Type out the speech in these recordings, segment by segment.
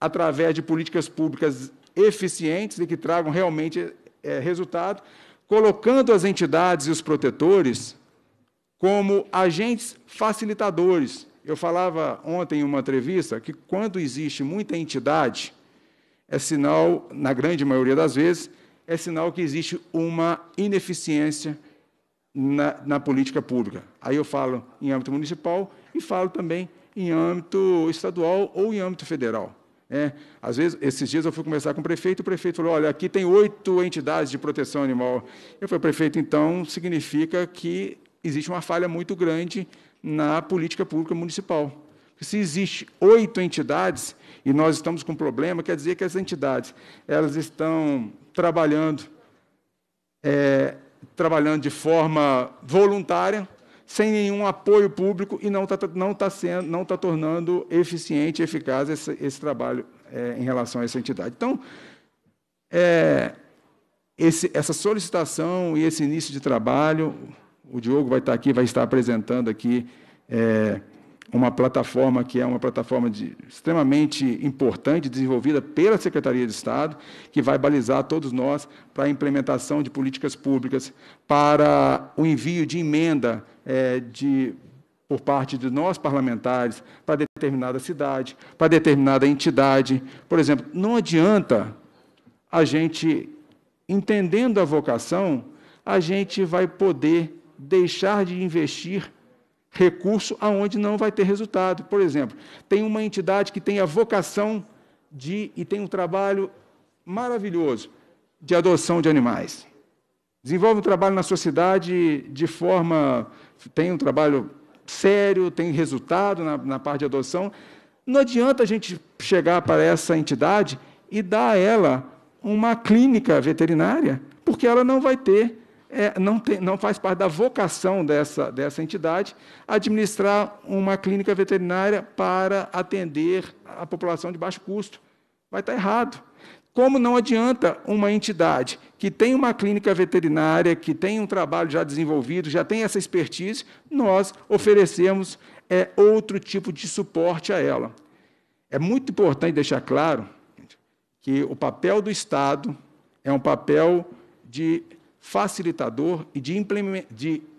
através de políticas públicas eficientes e que tragam realmente é, resultado, colocando as entidades e os protetores como agentes facilitadores. Eu falava ontem em uma entrevista que quando existe muita entidade, é sinal, na grande maioria das vezes, é sinal que existe uma ineficiência na, na, política pública. Aí eu falo em âmbito municipal e falo também em âmbito estadual ou em âmbito federal. É, às vezes, esses dias eu fui conversar com o prefeito, o prefeito falou: olha, aqui tem oito entidades de proteção animal. Eu falei, prefeito, então significa que existe uma falha muito grande na política pública municipal. Se existe oito entidades e nós estamos com um problema, quer dizer que as entidades elas estão trabalhando, é, trabalhando de forma voluntária, sem nenhum apoio público e não está não tá sendo, não tá tornando eficiente e eficaz esse, esse trabalho é, em relação a essa entidade. Então, é, esse, essa solicitação e esse início de trabalho, o Diogo vai estar tá aqui, vai estar apresentando aqui é, uma plataforma que é uma plataforma de, extremamente importante, desenvolvida pela Secretaria de Estado, que vai balizar todos nós para a implementação de políticas públicas, para o envio de emenda é, de, por parte de nós parlamentares para determinada cidade, para determinada entidade. Por exemplo, não adianta a gente, entendendo a vocação, a gente vai poder deixar de investir recurso aonde não vai ter resultado. Por exemplo, tem uma entidade que tem a vocação de e tem um trabalho maravilhoso de adoção de animais. Desenvolve um trabalho na sociedade de forma tem um trabalho sério, tem resultado na, na parte de adoção. Não adianta a gente chegar para essa entidade e dar a ela uma clínica veterinária, porque ela não vai ter é, não, tem, não faz parte da vocação dessa, dessa entidade administrar uma clínica veterinária para atender a população de baixo custo. Vai estar errado. Como não adianta uma entidade que tem uma clínica veterinária, que tem um trabalho já desenvolvido, já tem essa expertise, nós oferecemos é, outro tipo de suporte a ela. É muito importante deixar claro que o papel do Estado é um papel de facilitador e de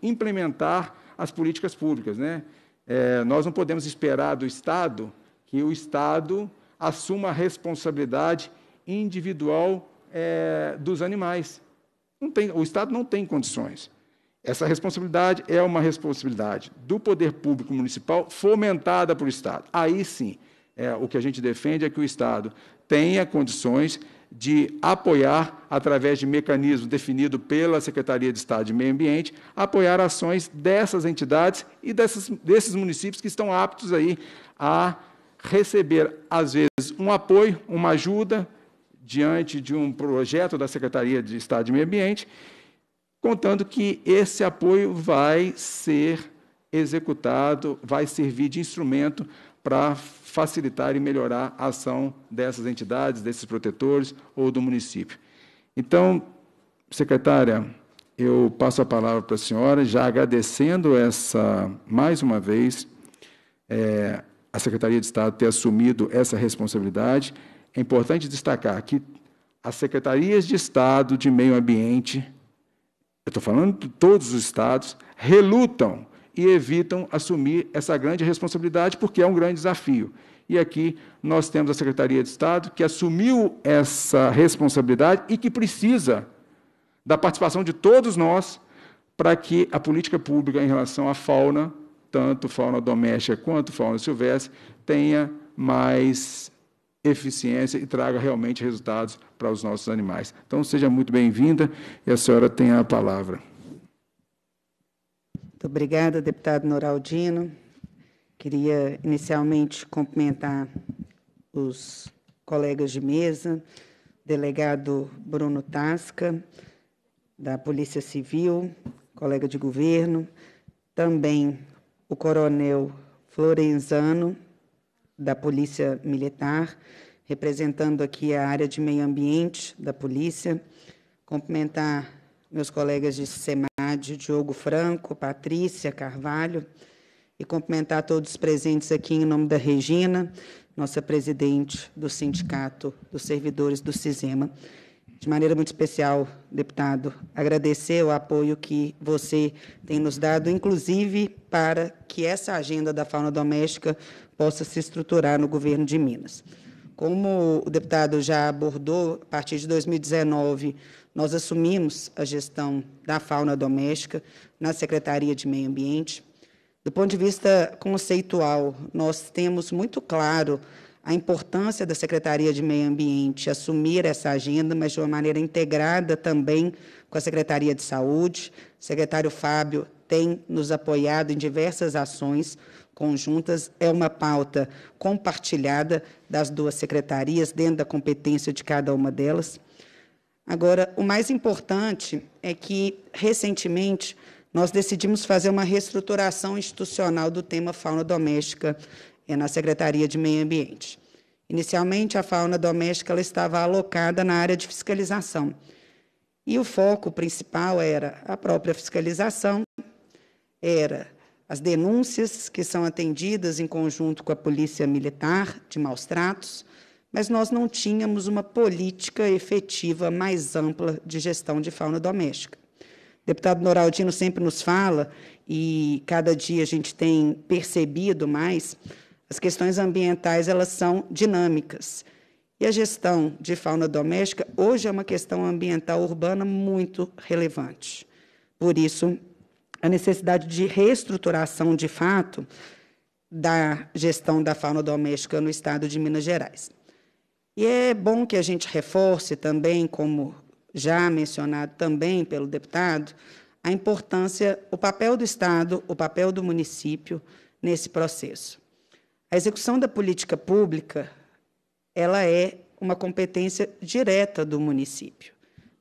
implementar as políticas públicas. Né? É, nós não podemos esperar do Estado que o Estado assuma a responsabilidade individual é, dos animais. Tem, o Estado não tem condições. Essa responsabilidade é uma responsabilidade do poder público municipal fomentada pelo Estado. Aí sim, é, o que a gente defende é que o Estado tenha condições de apoiar, através de mecanismo definido pela Secretaria de Estado de Meio Ambiente, apoiar ações dessas entidades e dessas, desses municípios que estão aptos aí a receber, às vezes, um apoio, uma ajuda diante de um projeto da Secretaria de Estado de Meio Ambiente, contando que esse apoio vai ser executado, vai servir de instrumento para facilitar e melhorar a ação dessas entidades, desses protetores ou do município. Então, secretária, eu passo a palavra para a senhora, já agradecendo essa, mais uma vez, é, a Secretaria de Estado ter assumido essa responsabilidade. É importante destacar que as secretarias de Estado de Meio Ambiente, eu estou falando de todos os estados, relutam e evitam assumir essa grande responsabilidade, porque é um grande desafio. E aqui nós temos a Secretaria de Estado, que assumiu essa responsabilidade e que precisa da participação de todos nós para que a política pública em relação à fauna, tanto fauna doméstica quanto fauna silvestre, tenha mais eficiência e traga realmente resultados para os nossos animais. Então, seja muito bem-vinda e a senhora tem a palavra. Muito obrigada, deputado Noraldino. Queria inicialmente cumprimentar os colegas de mesa, delegado Bruno Tasca, da Polícia Civil, colega de governo, também o coronel Florenzano, da Polícia Militar, representando aqui a área de meio ambiente da Polícia, cumprimentar meus colegas de SEMAD, Diogo Franco, Patrícia Carvalho, e cumprimentar todos os presentes aqui em nome da Regina, nossa presidente do Sindicato dos Servidores do Cisema. De maneira muito especial, deputado, agradecer o apoio que você tem nos dado, inclusive para que essa agenda da fauna doméstica possa se estruturar no governo de Minas. Como o deputado já abordou, a partir de 2019, nós assumimos a gestão da fauna doméstica na Secretaria de Meio Ambiente. Do ponto de vista conceitual, nós temos muito claro a importância da Secretaria de Meio Ambiente assumir essa agenda, mas de uma maneira integrada também com a Secretaria de Saúde. O secretário Fábio tem nos apoiado em diversas ações conjuntas é uma pauta compartilhada das duas secretarias, dentro da competência de cada uma delas. Agora, o mais importante é que, recentemente, nós decidimos fazer uma reestruturação institucional do tema fauna doméstica é, na Secretaria de Meio Ambiente. Inicialmente, a fauna doméstica ela estava alocada na área de fiscalização. E o foco principal era a própria fiscalização, era as denúncias que são atendidas em conjunto com a Polícia Militar de maus tratos, mas nós não tínhamos uma política efetiva mais ampla de gestão de fauna doméstica. O deputado Noraldino sempre nos fala, e cada dia a gente tem percebido mais, as questões ambientais elas são dinâmicas. E a gestão de fauna doméstica hoje é uma questão ambiental urbana muito relevante. Por isso, a necessidade de reestruturação de fato da gestão da fauna doméstica no estado de Minas Gerais. E é bom que a gente reforce também, como já mencionado também pelo deputado, a importância, o papel do Estado, o papel do município nesse processo. A execução da política pública, ela é uma competência direta do município,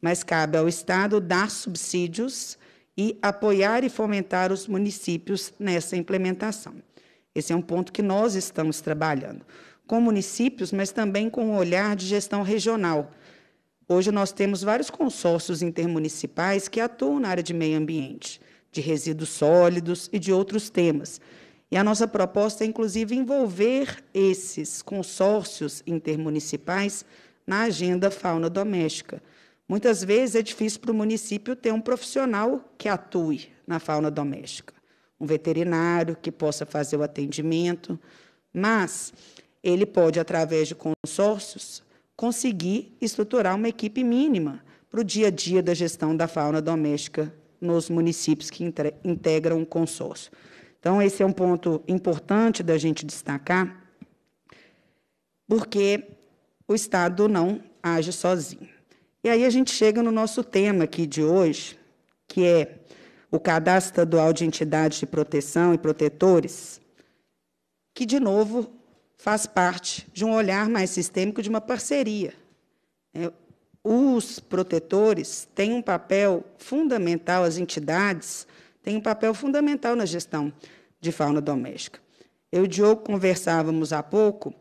mas cabe ao Estado dar subsídios e apoiar e fomentar os municípios nessa implementação. Esse é um ponto que nós estamos trabalhando, com municípios, mas também com um olhar de gestão regional. Hoje nós temos vários consórcios intermunicipais que atuam na área de meio ambiente, de resíduos sólidos e de outros temas. E a nossa proposta é, inclusive, envolver esses consórcios intermunicipais na agenda fauna doméstica Muitas vezes é difícil para o município ter um profissional que atue na fauna doméstica, um veterinário que possa fazer o atendimento, mas ele pode, através de consórcios, conseguir estruturar uma equipe mínima para o dia a dia da gestão da fauna doméstica nos municípios que integram o consórcio. Então, esse é um ponto importante da gente destacar, porque o Estado não age sozinho. E aí a gente chega no nosso tema aqui de hoje, que é o cadastro estadual de entidades de proteção e protetores, que, de novo, faz parte de um olhar mais sistêmico de uma parceria. É, os protetores têm um papel fundamental, as entidades têm um papel fundamental na gestão de fauna doméstica. Eu e o Diogo conversávamos há pouco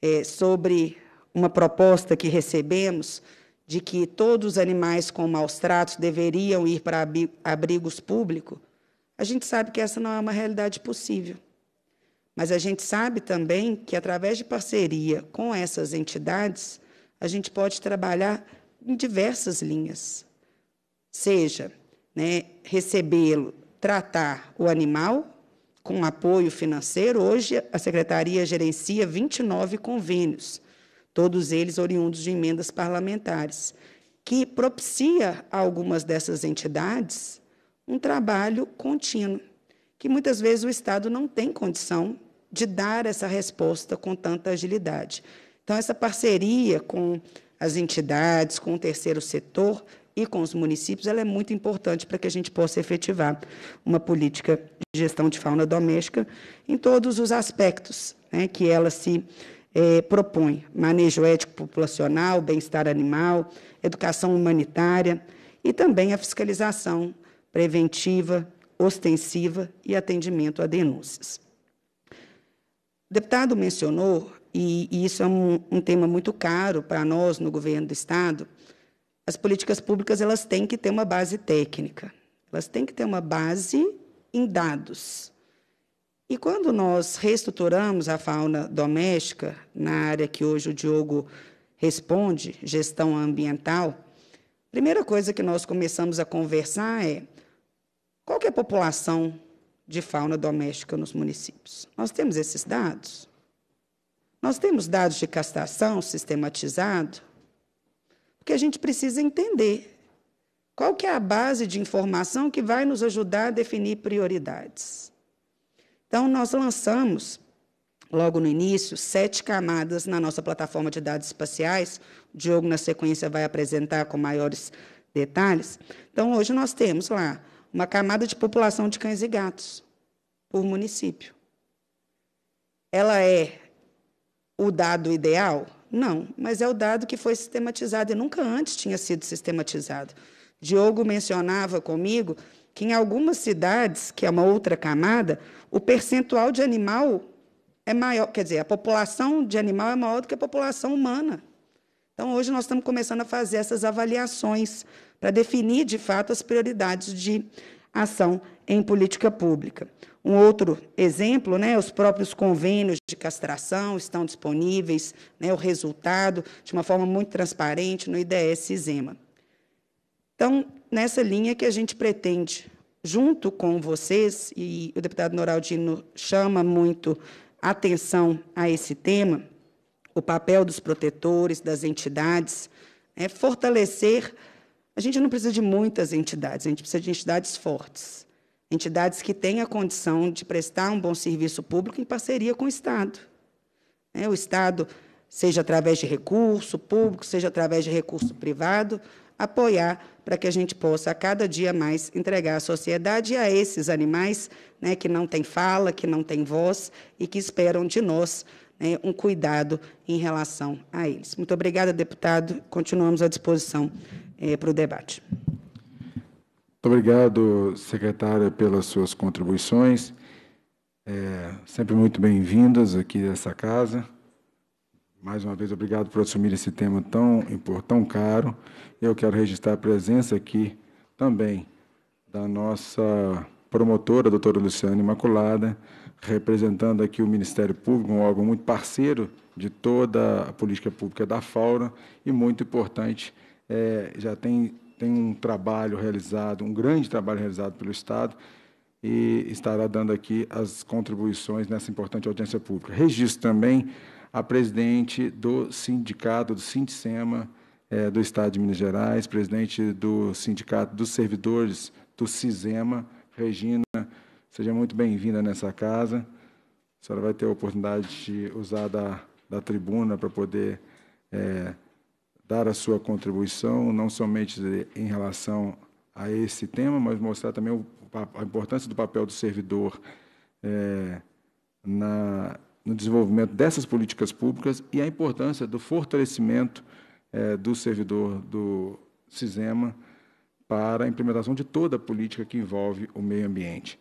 é, sobre uma proposta que recebemos de que todos os animais com maus tratos deveriam ir para abrigos públicos, a gente sabe que essa não é uma realidade possível. Mas a gente sabe também que, através de parceria com essas entidades, a gente pode trabalhar em diversas linhas. Seja né, recebê-lo, tratar o animal com apoio financeiro. Hoje, a Secretaria gerencia 29 convênios todos eles oriundos de emendas parlamentares, que propicia a algumas dessas entidades um trabalho contínuo, que muitas vezes o Estado não tem condição de dar essa resposta com tanta agilidade. Então, essa parceria com as entidades, com o terceiro setor e com os municípios, ela é muito importante para que a gente possa efetivar uma política de gestão de fauna doméstica em todos os aspectos, né, que ela se é, propõe manejo ético populacional, bem-estar animal, educação humanitária e também a fiscalização preventiva, ostensiva e atendimento a denúncias. O deputado mencionou, e, e isso é um, um tema muito caro para nós no governo do Estado, as políticas públicas elas têm que ter uma base técnica, elas têm que ter uma base em dados. E quando nós reestruturamos a fauna doméstica, na área que hoje o Diogo responde, gestão ambiental, a primeira coisa que nós começamos a conversar é qual é a população de fauna doméstica nos municípios. Nós temos esses dados? Nós temos dados de castração sistematizado? Porque a gente precisa entender qual que é a base de informação que vai nos ajudar a definir prioridades. Então, nós lançamos, logo no início, sete camadas na nossa plataforma de dados espaciais. O Diogo, na sequência, vai apresentar com maiores detalhes. Então, hoje nós temos lá uma camada de população de cães e gatos por município. Ela é o dado ideal? Não, mas é o dado que foi sistematizado e nunca antes tinha sido sistematizado. Diogo mencionava comigo que em algumas cidades, que é uma outra camada, o percentual de animal é maior, quer dizer, a população de animal é maior do que a população humana. Então, hoje nós estamos começando a fazer essas avaliações para definir, de fato, as prioridades de ação em política pública. Um outro exemplo, né, os próprios convênios de castração estão disponíveis, né, o resultado, de uma forma muito transparente, no IDS-ISEMA. Então, nessa linha que a gente pretende, junto com vocês, e o deputado Noraldino chama muito atenção a esse tema, o papel dos protetores, das entidades, é fortalecer. A gente não precisa de muitas entidades, a gente precisa de entidades fortes, entidades que têm a condição de prestar um bom serviço público em parceria com o Estado. É, o Estado, seja através de recurso público, seja através de recurso privado, apoiar para que a gente possa a cada dia mais entregar à sociedade e a esses animais né, que não têm fala, que não têm voz e que esperam de nós né, um cuidado em relação a eles. Muito obrigada, deputado. Continuamos à disposição eh, para o debate. Muito obrigado, secretária, pelas suas contribuições. É, sempre muito bem-vindas aqui dessa casa. Mais uma vez, obrigado por assumir esse tema tão importante, tão caro. Eu quero registrar a presença aqui também da nossa promotora, doutora Luciana Imaculada, representando aqui o Ministério Público, um órgão muito parceiro de toda a política pública da FAURA e muito importante, é, já tem, tem um trabalho realizado, um grande trabalho realizado pelo Estado e estará dando aqui as contribuições nessa importante audiência pública. Registro também a presidente do sindicato do Sindicema é, do Estado de Minas Gerais, presidente do Sindicato dos Servidores do Cisema, Regina, seja muito bem-vinda nessa casa. A senhora vai ter a oportunidade de usar da, da tribuna para poder é, dar a sua contribuição, não somente em relação a esse tema, mas mostrar também o, a importância do papel do servidor é, na no desenvolvimento dessas políticas públicas e a importância do fortalecimento eh, do servidor do CISEMA para a implementação de toda a política que envolve o meio ambiente.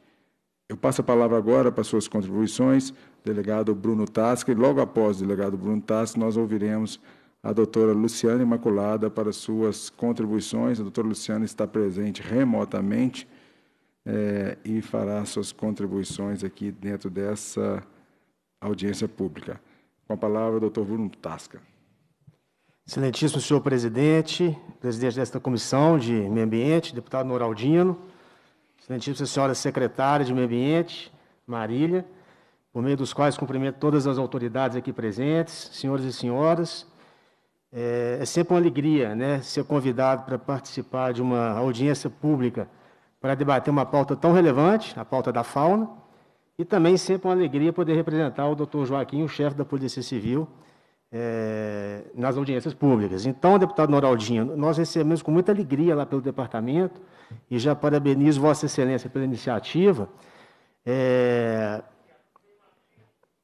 Eu passo a palavra agora para suas contribuições, delegado Bruno Tasca, e logo após o delegado Bruno Tasca, nós ouviremos a doutora Luciana Imaculada para suas contribuições. A doutora Luciana está presente remotamente é, e fará suas contribuições aqui dentro dessa audiência pública. Com a palavra, doutor Bruno Tasca. Excelentíssimo senhor presidente, presidente desta comissão de meio ambiente, deputado Noraldino, excelentíssima senhora secretária de meio ambiente, Marília, por meio dos quais cumprimento todas as autoridades aqui presentes, senhores e senhoras. É, é sempre uma alegria né, ser convidado para participar de uma audiência pública para debater uma pauta tão relevante, a pauta da fauna, e também sempre uma alegria poder representar o doutor Joaquim, o chefe da Polícia Civil, é, nas audiências públicas. Então, deputado Noraldinho, nós recebemos com muita alegria lá pelo departamento e já parabenizo Vossa Excelência pela iniciativa. É,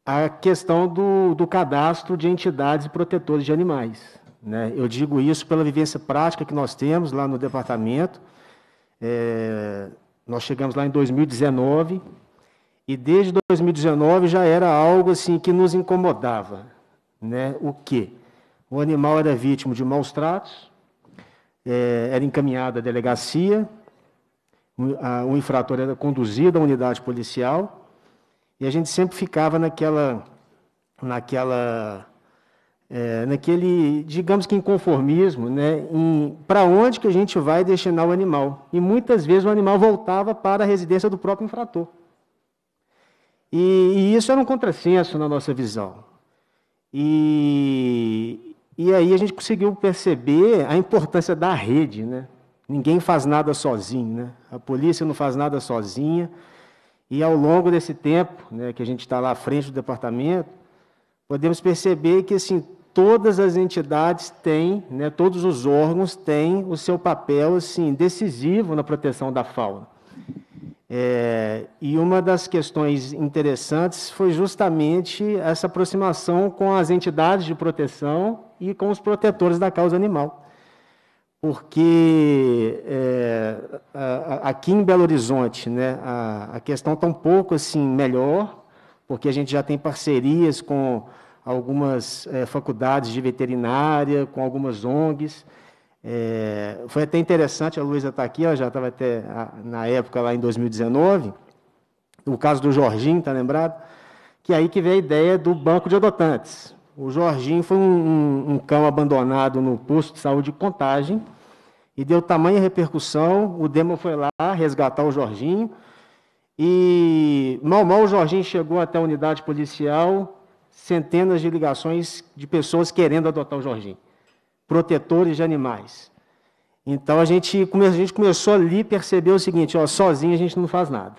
a questão do, do, cadastro de entidades protetoras de animais. Né? Eu digo isso pela vivência prática que nós temos lá no departamento. É, nós chegamos lá em 2019 e desde 2019 já era algo assim que nos incomodava, né? O que? O animal era vítima de maus tratos, é, era encaminhado à delegacia, o infrator era conduzido à unidade policial e a gente sempre ficava naquela, naquela, é, naquele, digamos que inconformismo, né? Para onde que a gente vai destinar o animal? E muitas vezes o animal voltava para a residência do próprio infrator. E, e isso era um contrassenso na nossa visão. E, e aí a gente conseguiu perceber a importância da rede, né? Ninguém faz nada sozinho, né? A polícia não faz nada sozinha. E ao longo desse tempo, né, que a gente está lá à frente do departamento, podemos perceber que assim todas as entidades têm, né, todos os órgãos têm o seu papel assim decisivo na proteção da fauna. É, e uma das questões interessantes foi justamente essa aproximação com as entidades de proteção e com os protetores da causa animal. Porque é, aqui em Belo Horizonte, né, a, a questão está um pouco assim, melhor, porque a gente já tem parcerias com algumas é, faculdades de veterinária, com algumas ONGs. É, foi até interessante, a Luísa está aqui, ela já estava até na época, lá em 2019, o caso do Jorginho, está lembrado? Que aí que veio a ideia do banco de adotantes. O Jorginho foi um, um, um cão abandonado no posto de saúde de contagem e deu tamanha repercussão. O Demo foi lá resgatar o Jorginho e mal, mal o Jorginho chegou até a unidade policial, centenas de ligações de pessoas querendo adotar o Jorginho protetores de animais. Então a gente, a gente começou ali a perceber o seguinte: ó, sozinho a gente não faz nada.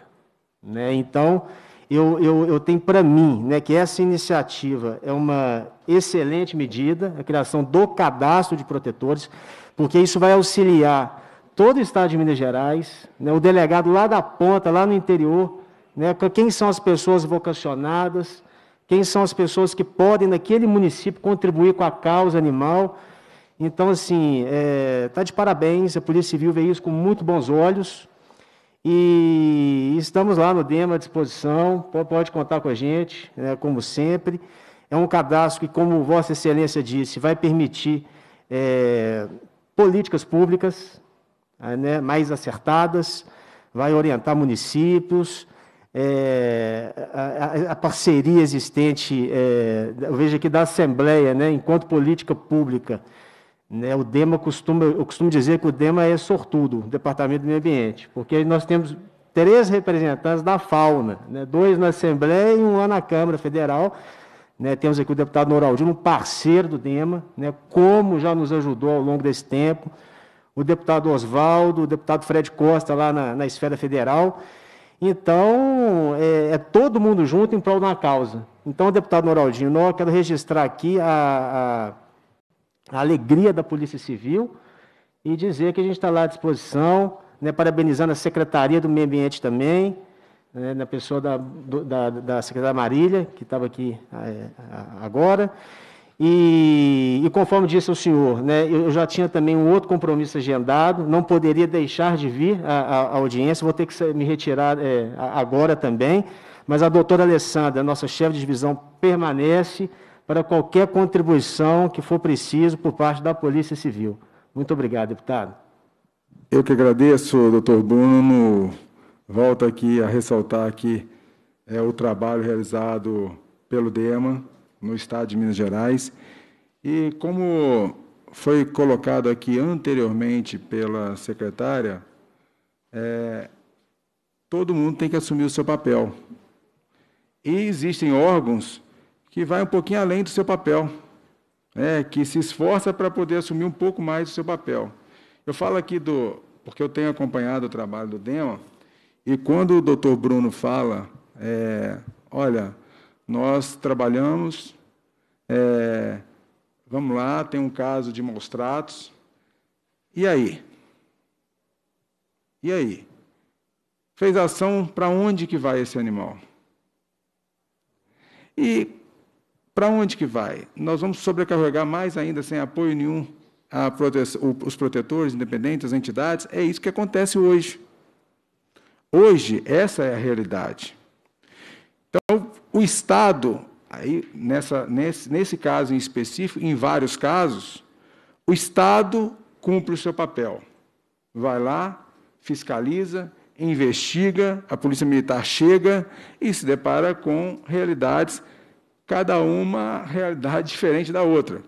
Né? Então eu, eu, eu tenho para mim né, que essa iniciativa é uma excelente medida, a criação do cadastro de protetores, porque isso vai auxiliar todo o estado de Minas Gerais, né, o delegado lá da ponta, lá no interior, né, quem são as pessoas vocacionadas, quem são as pessoas que podem, naquele município, contribuir com a causa animal então, assim, está é, tá de parabéns, a Polícia Civil vê isso com muito bons olhos. E estamos lá no DEMA à disposição, pode contar com a gente, né, como sempre. É um cadastro que, como Vossa Excelência disse, vai permitir é, políticas públicas ah, né, mais acertadas, vai orientar municípios, é, a, a, parceria existente, é, eu vejo aqui da Assembleia, né, enquanto política pública, né, o DEMA costuma, eu costumo dizer que o DEMA é sortudo, o Departamento do Meio Ambiente, porque nós temos três representantes da fauna, né, dois na Assembleia e um lá na Câmara Federal. Né, temos aqui o deputado Noraldino, um parceiro do DEMA, né, como já nos ajudou ao longo desse tempo, o deputado Oswaldo, o deputado Fred Costa lá na, na esfera federal. Então, é, é, todo mundo junto em prol de uma causa. Então, deputado Noraldinho, eu quero registrar aqui a, a a alegria da Polícia Civil e dizer que a gente está lá à disposição, né, parabenizando a Secretaria do Meio Ambiente também, né, na pessoa da, da, da secretária Marília, que estava aqui é, agora. E, e, conforme disse o senhor, né, eu já tinha também um outro compromisso agendado, não poderia deixar de vir à audiência, vou ter que me retirar é, agora também, mas a doutora Alessandra, nossa chefe de divisão, permanece, para qualquer contribuição que for preciso por parte da Polícia Civil. Muito obrigado, deputado. Eu que agradeço, doutor Bruno. Volto aqui a ressaltar que é o trabalho realizado pelo DEMA no estado de Minas Gerais. E como foi colocado aqui anteriormente pela secretária, é, todo mundo tem que assumir o seu papel. E existem órgãos que vai um pouquinho além do seu papel, né? que se esforça para poder assumir um pouco mais do seu papel. Eu falo aqui do. porque eu tenho acompanhado o trabalho do DEMA, e quando o doutor Bruno fala, é, olha, nós trabalhamos, é, vamos lá, tem um caso de maus tratos, e aí? E aí? Fez ação, para onde que vai esse animal? E para onde que vai? Nós vamos sobrecarregar mais ainda, sem apoio nenhum, prote... os protetores independentes, as entidades? É isso que acontece hoje. Hoje, essa é a realidade. Então, o Estado, aí, nessa, nesse, nesse caso em específico, em vários casos, o Estado cumpre o seu papel. Vai lá, fiscaliza, investiga, a Polícia Militar chega e se depara com realidades cada uma realidade diferente da outra.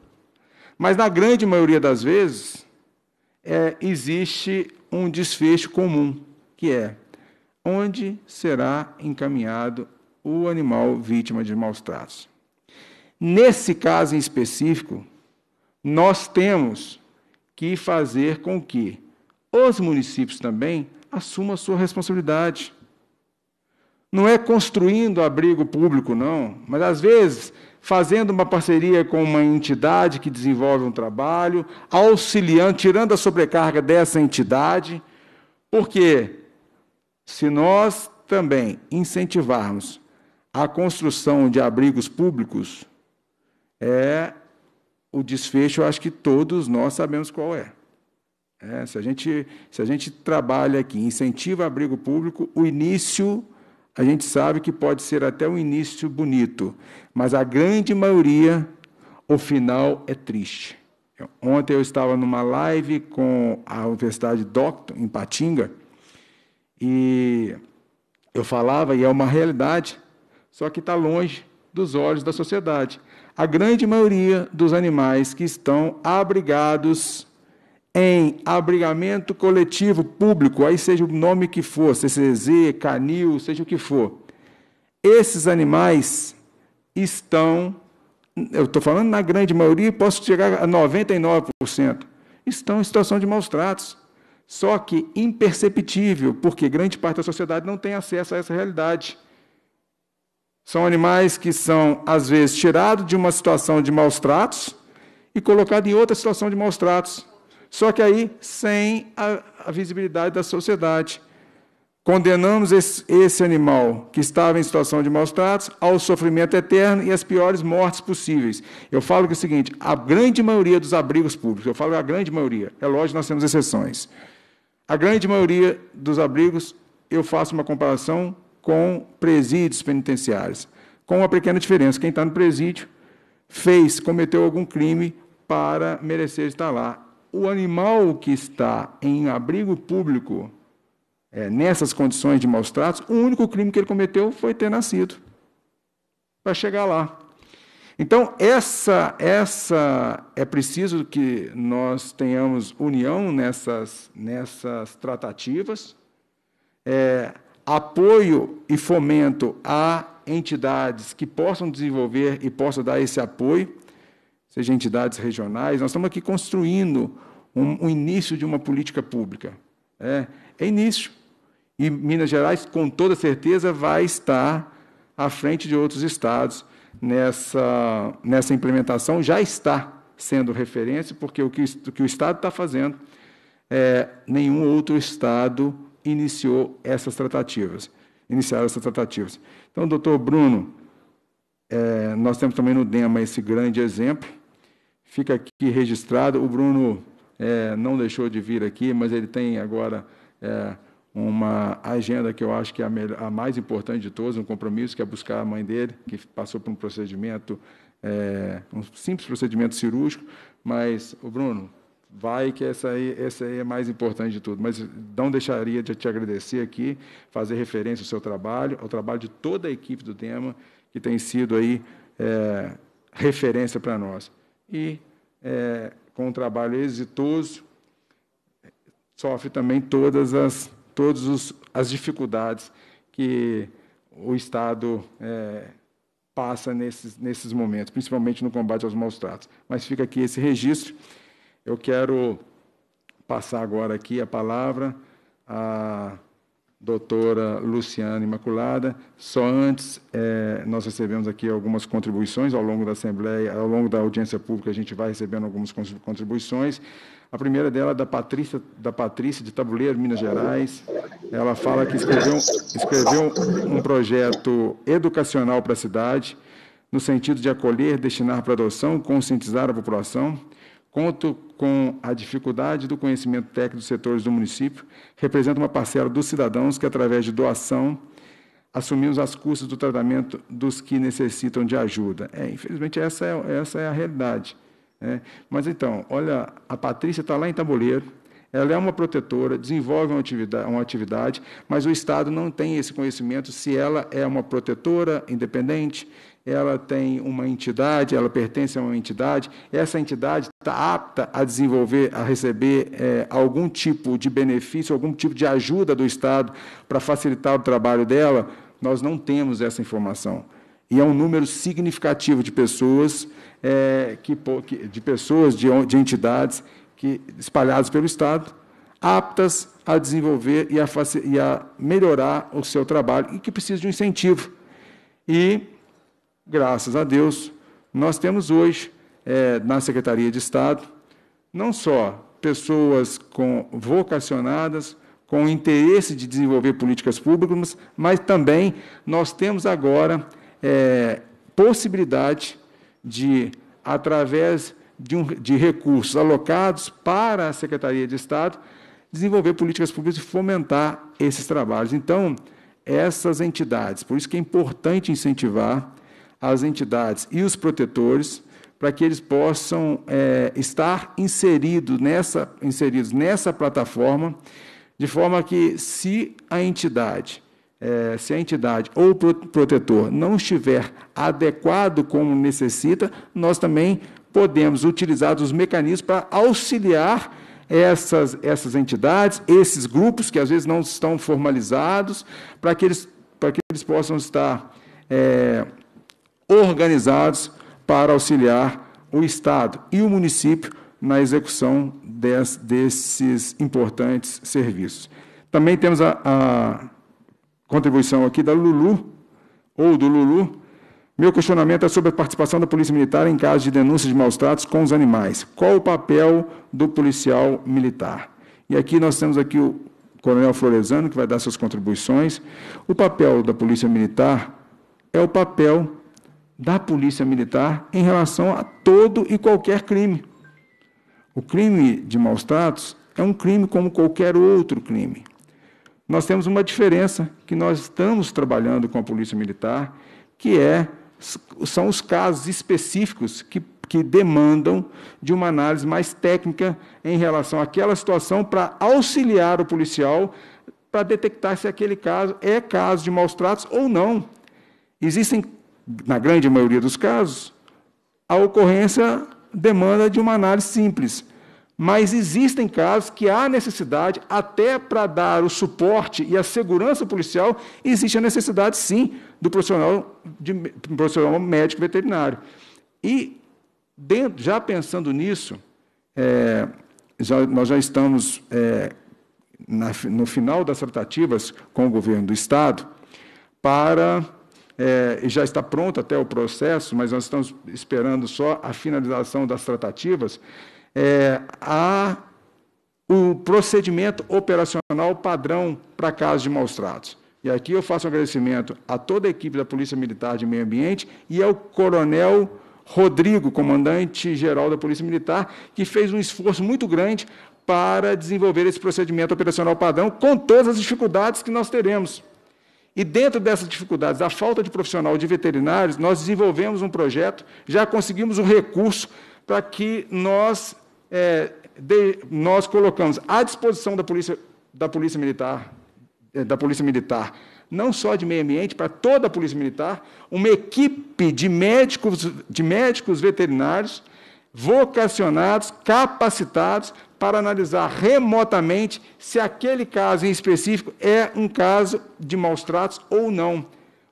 Mas na grande maioria das vezes, é, existe um desfecho comum, que é onde será encaminhado o animal vítima de maus tratos. Nesse caso em específico, nós temos que fazer com que os municípios também assumam a sua responsabilidade. Não é construindo abrigo público, não, mas às vezes fazendo uma parceria com uma entidade que desenvolve um trabalho, auxiliando, tirando a sobrecarga dessa entidade, porque se nós também incentivarmos a construção de abrigos públicos, é o desfecho, eu acho que todos nós sabemos qual é. é se, a gente, se a gente trabalha aqui, incentiva abrigo público, o início a gente sabe que pode ser até um início bonito, mas a grande maioria, o final é triste. Ontem eu estava numa live com a Universidade Doctor, em Patinga, e eu falava, e é uma realidade, só que está longe dos olhos da sociedade. A grande maioria dos animais que estão abrigados em abrigamento coletivo público, aí seja o nome que for, CCZ, canil, seja o que for, esses animais estão, eu estou falando na grande maioria, posso chegar a 99%, estão em situação de maus tratos. Só que imperceptível, porque grande parte da sociedade não tem acesso a essa realidade. São animais que são, às vezes, tirados de uma situação de maus tratos e colocados em outra situação de maus tratos só que aí sem a, a visibilidade da sociedade. Condenamos esse, esse animal que estava em situação de maus tratos ao sofrimento eterno e às piores mortes possíveis. Eu falo que é o seguinte: a grande maioria dos abrigos públicos, eu falo é a grande maioria, é lógico nós temos exceções. A grande maioria dos abrigos, eu faço uma comparação com presídios penitenciários, com uma pequena diferença: quem está no presídio fez, cometeu algum crime para merecer estar lá o animal que está em abrigo público, é, nessas condições de maus tratos, o único crime que ele cometeu foi ter nascido. Para chegar lá. Então, essa, essa é preciso que nós tenhamos união nessas, nessas tratativas, é, apoio e fomento a entidades que possam desenvolver e possam dar esse apoio, sejam entidades regionais. Nós estamos aqui construindo um, um início de uma política pública. É, é início. E Minas Gerais, com toda certeza, vai estar à frente de outros estados nessa, nessa implementação. Já está sendo referência, porque o que o, que o Estado está fazendo, é, nenhum outro Estado iniciou essas tratativas. Iniciaram essas tratativas. Então, doutor Bruno, é, nós temos também no DEMA esse grande exemplo. Fica aqui registrado. O Bruno é, não deixou de vir aqui, mas ele tem agora é, uma agenda que eu acho que é a, melhor, a, mais importante de todas, um compromisso, que é buscar a mãe dele, que passou por um procedimento, é, um simples procedimento cirúrgico, mas, o Bruno, vai que essa aí, essa aí é mais importante de tudo. Mas não deixaria de te agradecer aqui, fazer referência ao seu trabalho, ao trabalho de toda a equipe do DEMA, que tem sido aí é, referência para nós. E é, com um trabalho exitoso, sofre também todas as, todas os, as dificuldades que o Estado é, passa nesses, nesses momentos, principalmente no combate aos maus tratos. Mas fica aqui esse registro. Eu quero passar agora aqui a palavra a doutora Luciana Imaculada. Só antes, é, nós recebemos aqui algumas contribuições ao longo da Assembleia, ao longo da audiência pública, a gente vai recebendo algumas contribuições. A primeira dela é da Patrícia, da Patrícia de Tabuleiro, Minas Gerais. Ela fala que escreveu, escreveu um projeto educacional para a cidade, no sentido de acolher, destinar para adoção, conscientizar a população. Conto com a dificuldade do conhecimento técnico dos setores do município, representa uma parcela dos cidadãos que, através de doação, assumimos as custas do tratamento dos que necessitam de ajuda. É, infelizmente, essa é, essa é a realidade. Né? Mas então, olha, a Patrícia está lá em Tabuleiro, ela é uma protetora, desenvolve uma atividade, uma atividade, mas o Estado não tem esse conhecimento se ela é uma protetora independente, ela tem uma entidade, ela pertence a uma entidade, essa entidade está apta a desenvolver, a receber é, algum tipo de benefício, algum tipo de ajuda do Estado para facilitar o trabalho dela, nós não temos essa informação. E é um número significativo de pessoas, é, que, de pessoas, de, de entidades que, espalhadas pelo Estado, aptas a desenvolver e a, e a melhorar o seu trabalho e que precisam de um incentivo. E graças a Deus, nós temos hoje é, na Secretaria de Estado não só pessoas com vocacionadas, com interesse de desenvolver políticas públicas, mas também nós temos agora é, possibilidade de, através de, um, de recursos alocados para a Secretaria de Estado, desenvolver políticas públicas e fomentar esses trabalhos. Então, essas entidades, por isso que é importante incentivar as entidades e os protetores para que eles possam é, estar inserido nessa, inseridos nessa plataforma, de forma que se a entidade, é, se a entidade ou o protetor não estiver adequado como necessita, nós também podemos utilizar os mecanismos para auxiliar essas, essas entidades, esses grupos que às vezes não estão formalizados, para que eles, para que eles possam estar é, organizados para auxiliar o Estado e o município na execução des, desses importantes serviços. Também temos a, a contribuição aqui da Lulu, ou do Lulu. Meu questionamento é sobre a participação da Polícia Militar em casos de denúncia de maus tratos com os animais. Qual o papel do policial militar? E aqui nós temos aqui o Coronel Floresano, que vai dar suas contribuições. O papel da Polícia Militar é o papel da polícia militar em relação a todo e qualquer crime. O crime de maus tratos é um crime como qualquer outro crime. Nós temos uma diferença que nós estamos trabalhando com a polícia militar, que é são os casos específicos que, que demandam de uma análise mais técnica em relação àquela situação para auxiliar o policial para detectar se aquele caso é caso de maus tratos ou não. Existem na grande maioria dos casos, a ocorrência demanda de uma análise simples. Mas existem casos que há necessidade, até para dar o suporte e a segurança policial, existe a necessidade, sim, do profissional, de, do profissional médico veterinário. E, dentro, já pensando nisso, é, já, nós já estamos é, na, no final das tratativas com o governo do Estado para é, já está pronto até o processo, mas nós estamos esperando só a finalização das tratativas, é, há o procedimento operacional padrão para casos de maus-tratos. E aqui eu faço um agradecimento a toda a equipe da Polícia Militar de Meio Ambiente e ao Coronel Rodrigo, comandante-geral da Polícia Militar, que fez um esforço muito grande para desenvolver esse procedimento operacional padrão, com todas as dificuldades que nós teremos. E dentro dessas dificuldades, a falta de profissional de veterinários, nós desenvolvemos um projeto, já conseguimos um recurso para que nós, é, de, nós colocamos à disposição da Polícia, da polícia Militar, é, da Polícia Militar, não só de meio ambiente, para toda a Polícia Militar, uma equipe de médicos, de médicos veterinários vocacionados, capacitados para analisar remotamente se aquele caso em específico é um caso de maus tratos ou não.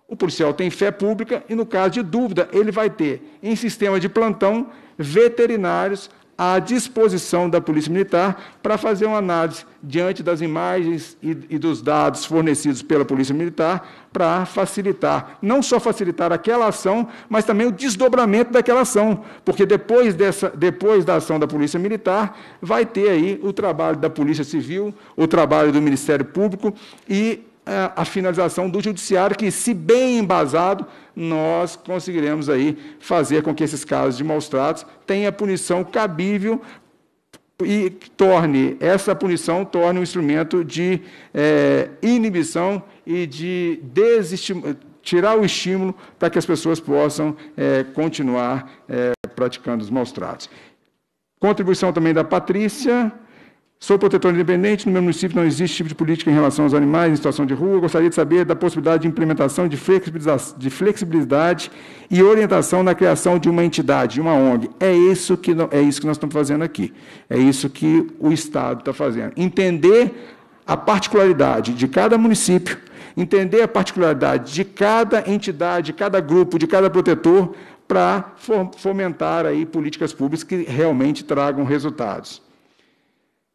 O policial tem fé pública e, no caso de dúvida, ele vai ter, em sistema de plantão, veterinários à disposição da Polícia Militar para fazer uma análise diante das imagens e, e, dos dados fornecidos pela Polícia Militar para facilitar, não só facilitar aquela ação, mas também o desdobramento daquela ação, porque depois, dessa, depois da ação da Polícia Militar, vai ter aí o trabalho da Polícia Civil, o trabalho do Ministério Público e é a finalização do judiciário, que, se bem embasado, nós conseguiremos aí fazer com que esses casos de maus tratos tenha punição cabível e torne essa punição torne um instrumento de é, inibição e de tirar o estímulo para que as pessoas possam é, continuar é, praticando os maus tratos. Contribuição também da Patrícia. Sou protetor independente, no meu município não existe tipo de política em relação aos animais em situação de rua. Gostaria de saber da possibilidade de implementação de flexibilidade, de flexibilidade e orientação na criação de uma entidade, de uma ONG. É isso, que, é isso que nós estamos fazendo aqui. É isso que o Estado está fazendo. Entender a particularidade de cada município, entender a particularidade de cada entidade, de cada grupo, de cada protetor, para fomentar aí políticas públicas que realmente tragam resultados.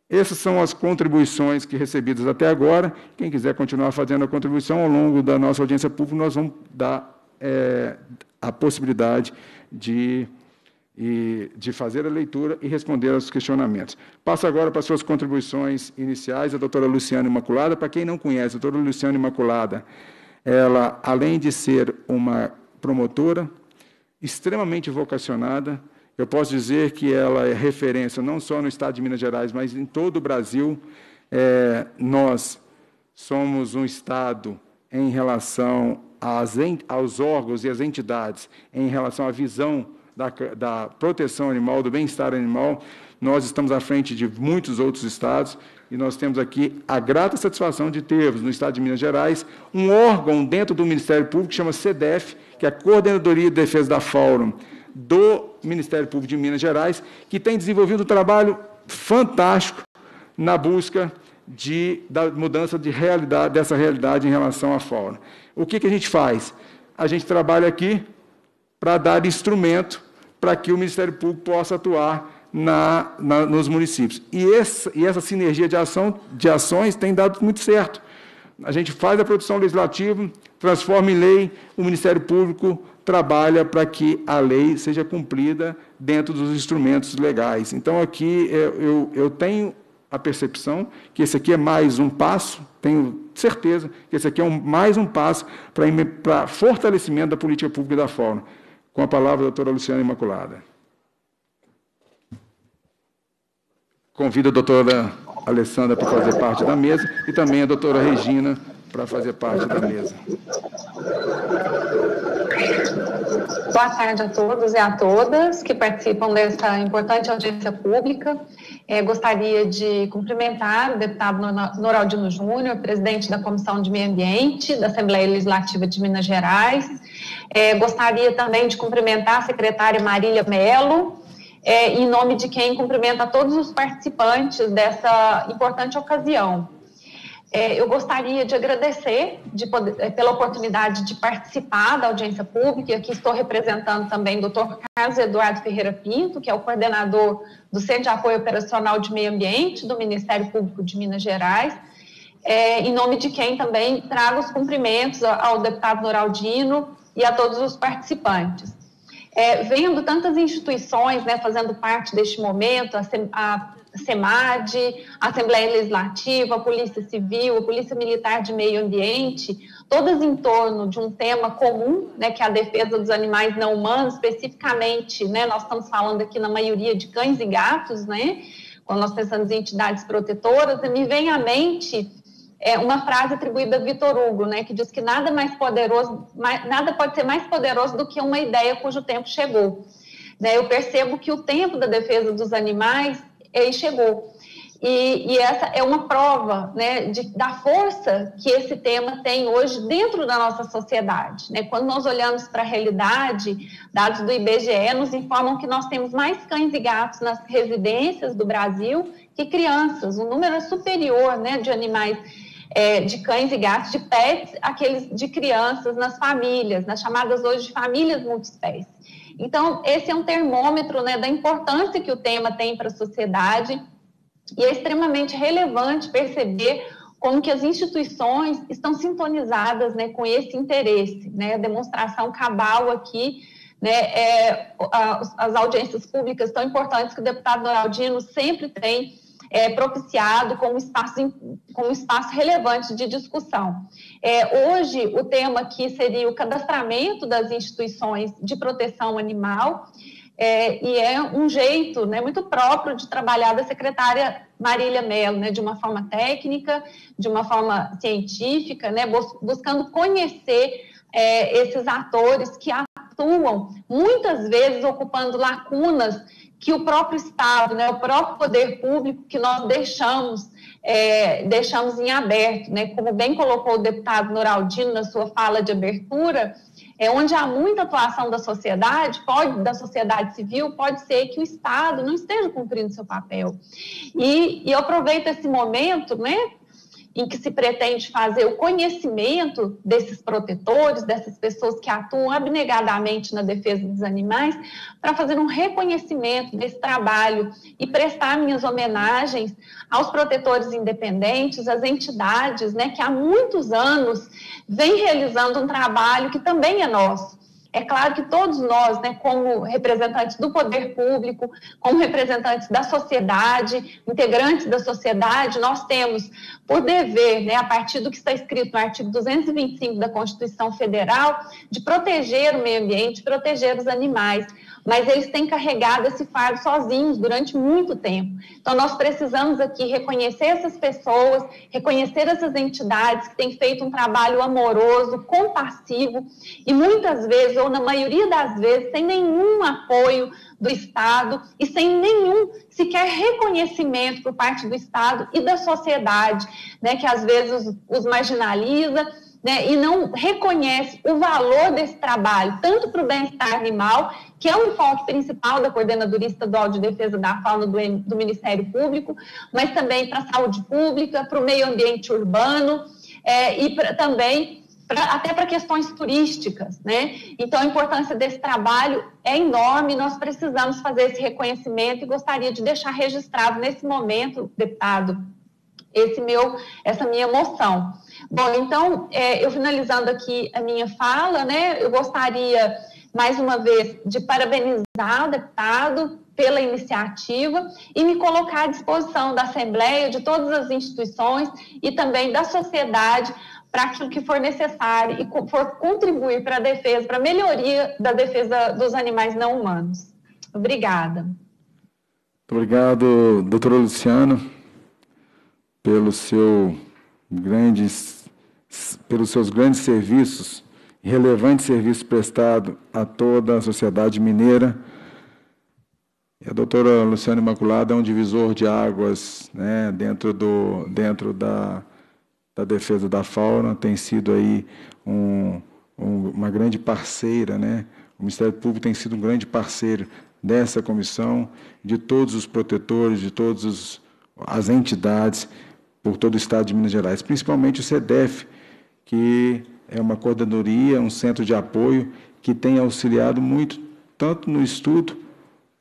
Essas são as contribuições que recebidas até agora. Quem quiser continuar fazendo a contribuição, ao longo da nossa audiência pública, nós vamos dar é, a possibilidade de, de fazer a leitura e responder aos questionamentos. Passo agora para suas contribuições iniciais, a doutora Luciana Imaculada. Para quem não conhece, a doutora Luciana Imaculada, ela, além de ser uma promotora, extremamente vocacionada, eu posso dizer que ela é referência não só no estado de Minas Gerais, mas em todo o Brasil. É, nós somos um estado em relação às, aos órgãos e às entidades, em relação à visão da, da proteção animal, do bem-estar animal, nós estamos à frente de muitos outros estados e nós temos aqui a grata satisfação de termos, no estado de Minas Gerais, um órgão dentro do Ministério Público que chama CDF, que é a Coordenadoria de Defesa da Fórum do Ministério Público de Minas Gerais, que tem desenvolvido um trabalho fantástico na busca de, da mudança de realidade, dessa realidade em relação à fauna. O que, que a gente faz? A gente trabalha aqui para dar instrumento para que o Ministério Público possa atuar na, na, nos municípios. E essa, e essa sinergia de, ação, de ações tem dado muito certo. A gente faz a produção legislativa, transforma em lei, o Ministério Público trabalha para que a lei seja cumprida dentro dos instrumentos legais. Então, aqui é, eu, eu tenho a percepção que esse aqui é mais um passo, tenho certeza que esse aqui é um, mais um passo para, para fortalecimento da política pública da fauna. Com a palavra, a doutora Luciana Imaculada. Convido a doutora Alessandra para fazer parte da mesa e também a doutora Regina para fazer parte da mesa. Boa tarde a todos e a todas que participam dessa importante audiência pública. É, gostaria de cumprimentar o deputado Noraldino Júnior, presidente da Comissão de Meio Ambiente da Assembleia Legislativa de Minas Gerais. É, gostaria também de cumprimentar a secretária Marília Melo, é, em nome de quem cumprimenta todos os participantes dessa importante ocasião. É, eu gostaria de agradecer de poder, é, pela oportunidade de participar da audiência pública. Aqui estou representando também o Dr. Carlos Eduardo Ferreira Pinto, que é o coordenador do Centro de Apoio Operacional de Meio Ambiente do Ministério Público de Minas Gerais. É, em nome de quem também trago os cumprimentos ao deputado Noraldino e a todos os participantes. É, vendo tantas instituições né, fazendo parte deste momento, a, a SEMAD, Assembleia Legislativa, Polícia Civil, Polícia Militar de Meio Ambiente, todas em torno de um tema comum, né, que é a defesa dos animais não humanos, especificamente, né, nós estamos falando aqui na maioria de cães e gatos, né, quando nós pensamos em entidades protetoras, me vem à mente é, uma frase atribuída a Vitor Hugo, né, que diz que nada mais poderoso, mais, nada pode ser mais poderoso do que uma ideia cujo tempo chegou. Né, eu percebo que o tempo da defesa dos animais ele chegou. E, e, essa é uma prova né, de, da força que esse tema tem hoje dentro da nossa sociedade. Né? Quando nós olhamos para a realidade, dados do IBGE nos informam que nós temos mais cães e gatos nas residências do Brasil que crianças. O número é superior né, de animais, é, de cães e gatos, de pets, aqueles de crianças nas famílias, nas chamadas hoje de famílias multiespécies. Então, esse é um termômetro né, da importância que o tema tem para a sociedade e é extremamente relevante perceber como que as instituições estão sintonizadas né, com esse interesse. Né, a demonstração cabal aqui, né, é, as, as audiências públicas tão importantes que o deputado Noraldino sempre tem é, propiciado com um, espaço, com um espaço relevante de discussão. É, hoje, o tema aqui seria o cadastramento das instituições de proteção animal, é, e é um jeito né, muito próprio de trabalhar da secretária Marília Mello, né, de uma forma técnica, de uma forma científica, né, buscando conhecer é, esses atores que atuam, muitas vezes ocupando lacunas que o próprio Estado, né, o próprio poder público que nós deixamos é, deixamos em aberto, né? Como bem colocou o deputado Noraldino na sua fala de abertura, é onde há muita atuação da sociedade, pode da sociedade civil, pode ser que o Estado não esteja cumprindo seu papel. E, e eu aproveito esse momento, né, em que se pretende fazer o conhecimento desses protetores, dessas pessoas que atuam abnegadamente na defesa dos animais, para fazer um reconhecimento desse trabalho e prestar minhas homenagens aos protetores independentes, às entidades, né, que há muitos anos vem realizando um trabalho que também é nosso é claro que todos nós, né, como representantes do poder público, como representantes da sociedade, integrantes da sociedade, nós temos por dever, né, a partir do que está escrito no artigo 225 da Constituição Federal, de proteger o meio ambiente, proteger os animais mas eles têm carregado esse fardo sozinhos durante muito tempo. Então, nós precisamos aqui reconhecer essas pessoas, reconhecer essas entidades que têm feito um trabalho amoroso, compassivo e muitas vezes, ou na maioria das vezes, sem nenhum apoio do Estado e sem nenhum sequer reconhecimento por parte do Estado e da sociedade, né, que às vezes os marginaliza né, e não reconhece o valor desse trabalho, tanto para o bem-estar animal, que é o enfoque principal da Coordenadoria Estadual de Defesa da Fauna do, do Ministério Público, mas também para a saúde pública, para o meio ambiente urbano é, e pra, também pra, até para questões turísticas. Né? Então, a importância desse trabalho é enorme, nós precisamos fazer esse reconhecimento e gostaria de deixar registrado nesse momento, deputado esse meu, essa minha emoção. Bom, então, é, eu finalizando aqui a minha fala, né, eu gostaria, mais uma vez, de parabenizar o deputado pela iniciativa e me colocar à disposição da Assembleia, de todas as instituições e também da sociedade para aquilo que for necessário e for contribuir para a defesa, para a melhoria da defesa dos animais não humanos. Obrigada. Muito obrigado, doutora Luciana pelo seu grandes, pelos seus grandes serviços, relevante serviço prestado a toda a sociedade mineira. E a doutora Luciana Imaculada é um divisor de águas né, dentro, do, dentro da, da defesa da fauna, tem sido aí um, um, uma grande parceira, né? O Ministério Público tem sido um grande parceiro dessa comissão, de todos os protetores, de todas as entidades por todo o estado de Minas Gerais, principalmente o CEDEF, que é uma coordenadoria, um centro de apoio que tem auxiliado muito, tanto no estudo,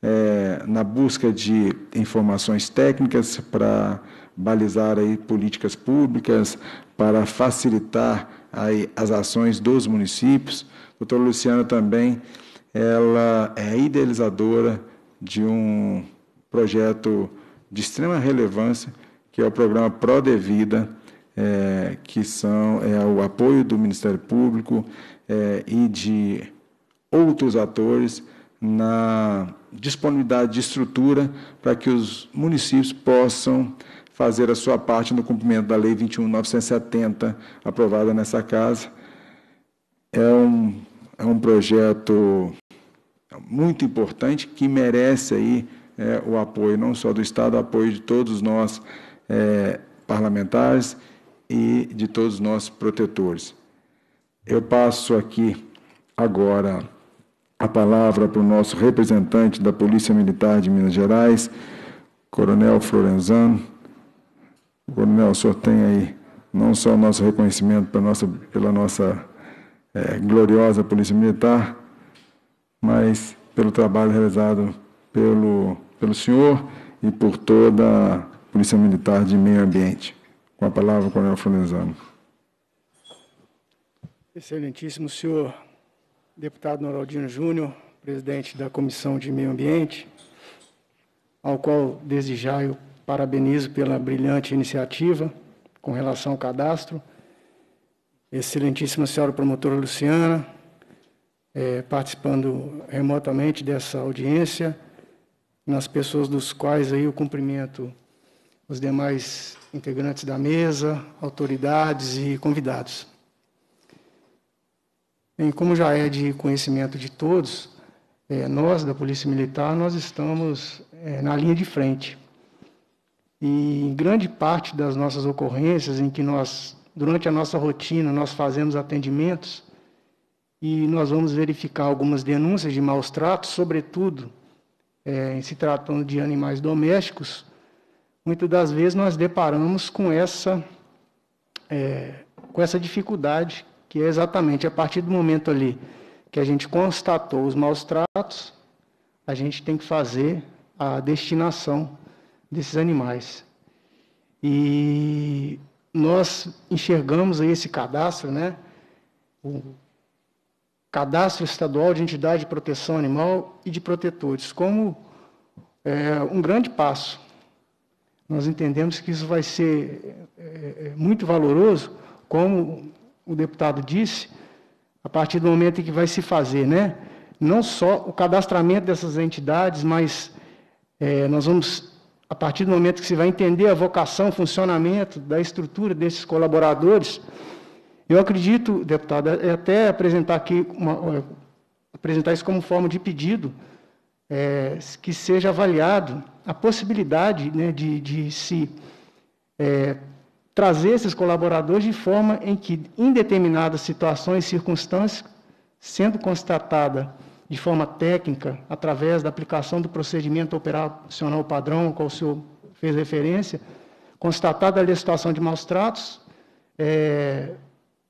é, na busca de informações técnicas para balizar aí políticas públicas, para facilitar aí as ações dos municípios. A doutora Luciana também ela é idealizadora de um projeto de extrema relevância que é o programa Prode Vida, é, que são é, o apoio do Ministério Público é, e de outros atores na disponibilidade de estrutura para que os municípios possam fazer a sua parte no cumprimento da Lei 21.970, aprovada nessa casa. É um, é um projeto muito importante que merece aí é, o apoio não só do Estado, o apoio de todos nós é, parlamentares e de todos os nossos protetores. Eu passo aqui agora a palavra para o nosso representante da Polícia Militar de Minas Gerais, Coronel Florenzano. Coronel, o senhor tem aí não só o nosso reconhecimento pela nossa, pela nossa é, gloriosa Polícia Militar, mas pelo trabalho realizado pelo, pelo senhor e por toda Polícia Militar de Meio Ambiente. Com a palavra, Coronel Florenzano. Excelentíssimo senhor deputado Noraldino Júnior, presidente da Comissão de Meio Ambiente, ao qual desde já eu parabenizo pela brilhante iniciativa com relação ao cadastro. Excelentíssima senhora promotora Luciana, é, participando remotamente dessa audiência, nas pessoas dos quais aí o cumprimento os demais integrantes da mesa, autoridades e convidados. Bem, como já é de conhecimento de todos, é, nós da Polícia Militar, nós estamos é, na linha de frente. E em grande parte das nossas ocorrências em que nós, durante a nossa rotina, nós fazemos atendimentos e nós vamos verificar algumas denúncias de maus tratos, sobretudo é, em se tratando de animais domésticos, muitas das vezes nós deparamos com essa, é, com essa dificuldade, que é exatamente a partir do momento ali que a gente constatou os maus tratos, a gente tem que fazer a destinação desses animais. E nós enxergamos aí esse cadastro, né? O cadastro estadual de entidade de proteção animal e de protetores, como é, um grande passo nós entendemos que isso vai ser é, é, muito valoroso, como o deputado disse, a partir do momento em que vai se fazer, né? Não só o cadastramento dessas entidades, mas é, nós vamos, a partir do momento que se vai entender a vocação, funcionamento da estrutura desses colaboradores, eu acredito, deputado, é, é até apresentar aqui uma, apresentar isso como forma de pedido, é, que seja avaliado a possibilidade né, de, de se é, trazer esses colaboradores de forma em que, em determinadas situações e circunstâncias, sendo constatada de forma técnica, através da aplicação do procedimento operacional padrão, ao qual o senhor fez referência, constatada ali a situação de maus tratos, é,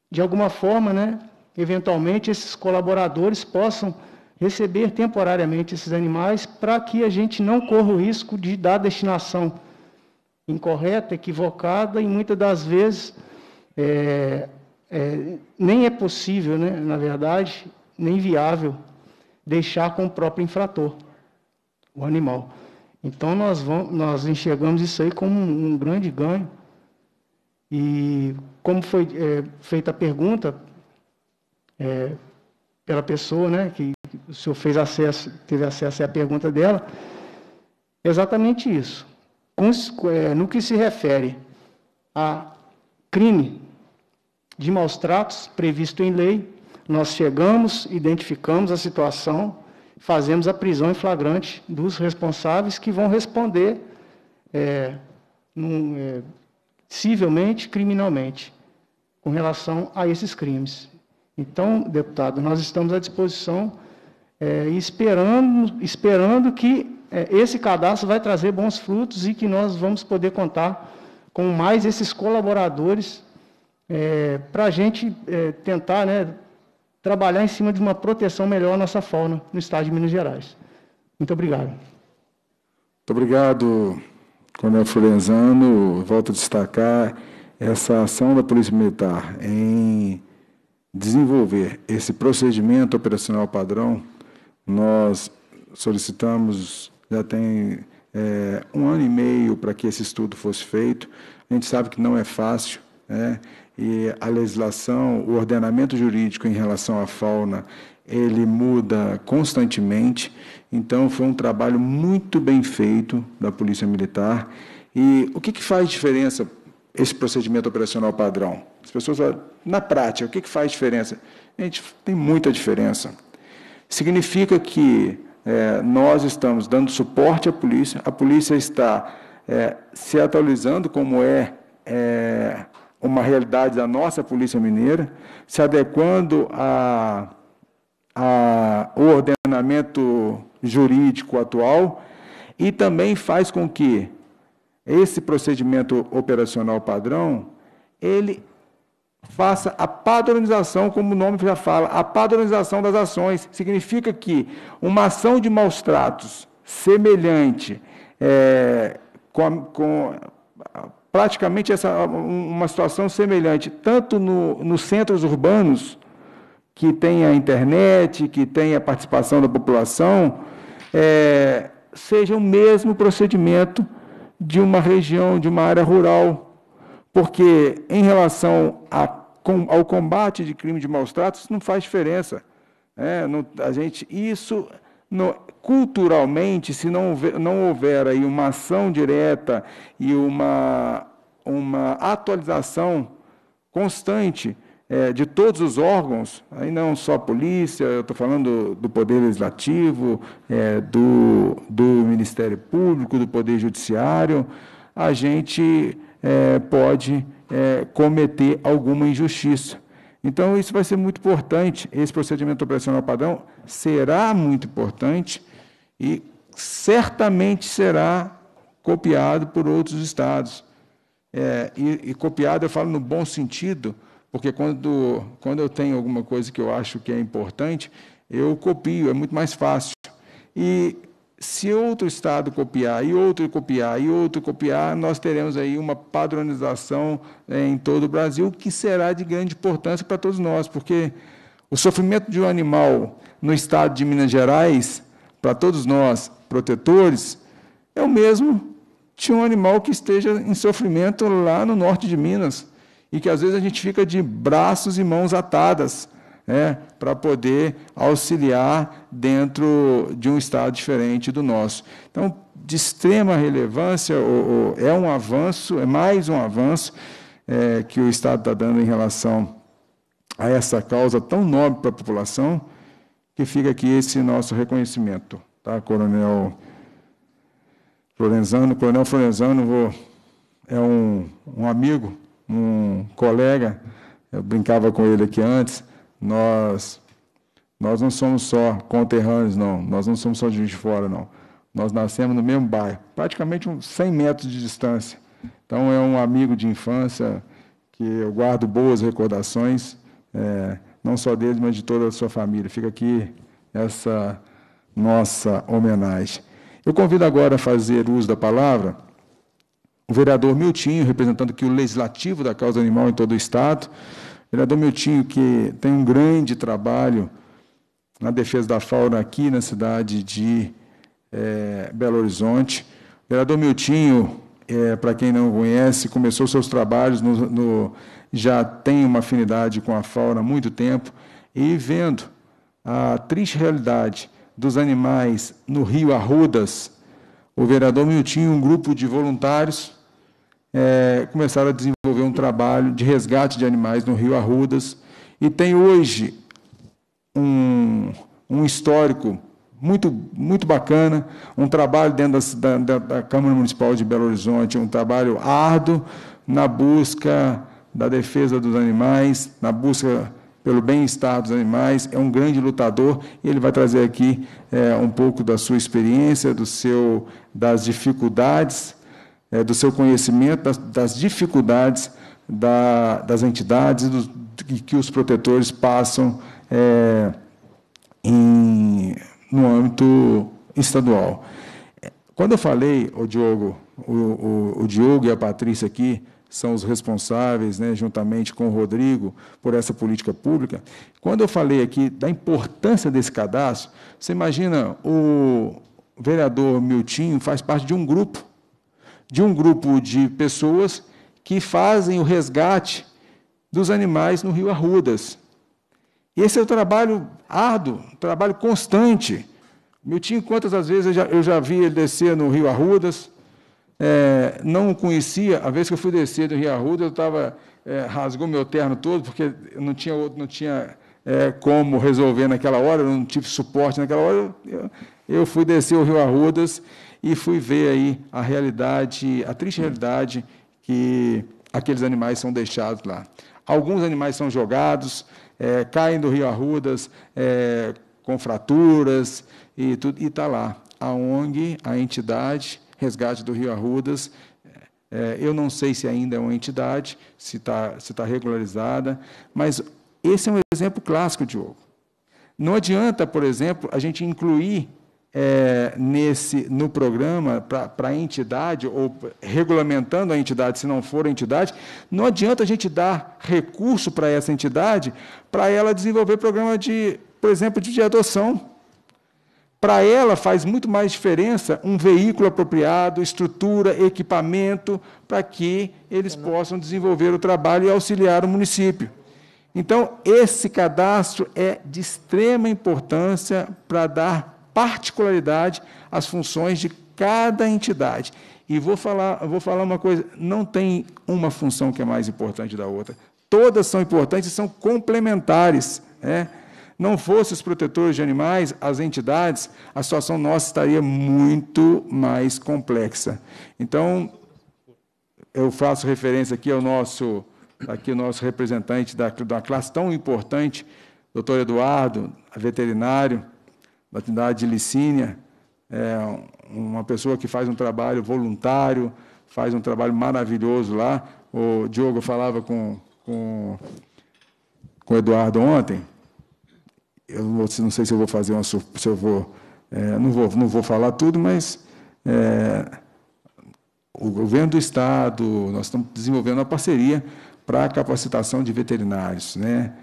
de alguma forma, né, eventualmente, esses colaboradores possam receber temporariamente esses animais para que a gente não corra o risco de dar destinação incorreta, equivocada e muitas das vezes é, é, nem é possível, né, na verdade, nem viável deixar com o próprio infrator o animal. Então nós, vamos, nós enxergamos isso aí como um, grande ganho. E como foi é, feita a pergunta, é, pela pessoa, né, que o senhor fez acesso, teve acesso à pergunta dela, exatamente isso. É, no que se refere a crime de maus tratos previsto em lei, nós chegamos, identificamos a situação, fazemos a prisão em flagrante dos responsáveis que vão responder é, num, é, civilmente, criminalmente, com relação a esses crimes. Então, deputado, nós estamos à disposição é, esperando, esperando que é, esse cadastro vai trazer bons frutos e que nós vamos poder contar com mais esses colaboradores é, para a gente é, tentar né, trabalhar em cima de uma proteção melhor à nossa fauna no estado de Minas Gerais. Muito obrigado. Muito obrigado, Coronel Florenzano. Volto a destacar essa ação da Polícia Militar em desenvolver esse procedimento operacional padrão, nós solicitamos, já tem é, um ano e meio para que esse estudo fosse feito. A gente sabe que não é fácil, né? e a legislação, o ordenamento jurídico em relação à fauna, ele muda constantemente. Então, foi um trabalho muito bem feito da Polícia Militar. E o que, que faz diferença esse procedimento operacional padrão. As pessoas falam, na prática, o que, que faz diferença? Gente, tem muita diferença. Significa que é, nós estamos dando suporte à polícia, a polícia está é, se atualizando como é, é uma realidade da nossa polícia mineira, se adequando ao ordenamento jurídico atual e também faz com que esse procedimento operacional padrão, ele faça a padronização, como o nome já fala, a padronização das ações. Significa que uma ação de maus tratos semelhante, é, com, com, praticamente essa, uma situação semelhante, tanto no, nos centros urbanos, que tem a internet, que tem a participação da população, é, seja o mesmo procedimento de uma região, de uma área rural, porque em relação a, com, ao combate de crime de maus tratos, não faz diferença. não, né? a gente, isso, culturalmente, se não houver, não houver aí uma ação direta e uma, uma atualização constante, é, de todos os órgãos, aí não só a polícia, eu estou falando do, Poder Legislativo, é, do, do Ministério Público, do Poder Judiciário, a gente é, pode é, cometer alguma injustiça. Então, isso vai ser muito importante. Esse procedimento operacional padrão será muito importante e certamente será copiado por outros estados. É, e, e copiado, eu falo no bom sentido, porque quando, quando eu tenho alguma coisa que eu acho que é importante, eu copio, é muito mais fácil. E se outro estado copiar, e outro copiar, e outro copiar, nós teremos aí uma padronização eh, em todo o Brasil, que será de grande importância para todos nós, porque o sofrimento de um animal no estado de Minas Gerais, para todos nós, protetores, é o mesmo de um animal que esteja em sofrimento lá no norte de Minas e que às vezes a gente fica de braços e mãos atadas né, para poder auxiliar dentro de um estado diferente do nosso. Então, de extrema relevância, ou, ou, é um avanço, é mais um avanço é, que o Estado está dando em relação a essa causa tão nobre para a população, que fica aqui esse nosso reconhecimento. Tá, Coronel Florenzano? Coronel Florenzano vou, é um, um amigo um colega, eu brincava com ele aqui antes, nós nós não somos só conterrâneos, não. Nós não somos só de Juiz de Fora, não. Nós nascemos no mesmo bairro, praticamente uns 100 metros de distância. Então, é um amigo de infância que eu guardo boas recordações, é, não só dele, mas de toda a sua família. Fica aqui essa nossa homenagem. Eu convido agora a fazer uso da palavra o vereador Miltinho, representando aqui o legislativo da causa animal em todo o Estado, o vereador Miltinho, que tem um grande trabalho na defesa da fauna aqui na cidade de é, Belo Horizonte. O vereador Miltinho, é, eh, para quem não conhece, começou seus trabalhos, no, no, já tem uma afinidade com a fauna há muito tempo, e vendo a triste realidade dos animais no rio Arrudas, o vereador Miltinho, um grupo de voluntários, é, começaram a desenvolver um trabalho de resgate de animais no Rio Arrudas e tem hoje um, um histórico muito, muito bacana, um trabalho dentro da, da, da, Câmara Municipal de Belo Horizonte, um trabalho árduo na busca da defesa dos animais, na busca pelo bem-estar dos animais, é um grande lutador e ele vai trazer aqui é, um pouco da sua experiência, do seu, das dificuldades é, do seu conhecimento das, das dificuldades da, das entidades do, que os protetores passam é, em, no âmbito estadual. Quando eu falei, o Diogo, o, o, o Diogo e a Patrícia aqui, são os responsáveis, né, juntamente com o Rodrigo, por essa política pública. Quando eu falei aqui da importância desse cadastro, você imagina o vereador Miltinho faz parte de um grupo de um grupo de pessoas que fazem o resgate dos animais no Rio Arrudas. esse é o um trabalho árduo, um trabalho constante. Meu tio, quantas as vezes eu já, eu já, vi ele descer no Rio Arrudas, é, não o conhecia, a vez que eu fui descer do Rio Arrudas, eu estava, é, rasgou meu terno todo, porque não tinha, não tinha é, como resolver naquela hora, eu não tive suporte naquela hora, eu, eu fui descer o Rio Arrudas, e fui ver aí a realidade, a triste realidade que aqueles animais são deixados lá. Alguns animais são jogados, é, caem do rio Arrudas é, com fraturas e tudo, e está lá. A ONG, a entidade Resgate do Rio Arrudas, é, é, eu não sei se ainda é uma entidade, se está se tá regularizada, mas esse é um exemplo clássico, Diogo. Não adianta, por exemplo, a gente incluir é, nesse, no programa para a entidade, ou regulamentando a entidade, se não for a entidade, não adianta a gente dar recurso para essa entidade para ela desenvolver programa de, por exemplo, de, de adoção. Para ela faz muito mais diferença um veículo apropriado, estrutura, equipamento, para que eles possam desenvolver o trabalho e auxiliar o município. Então, esse cadastro é de extrema importância para dar particularidade as funções de cada entidade. E vou falar, vou falar uma coisa: não tem uma função que é mais importante da outra. Todas são importantes e são complementares. Né? Não fossem os protetores de animais, as entidades, a situação nossa estaria muito mais complexa. Então, eu faço referência aqui ao nosso, aqui nosso representante da, da classe tão importante, doutor Eduardo, veterinário, da atividade de Licínia, é uma pessoa que faz um trabalho voluntário, faz um trabalho maravilhoso lá. O Diogo falava com, com, com o Eduardo ontem. Eu não, não sei se eu vou fazer uma se eu vou, é, não vou não vou falar tudo, mas é, o governo do estado nós estamos desenvolvendo uma parceria para a capacitação de veterinários, né?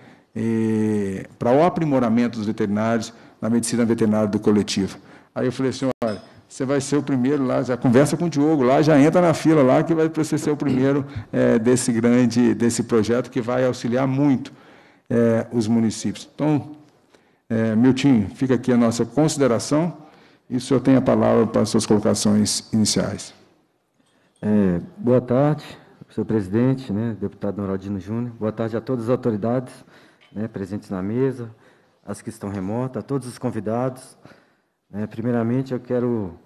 para o aprimoramento dos veterinários na medicina veterinária do coletivo. Aí eu falei assim, olha, você vai ser o primeiro lá, já conversa com o Diogo lá, já entra na fila lá, que vai você ser o primeiro é, desse grande, desse projeto que vai auxiliar muito é, os municípios. Então, é, Miltinho, fica aqui a nossa consideração e o senhor tem a palavra para as suas colocações iniciais. É, boa tarde, senhor presidente, né, deputado Noraldino Júnior. Boa tarde a todas as autoridades né, presentes na mesa, as que estão remotas, a todos os convidados. Né? Primeiramente, eu quero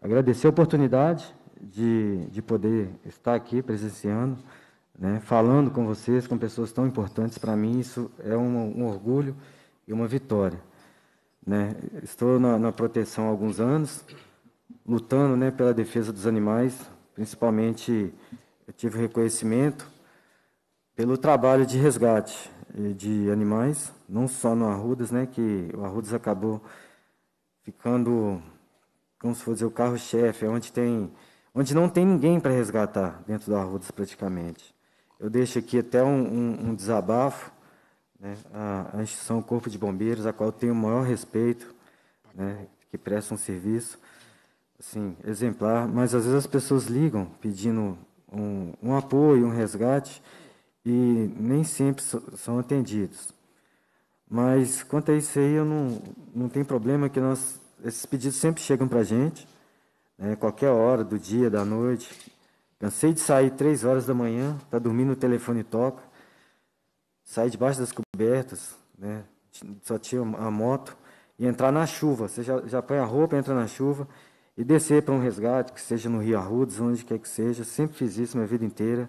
agradecer a oportunidade de, de poder estar aqui presenciando, né? falando com vocês, com pessoas tão importantes. Para mim, isso é um, um, orgulho e uma vitória. Né? Estou na, na, proteção há alguns anos, lutando né, pela defesa dos animais, principalmente eu tive reconhecimento pelo trabalho de resgate de animais, não só no Arrudas, né, que o Arrudas acabou ficando, como se fosse o carro-chefe, é onde, tem, onde não tem ninguém para resgatar dentro do Arrudas praticamente. Eu deixo aqui até um, um, um desabafo, né, a, a, instituição Corpo de Bombeiros, a qual eu tenho o maior respeito, né, que presta um serviço assim, exemplar, mas às vezes as pessoas ligam pedindo um, um apoio, um resgate, e nem sempre são atendidos. Mas quanto a isso aí, eu não, não tem problema que nós, esses pedidos sempre chegam para a gente, né, qualquer hora do dia, da noite. Cansei de sair três horas da manhã para tá dormir no telefone toca, sair debaixo das cobertas, né, só tinha a moto, e entrar na chuva. Você já, já põe a roupa, entra na chuva e descer para um resgate, que seja no Rio Arrudas, onde quer que seja. Sempre fiz isso minha vida inteira.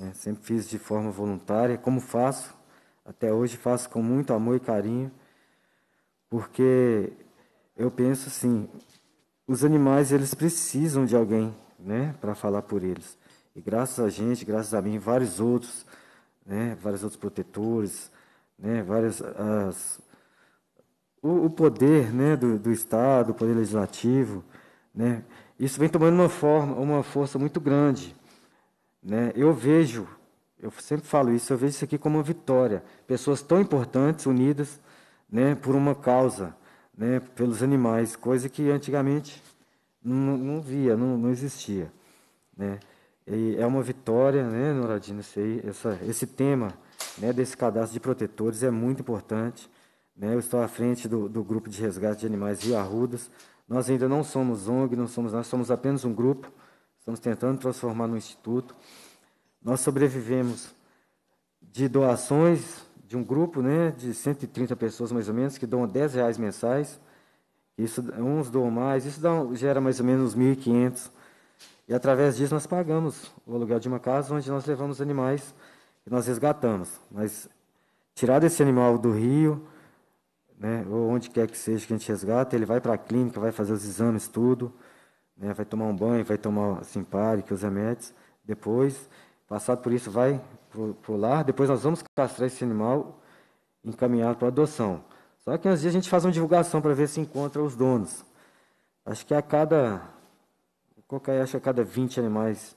Né? Sempre fiz de forma voluntária, como faço, até hoje faço com muito amor e carinho, porque eu penso assim, os animais eles precisam de alguém né, para falar por eles. E graças a gente, graças a mim, vários outros, né, vários outros protetores, né, várias as, o, o, poder né, do, do Estado, o poder legislativo, né, isso vem tomando uma forma, uma força muito grande. Né? Eu vejo, eu sempre falo isso, eu vejo isso aqui como uma vitória. Pessoas tão importantes, unidas né, por uma causa, né, pelos animais, coisa que antigamente não, não via, não, não existia. Né? E é uma vitória, né, Noradina, esse, essa, esse tema né, desse cadastro de protetores é muito importante. Né? Eu estou à frente do, do grupo de resgate de animais e Arrudas. Nós ainda não somos ONG, não somos nós somos apenas um grupo estamos tentando transformar no instituto. Nós sobrevivemos de doações de um grupo né, de 130 pessoas, mais ou menos, que doam 10 reais mensais. Isso, uns doam mais, isso dá, gera mais ou menos 1.500. E através disso nós pagamos o aluguel de uma casa onde nós levamos animais que nós resgatamos. Mas tirar esse animal do rio, né, ou onde quer que seja que a gente resgata, ele vai para a clínica, vai fazer os exames, tudo né? vai tomar um banho, vai tomar simpático, os remédios. Depois, passado por isso, vai para o lar. Depois nós vamos castrar esse animal encaminhado para adoção. Só que às vezes a gente faz uma divulgação para ver se encontra os donos. Acho que a cada. é? acho que a cada 20 animais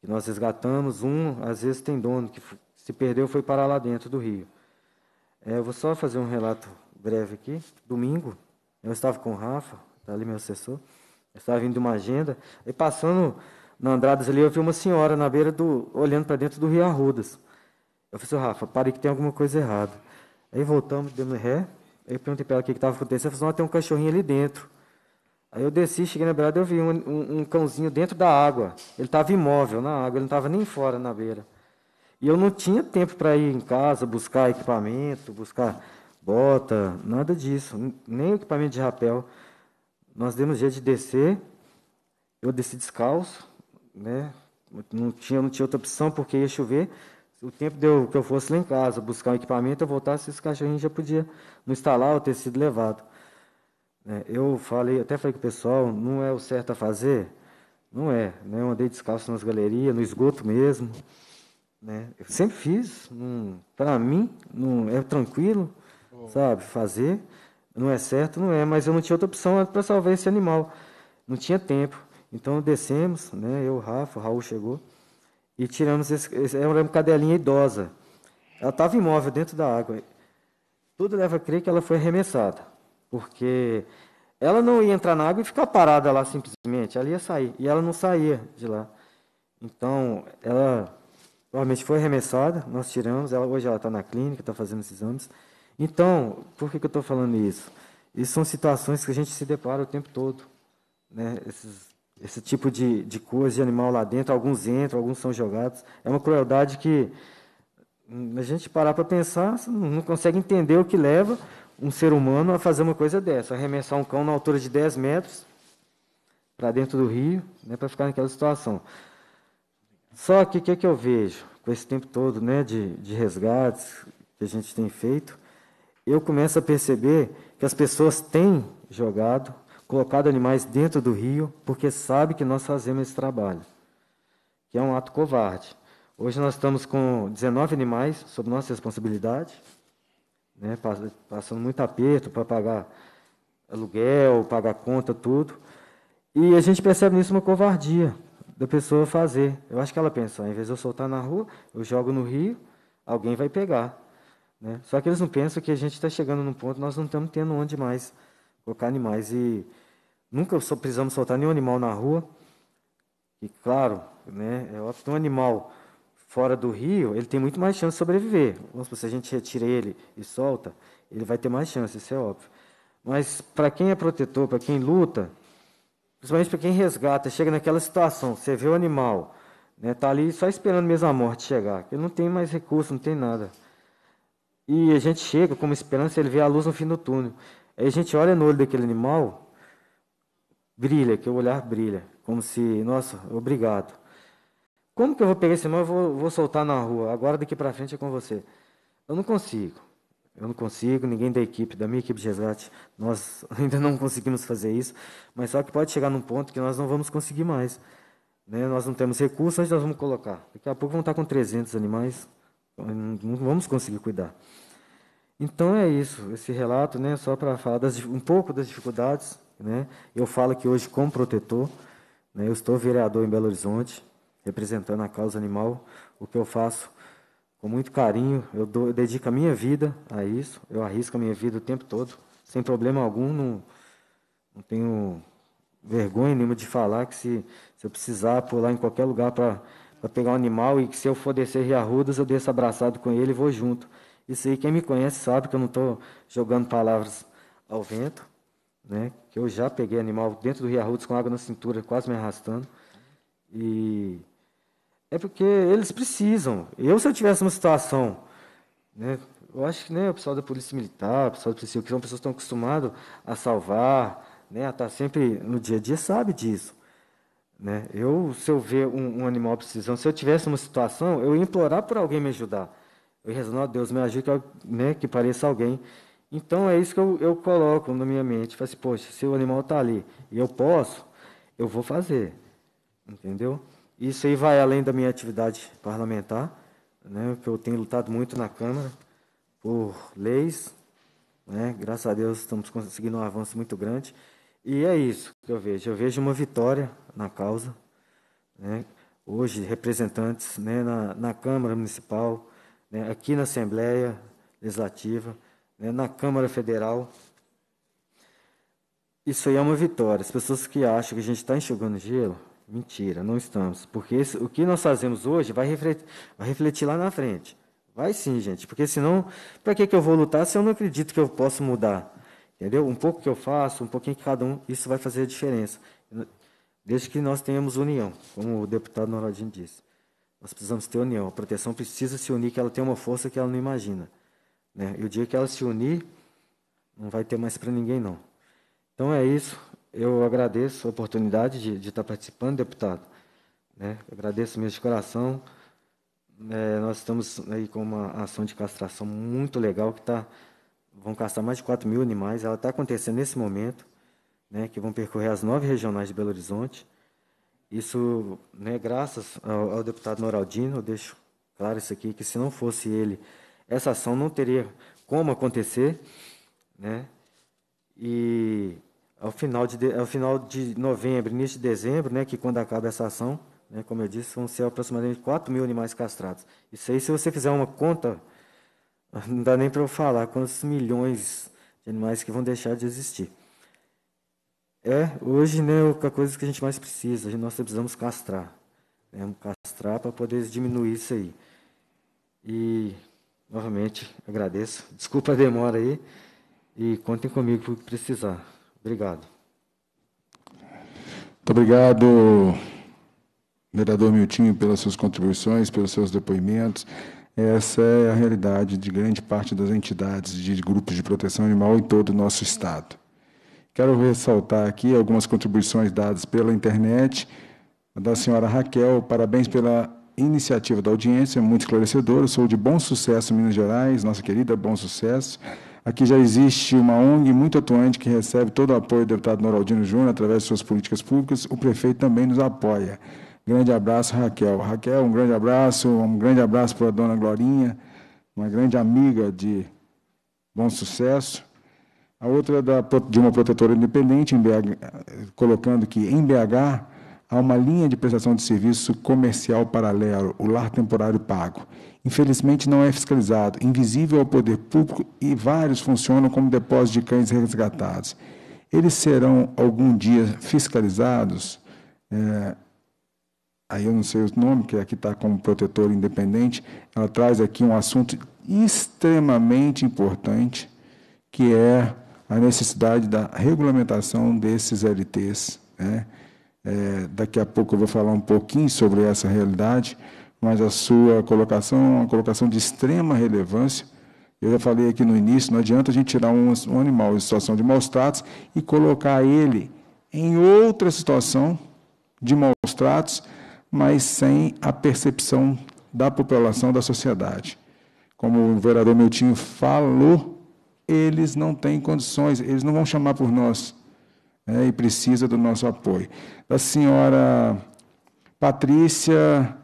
que nós resgatamos, um às vezes tem dono que se perdeu foi parar lá dentro do rio. É, eu vou só fazer um relato breve aqui. Domingo, eu estava com o Rafa, está ali meu assessor. Eu estava vindo de uma agenda, e passando na Andradas ali, eu vi uma senhora na beira do. olhando para dentro do Rio Arrudas. Eu falei, Rafa, pare que tem alguma coisa errada. Aí voltamos, demos ré. Aí eu perguntei para ela o que estava acontecendo. Ela falou, assim, tem um cachorrinho ali dentro. Aí eu desci, cheguei na beirada, eu vi um, um, um cãozinho dentro da água. Ele estava imóvel na água, ele não estava nem fora na beira. E eu não tinha tempo para ir em casa buscar equipamento, buscar bota, nada disso, nem equipamento de rapel. Nós demos jeito de descer. Eu desci descalço, né? Não tinha, não tinha outra opção porque ia chover. O tempo deu que eu fosse lá em casa buscar um equipamento, eu voltasse, esses cachorrinhos já podia não instalar ou ter sido levado. É, eu falei, até falei com o pessoal, não é o certo a fazer? Não é. Né? Eu andei descalço nas galerias, no esgoto mesmo. Né? Eu sempre fiz. Para mim, não é tranquilo, oh. sabe, fazer. Não é certo? Não é, mas eu não tinha outra opção para salvar esse animal. Não tinha tempo. Então descemos, né? Eu, o Rafa, o Raul chegou. E tiramos esse. esse era uma cadelinha idosa. Ela estava imóvel dentro da água. Tudo leva a crer que ela foi arremessada. Porque ela não ia entrar na água e ficar parada lá simplesmente. Ela ia sair. E ela não saía de lá. Então, ela provavelmente foi arremessada. Nós tiramos. Ela, hoje ela está na clínica, está fazendo os exames. Então, por que, que eu estou falando isso? Isso são situações que a gente se depara o tempo todo. Né? Esses, esse tipo de, de coisa, de animal lá dentro, alguns entram, alguns são jogados. É uma crueldade que hum, a gente parar para pensar, não consegue entender o que leva um ser humano a fazer uma coisa dessa, arremessar um cão na altura de 10 metros para dentro do rio, né, para ficar naquela situação. Só que o que, que eu vejo com esse tempo todo né, de, de resgates que a gente tem feito? eu começo a perceber que as pessoas têm jogado, colocado animais dentro do rio, porque sabe que nós fazemos esse trabalho, que é um ato covarde. Hoje nós estamos com 19 animais sob nossa responsabilidade, né, passando muito aperto para pagar aluguel, pagar conta, tudo. E a gente percebe nisso uma covardia da pessoa fazer. Eu acho que ela pensa, ao invés de eu soltar na rua, eu jogo no rio, alguém vai pegar. Né? Só que eles não pensam que a gente está chegando num ponto, nós não estamos tendo onde mais colocar animais. E nunca só precisamos soltar nenhum animal na rua. E claro, né, é óbvio que um animal fora do rio, ele tem muito mais chance de sobreviver. Vamos se a gente retira ele e solta, ele vai ter mais chance, isso é óbvio. Mas para quem é protetor, para quem luta, principalmente para quem resgata, chega naquela situação, você vê o animal, né, tá ali só esperando mesmo a morte chegar, ele não tem mais recurso, não tem nada. E a gente chega com uma esperança, ele vê a luz no fim do túnel. Aí a gente olha no olho daquele animal, brilha, que o olhar brilha, como se, nossa, obrigado. Como que eu vou pegar esse animal e vou, vou soltar na rua? Agora daqui para frente é com você. Eu não consigo. Eu não consigo, ninguém da equipe, da minha equipe de resgate, nós ainda não conseguimos fazer isso, mas só que pode chegar num ponto que nós não vamos conseguir mais. Né? Nós não temos recursos, onde nós vamos colocar? Daqui a pouco vão estar com 300 animais, então, não vamos conseguir cuidar. Então é isso, esse relato, né, só para falar das, um pouco das dificuldades, né? Eu falo que hoje como protetor, né, eu estou vereador em Belo Horizonte, representando a causa animal, o que eu faço com muito carinho, eu, dou, eu dedico a minha vida a isso, eu arrisco a minha vida o tempo todo, sem problema algum, não, não tenho vergonha nenhuma de falar que se, se eu precisar pular em qualquer lugar para para pegar um animal e que se eu for descer Rudas, eu desço abraçado com ele e vou junto. Isso aí quem me conhece sabe que eu não estou jogando palavras ao vento, né? Que eu já peguei animal dentro do Rudas com água na cintura, quase me arrastando. E é porque eles precisam. Eu se eu tivesse uma situação, né? Eu acho que né, o pessoal da Polícia Militar, o pessoal do Polícia, que são pessoas que estão acostumadas a salvar, né, a estar sempre no dia a dia, sabe disso. Né? Eu, se eu ver um, um animal precisando, se eu tivesse uma situação, eu ia implorar por alguém me ajudar. Eu ia rezar, Deus, me ajude que, né, que pareça alguém. Então é isso que eu, eu coloco na minha mente. Falo assim, poxa, se o animal está ali e eu posso, eu vou fazer. Entendeu? Isso aí vai além da minha atividade parlamentar, né, que eu tenho lutado muito na Câmara por leis. Né? Graças a Deus estamos conseguindo um avanço muito grande. E é isso que eu vejo. Eu vejo uma vitória na causa. Né? Hoje, representantes né, na, na, Câmara Municipal, né, aqui na Assembleia Legislativa, né, na Câmara Federal. Isso aí é uma vitória. As pessoas que acham que a gente está enxugando gelo, mentira, não estamos. Porque o que nós fazemos hoje vai refletir, vai refletir lá na frente. Vai sim, gente, porque senão, para que, que eu vou lutar se eu não acredito que eu posso mudar? Entendeu? Um pouco que eu faço, um pouquinho que cada um, isso vai fazer a diferença. Desde que nós tenhamos união, como o deputado Noradinho disse. Nós precisamos ter união. A proteção precisa se unir, que ela tem uma força que ela não imagina. Né? E o dia que ela se unir, não vai ter mais para ninguém, não. Então é isso. Eu agradeço a oportunidade de, de estar participando, deputado. Né? Agradeço mesmo de coração. É, nós estamos aí com uma ação de castração muito legal que tá, vão castrar mais de 4 mil animais. Ela está acontecendo nesse momento né, que vão percorrer as nove regionais de Belo Horizonte. Isso, né, graças ao, ao deputado Noraldino, eu deixo claro isso aqui, que se não fosse ele, essa ação não teria como acontecer. Né? E ao final de, de ao final de novembro, início de dezembro, né, que quando acaba essa ação, né, como eu disse, vão ser aproximadamente 4 mil animais castrados. Isso aí, se você fizer uma conta, não dá nem para eu falar quantos milhões de animais que vão deixar de existir. É, hoje né, é a coisa que a gente mais precisa, nós precisamos castrar. Né, castrar para poder diminuir isso aí. E, novamente, agradeço. Desculpa a demora aí. E contem comigo o que precisar. Obrigado. Muito obrigado, vereador Miltinho, pelas suas contribuições, pelos seus depoimentos. Essa é a realidade de grande parte das entidades de grupos de proteção animal em todo o nosso Estado. Quero ressaltar aqui algumas contribuições dadas pela internet da senhora Raquel. Parabéns pela iniciativa da audiência, muito esclarecedora. Sou de Bom Sucesso, Minas Gerais, nossa querida Bom Sucesso. Aqui já existe uma ONG muito atuante que recebe todo o apoio do deputado Noraldino Júnior através de suas políticas públicas. O prefeito também nos apoia. Grande abraço, Raquel. Raquel, um grande abraço, um grande abraço para a dona Glorinha, uma grande amiga de bom sucesso. A outra é da, de uma protetora independente, BH, colocando que em BH há uma linha de prestação de serviço comercial paralelo, o lar temporário pago. Infelizmente não é fiscalizado, invisível ao poder público e vários funcionam como depósito de cães resgatados. Eles serão algum dia fiscalizados? É, aí eu não sei o nome, que aqui é está como protetor independente, ela traz aqui um assunto extremamente importante, que é a necessidade da regulamentação desses LTs. Né? É, daqui a pouco eu vou falar um pouquinho sobre essa realidade, mas a sua colocação é uma colocação de extrema relevância. Eu já falei aqui no início, não adianta a gente tirar um, um animal em situação de maus tratos e colocar ele em outra situação de maus tratos, mas sem a percepção da população, da sociedade. Como o vereador Miltinho falou, eles não têm condições, eles não vão chamar por nós né, e precisa do nosso apoio. A senhora Patrícia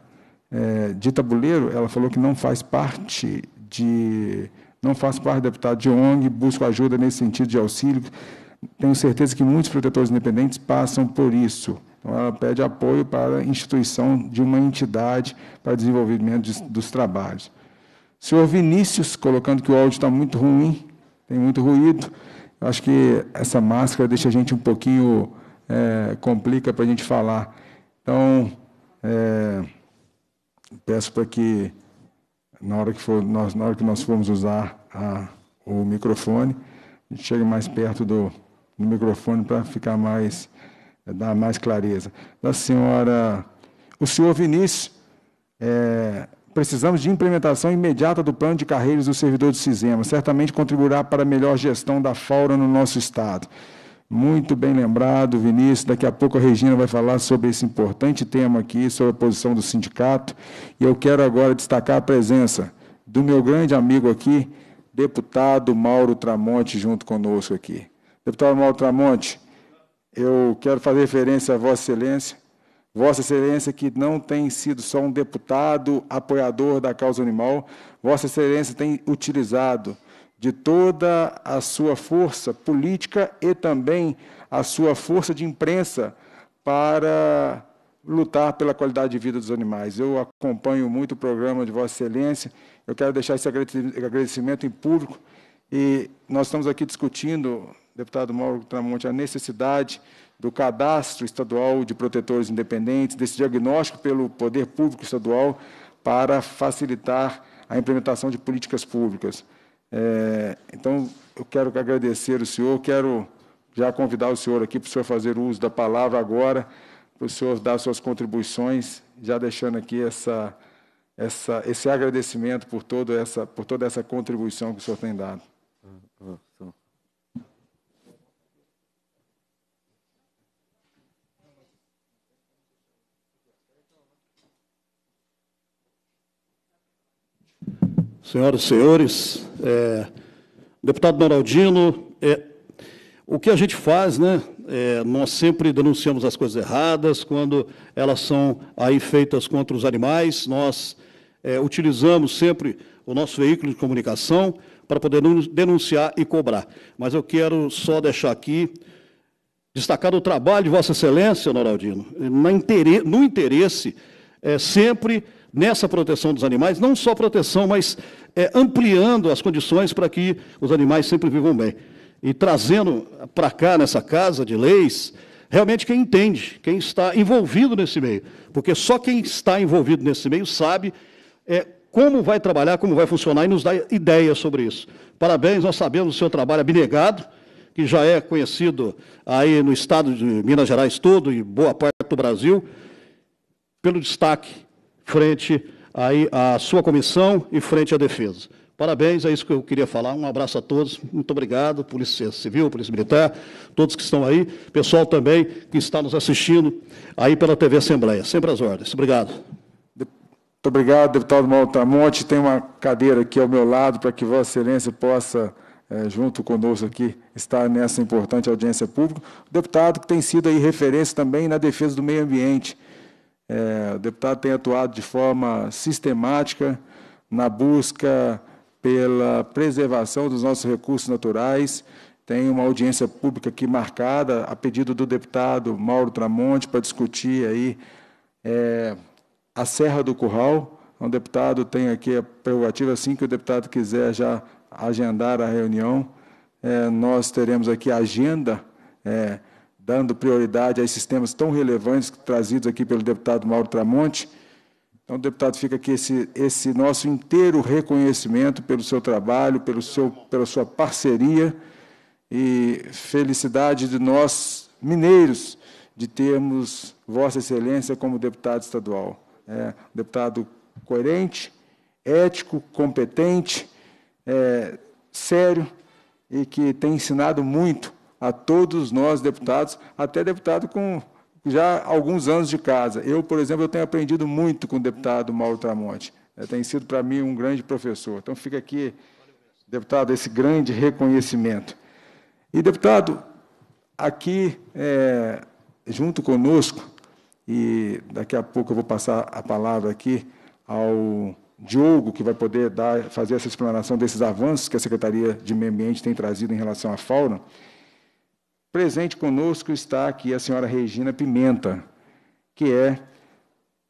é, de Tabuleiro, ela falou que não faz parte de. não faz parte de deputado de ONG, busco ajuda nesse sentido de auxílio. Tenho certeza que muitos protetores independentes passam por isso. Então, ela pede apoio para a instituição de uma entidade para desenvolvimento de, dos trabalhos. Senhor Vinícius, colocando que o áudio está muito ruim, tem muito ruído. Acho que essa máscara deixa a gente um pouquinho, é, complica para a gente falar. Então, é, peço para que, na hora que, for, nós, na hora que nós formos usar a, o microfone, a gente chegue mais perto do, do microfone para ficar mais, é, dar mais clareza. Da senhora, o senhor Vinícius, é, Precisamos de implementação imediata do plano de carreiras do servidor do Cisema. Certamente contribuirá para a melhor gestão da fauna no nosso Estado. Muito bem lembrado, Vinícius. Daqui a pouco a Regina vai falar sobre esse importante tema aqui, sobre a posição do sindicato. E eu quero agora destacar a presença do meu grande amigo aqui, deputado Mauro Tramonte, junto conosco aqui. Deputado Mauro Tramonte, eu quero fazer referência a Vossa Excelência Vossa Excelência, que não tem sido só um deputado apoiador da causa animal, Vossa Excelência tem utilizado de toda a sua força política e também a sua força de imprensa para lutar pela qualidade de vida dos animais. Eu acompanho muito o programa de Vossa Excelência, eu quero deixar esse agradecimento em público e nós estamos aqui discutindo, deputado Mauro Tramonte, a necessidade do Cadastro Estadual de Protetores Independentes, desse diagnóstico pelo Poder Público Estadual para facilitar a implementação de políticas públicas. É, então, eu quero agradecer o senhor, quero já convidar o senhor aqui para o senhor fazer uso da palavra agora, para o senhor dar suas contribuições, já deixando aqui essa, essa, esse agradecimento por, todo essa, por toda essa contribuição que o senhor tem dado. Senhoras e senhores, é, deputado Noraldino, é, o que a gente faz, né? É, nós sempre denunciamos as coisas erradas, quando elas são aí feitas contra os animais, nós é, utilizamos sempre o nosso veículo de comunicação para poder denunciar e cobrar. Mas eu quero só deixar aqui destacado o trabalho de Vossa Excelência, Noraldino, no interesse, é, sempre nessa proteção dos animais, não só proteção, mas é, ampliando as condições para que os animais sempre vivam bem. E trazendo para cá, nessa casa de leis, realmente quem entende, quem está envolvido nesse meio. Porque só quem está envolvido nesse meio sabe é, como vai trabalhar, como vai funcionar e nos dá ideia sobre isso. Parabéns, nós sabemos o seu trabalho abnegado, que já é conhecido aí no estado de Minas Gerais todo e boa parte do Brasil, pelo destaque frente à sua comissão e frente à defesa. Parabéns, é isso que eu queria falar. Um abraço a todos, muito obrigado, Polícia Civil, Polícia Militar, todos que estão aí, pessoal também que está nos assistindo aí pela TV Assembleia. Sempre às ordens. Obrigado. Muito obrigado, deputado Maltamonte. Tem uma cadeira aqui ao meu lado para que Vossa Excelência possa, é, junto conosco aqui, estar nessa importante audiência pública. O deputado que tem sido aí referência também na defesa do meio ambiente. É, o deputado tem atuado de forma sistemática na busca pela preservação dos nossos recursos naturais. Tem uma audiência pública aqui marcada, a pedido do deputado Mauro Tramonte, para discutir aí é, a Serra do Curral. Então, o deputado tem aqui a prerrogativa, assim que o deputado quiser já agendar a reunião, é, nós teremos aqui a agenda é, dando prioridade a esses temas tão relevantes trazidos aqui pelo deputado Mauro Tramonte. Então, deputado, fica aqui esse, esse nosso inteiro reconhecimento pelo seu trabalho, pelo seu, pela sua parceria e felicidade de nós, mineiros, de termos Vossa Excelência como deputado estadual. É, deputado coerente, ético, competente, é, sério e que tem ensinado muito a todos nós, deputados, até deputado com já alguns anos de casa. Eu, por exemplo, eu tenho aprendido muito com o deputado Mauro Tramonte. É, tem sido para mim um grande professor. Então fica aqui, deputado, esse grande reconhecimento. E, deputado, aqui, é, junto conosco, e daqui a pouco eu vou passar a palavra aqui ao Diogo, que vai poder dar, fazer essa explanação desses avanços que a Secretaria de Meio Ambiente tem trazido em relação à fauna. Presente conosco está aqui a senhora Regina Pimenta, que é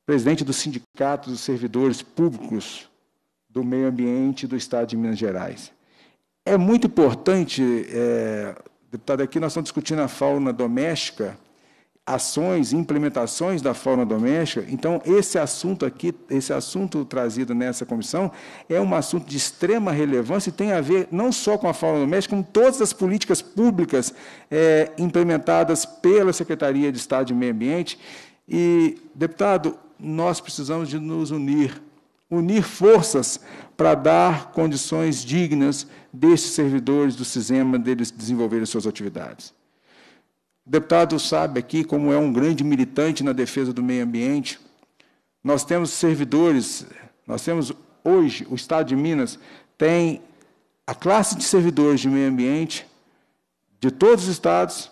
presidente do Sindicato dos Servidores Públicos do Meio Ambiente do Estado de Minas Gerais. É muito importante, é, deputado, aqui nós estamos discutindo a fauna doméstica, ações, implementações da fauna doméstica. Então, esse assunto aqui, esse assunto trazido nessa comissão, é um assunto de extrema relevância e tem a ver não só com a fauna doméstica, com todas as políticas públicas é, implementadas pela Secretaria de Estado de Meio Ambiente. E, deputado, nós precisamos de nos unir, unir forças para dar condições dignas destes servidores do SISEMA deles desenvolverem suas atividades. O deputado sabe aqui como é um grande militante na defesa do meio ambiente. Nós temos servidores, nós temos hoje, o Estado de Minas tem a classe de servidores de meio ambiente de todos os estados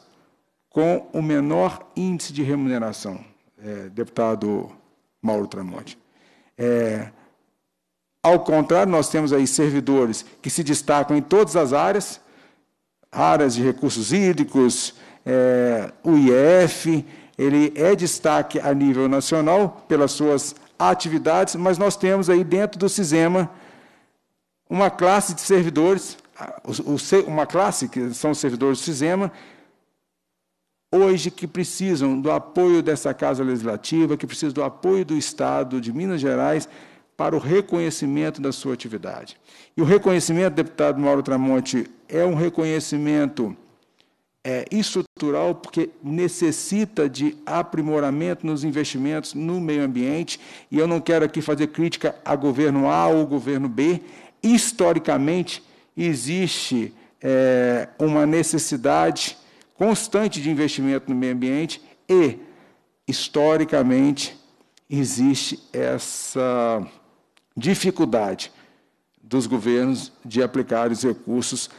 com o menor índice de remuneração, é, deputado Mauro Tramonte. É, ao contrário, nós temos aí servidores que se destacam em todas as áreas, áreas de recursos hídricos, é, o IF, ele é destaque a nível nacional pelas suas atividades, mas nós temos aí dentro do SISEMA uma classe de servidores, uma classe que são servidores do SISEMA, hoje que precisam do apoio dessa Casa Legislativa, que precisam do apoio do Estado de Minas Gerais para o reconhecimento da sua atividade. E o reconhecimento, deputado Mauro Tramonte, é um reconhecimento é, estrutural, porque necessita de aprimoramento nos investimentos no meio ambiente, e eu não quero aqui fazer crítica a governo A ou governo B. Historicamente, existe é, uma necessidade constante de investimento no meio ambiente e, historicamente, existe essa dificuldade dos governos de aplicar os recursos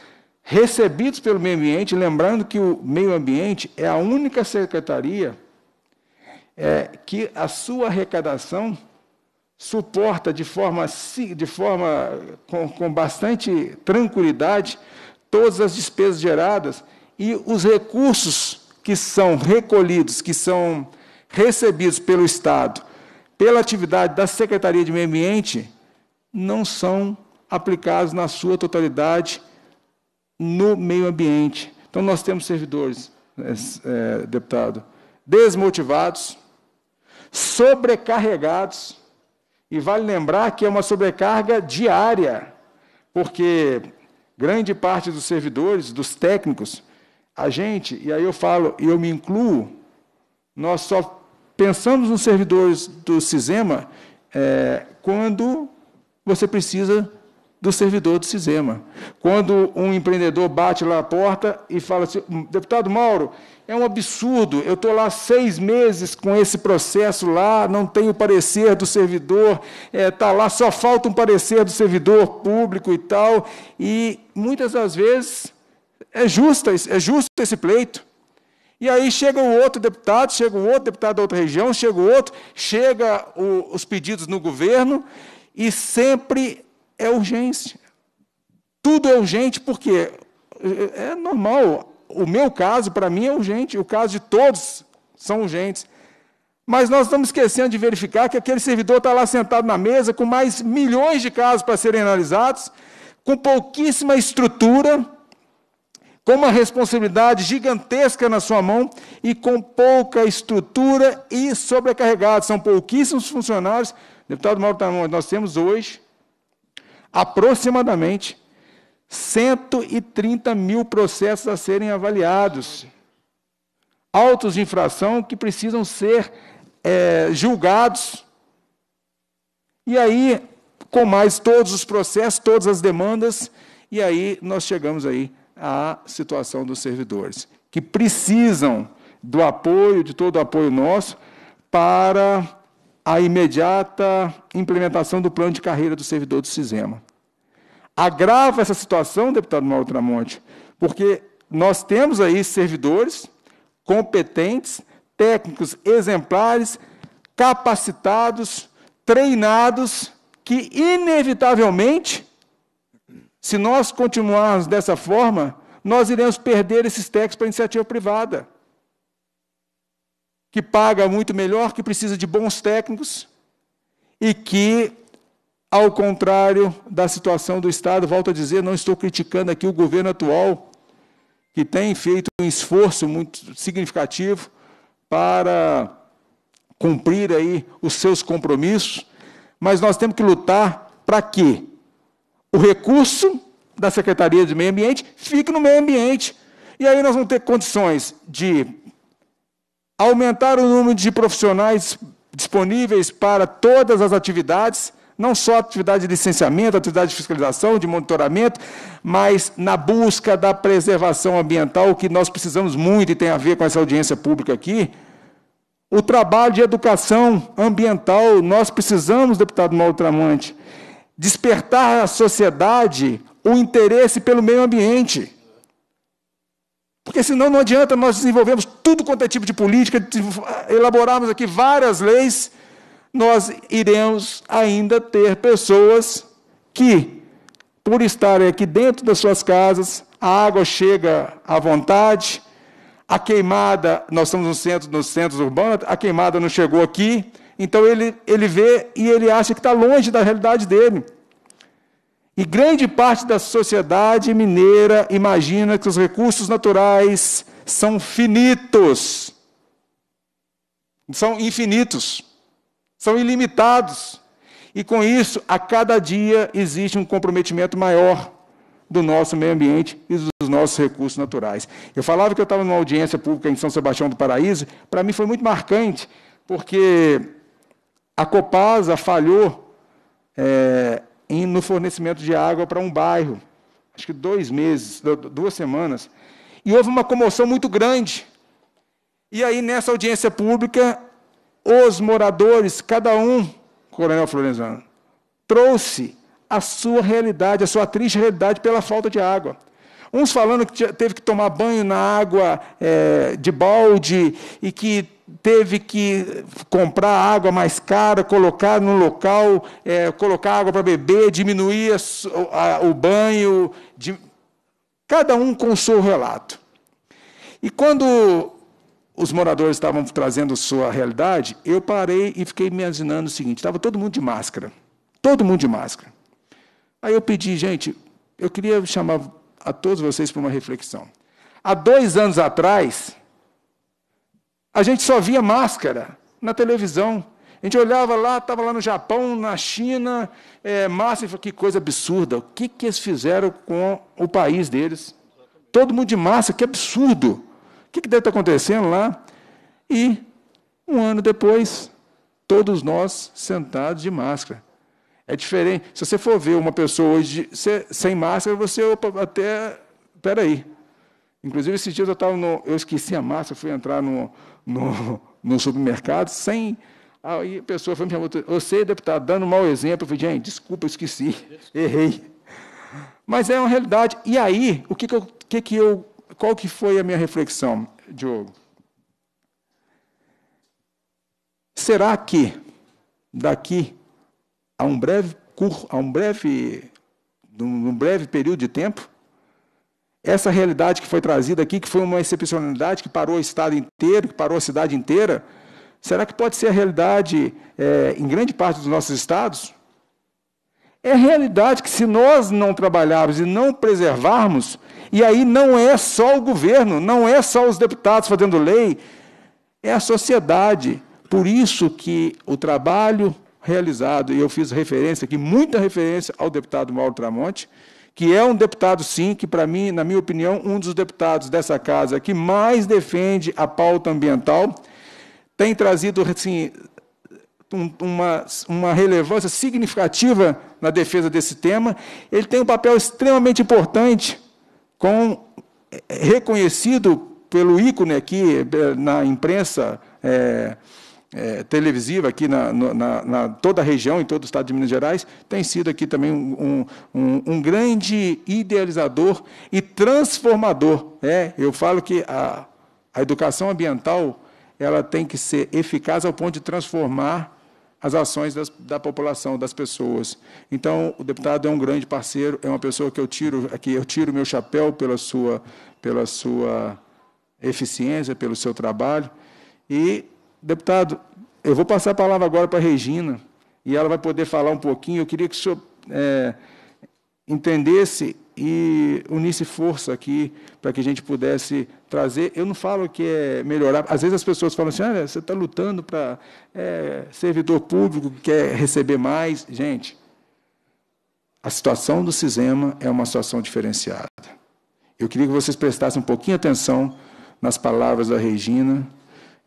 recebidos pelo meio ambiente, lembrando que o meio ambiente é a única secretaria é, que a sua arrecadação suporta de forma, de forma com, com bastante tranquilidade todas as despesas geradas e os recursos que são recolhidos, que são recebidos pelo Estado, pela atividade da Secretaria de Meio Ambiente, não são aplicados na sua totalidade no meio ambiente. Então, nós temos servidores, né, é, deputado, desmotivados, sobrecarregados, e vale lembrar que é uma sobrecarga diária, porque grande parte dos servidores, dos técnicos, a gente, e aí eu falo, e eu me incluo, nós só pensamos nos servidores do Cisema é, quando você precisa do servidor do Cisema. Quando um empreendedor bate lá a porta e fala assim, deputado Mauro, é um absurdo, eu estou lá seis meses com esse processo lá, não tenho parecer do servidor, está é, tá lá, só falta um parecer do servidor público e tal. E muitas das vezes é justo, é justo esse pleito. E aí chega o outro deputado, chega o outro deputado da outra região, chega o outro, chega o, os pedidos no governo, e sempre é urgência. Tudo é urgente porque é, é normal. O meu caso, para mim, é urgente. O caso de todos são urgentes. Mas nós estamos esquecendo de verificar que aquele servidor está lá sentado na mesa com mais milhões de casos para serem analisados, com pouquíssima estrutura, com uma responsabilidade gigantesca na sua mão e com pouca estrutura e sobrecarregado. São pouquíssimos funcionários. Deputado Mauro Tamões, nós temos hoje aproximadamente 130 mil processos a serem avaliados. Autos de infração que precisam ser é, julgados. E aí, com mais todos os processos, todas as demandas, e aí nós chegamos aí à situação dos servidores, que precisam do apoio, de todo o apoio nosso, para a imediata implementação do plano de carreira do servidor do Cisema agrava essa situação, deputado Mauro Tramonte, porque nós temos aí servidores competentes, técnicos exemplares, capacitados, treinados, que inevitavelmente, se nós continuarmos dessa forma, nós iremos perder esses técnicos para a iniciativa privada, que paga muito melhor, que precisa de bons técnicos e que ao contrário da situação do Estado, volto a dizer, não estou criticando aqui o governo atual, que tem feito um esforço muito significativo para cumprir aí os seus compromissos, mas nós temos que lutar para que o recurso da Secretaria de Meio Ambiente fique no meio ambiente. E aí nós vamos ter condições de aumentar o número de profissionais disponíveis para todas as atividades não só atividade de licenciamento, atividade de fiscalização, de monitoramento, mas na busca da preservação ambiental, o que nós precisamos muito e tem a ver com essa audiência pública aqui. O trabalho de educação ambiental, nós precisamos, deputado Mauro Tramante, despertar na sociedade o interesse pelo meio ambiente. Porque senão não adianta nós desenvolvermos tudo quanto é tipo de política, elaborarmos aqui várias leis nós iremos ainda ter pessoas que, por estarem aqui dentro das suas casas, a água chega à vontade, a queimada, nós estamos no centro, nos centros urbanos, a queimada não chegou aqui, então ele, ele vê e ele acha que está longe da realidade dele. E grande parte da sociedade mineira imagina que os recursos naturais são finitos. São infinitos são ilimitados. E com isso, a cada dia existe um comprometimento maior do nosso meio ambiente e dos nossos recursos naturais. Eu falava que eu estava numa audiência pública em São Sebastião do Paraíso, para mim foi muito marcante, porque a Copasa falhou é, em, no fornecimento de água para um bairro, acho que dois meses, duas semanas, e houve uma comoção muito grande. E aí, nessa audiência pública, os moradores, cada um, Coronel Florenzano, trouxe a sua realidade, a sua triste realidade pela falta de água. Uns falando que teve que tomar banho na água é, de balde e que teve que comprar água mais cara, colocar no local, é, colocar água para beber, diminuir a, a, o banho. De... Cada um com o seu relato. E quando os moradores estavam trazendo sua realidade, eu parei e fiquei imaginando o seguinte: estava todo mundo de máscara. Todo mundo de máscara. Aí eu pedi, gente, eu queria chamar a todos vocês para uma reflexão. Há dois anos atrás, a gente só via máscara na televisão. A gente olhava lá, estava lá no Japão, na China, é, máscara, e falou, que coisa absurda. O que, que eles fizeram com o país deles? Todo mundo de máscara, que absurdo que, que deve estar acontecendo lá? E, um ano depois, todos nós sentados de máscara. É diferente. Se você for ver uma pessoa hoje de, sem máscara, você, opa, até. Peraí. Inclusive, esses dias eu estava no. Eu esqueci a máscara, fui entrar no, no, no supermercado sem. Aí a pessoa foi me chamou, você, deputado, dando um mau exemplo. Eu falei, gente, desculpa, esqueci, errei. Mas é uma realidade. E aí, o que, que, eu, que, que eu qual que foi a minha reflexão, Diogo? Será que daqui a um breve a um breve num breve período de tempo, essa realidade que foi trazida aqui, que foi uma excepcionalidade que parou o estado inteiro, que parou a cidade inteira, será que pode ser a realidade é, em grande parte dos nossos estados? É a realidade que se nós não trabalharmos e não preservarmos, e aí não é só o governo, não é só os deputados fazendo lei, é a sociedade. Por isso que o trabalho realizado, e eu fiz referência aqui, muita referência ao deputado Mauro Tramonte, que é um deputado, sim, que, para mim, na minha opinião, um dos deputados dessa casa que mais defende a pauta ambiental, tem trazido assim, um, uma, uma relevância significativa na defesa desse tema, ele tem um papel extremamente importante, com, eh, reconhecido pelo ícone aqui eh, na imprensa é, é, televisiva, aqui na, na, na, toda a região, em todo o estado de Minas Gerais, tem sido aqui também um, um, um grande idealizador e transformador. É, eu falo que a, a educação ambiental ela tem que ser eficaz ao ponto de transformar as ações das, da população, das pessoas. Então, o deputado é um grande parceiro, é uma pessoa que eu tiro aqui, é eu tiro meu chapéu pela sua, pela sua eficiência, pelo seu trabalho. E, deputado, eu vou passar a palavra agora para a Regina, e ela vai poder falar um pouquinho. Eu queria que o senhor é, entendesse e unisse força aqui para que a gente pudesse trazer. Eu não falo que é melhorar. Às vezes as pessoas falam assim: olha, você está lutando para é, servidor público, quer receber mais. Gente, a situação do CISEMA é uma situação diferenciada. Eu queria que vocês prestassem um pouquinho atenção nas palavras da Regina.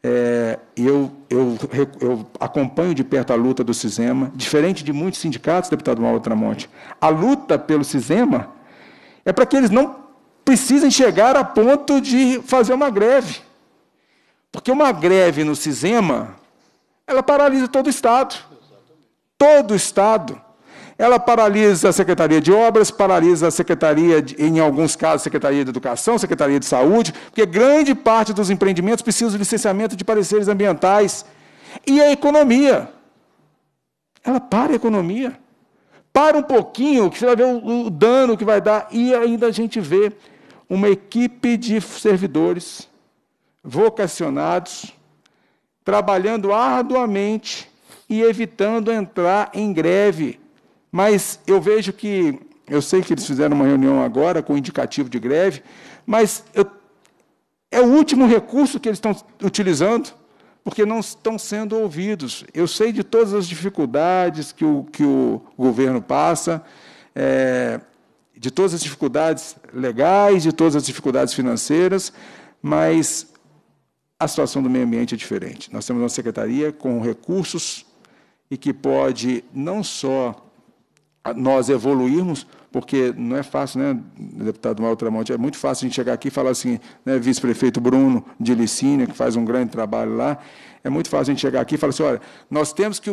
É, eu, eu, eu, acompanho de perto a luta do CISEMA, diferente de muitos sindicatos, deputado Mauro Tramonte. A luta pelo CISEMA é para que eles não precisem chegar a ponto de fazer uma greve. Porque uma greve no Cisema, ela paralisa todo o Estado. Todo o Estado. Ela paralisa a Secretaria de Obras, paralisa a Secretaria, de, em alguns casos, Secretaria de Educação, Secretaria de Saúde, porque grande parte dos empreendimentos precisa de licenciamento de pareceres ambientais. E a economia. Ela para a economia. Para um pouquinho, que você vai ver o, o dano que vai dar. E ainda a gente vê uma equipe de servidores vocacionados, trabalhando arduamente e evitando entrar em greve. Mas eu vejo que, eu sei que eles fizeram uma reunião agora com indicativo de greve, mas eu, é o último recurso que eles estão utilizando, porque não estão sendo ouvidos. Eu sei de todas as dificuldades que o, que o governo passa, é, de todas as dificuldades legais, de todas as dificuldades financeiras, mas a situação do meio ambiente é diferente. Nós temos uma secretaria com recursos e que pode não só nós evoluirmos, porque não é fácil, né, deputado Mauro Tramonte, é muito fácil a gente chegar aqui e falar assim, né, vice-prefeito Bruno de Licínia, que faz um grande trabalho lá, é muito fácil a gente chegar aqui e falar assim, olha, nós temos que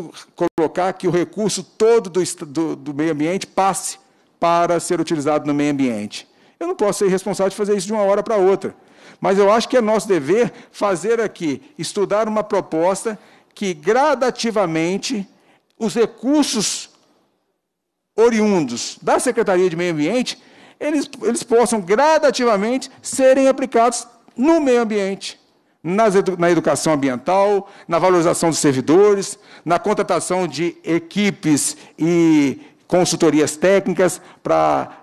colocar que o recurso todo do, do, do meio ambiente passe para ser utilizado no meio ambiente. Eu não posso ser responsável de fazer isso de uma hora para outra. Mas eu acho que é nosso dever fazer aqui, estudar uma proposta que gradativamente os recursos oriundos da Secretaria de Meio Ambiente, eles, eles possam gradativamente serem aplicados no meio ambiente, edu na educação ambiental, na valorização dos servidores, na contratação de equipes e consultorias técnicas para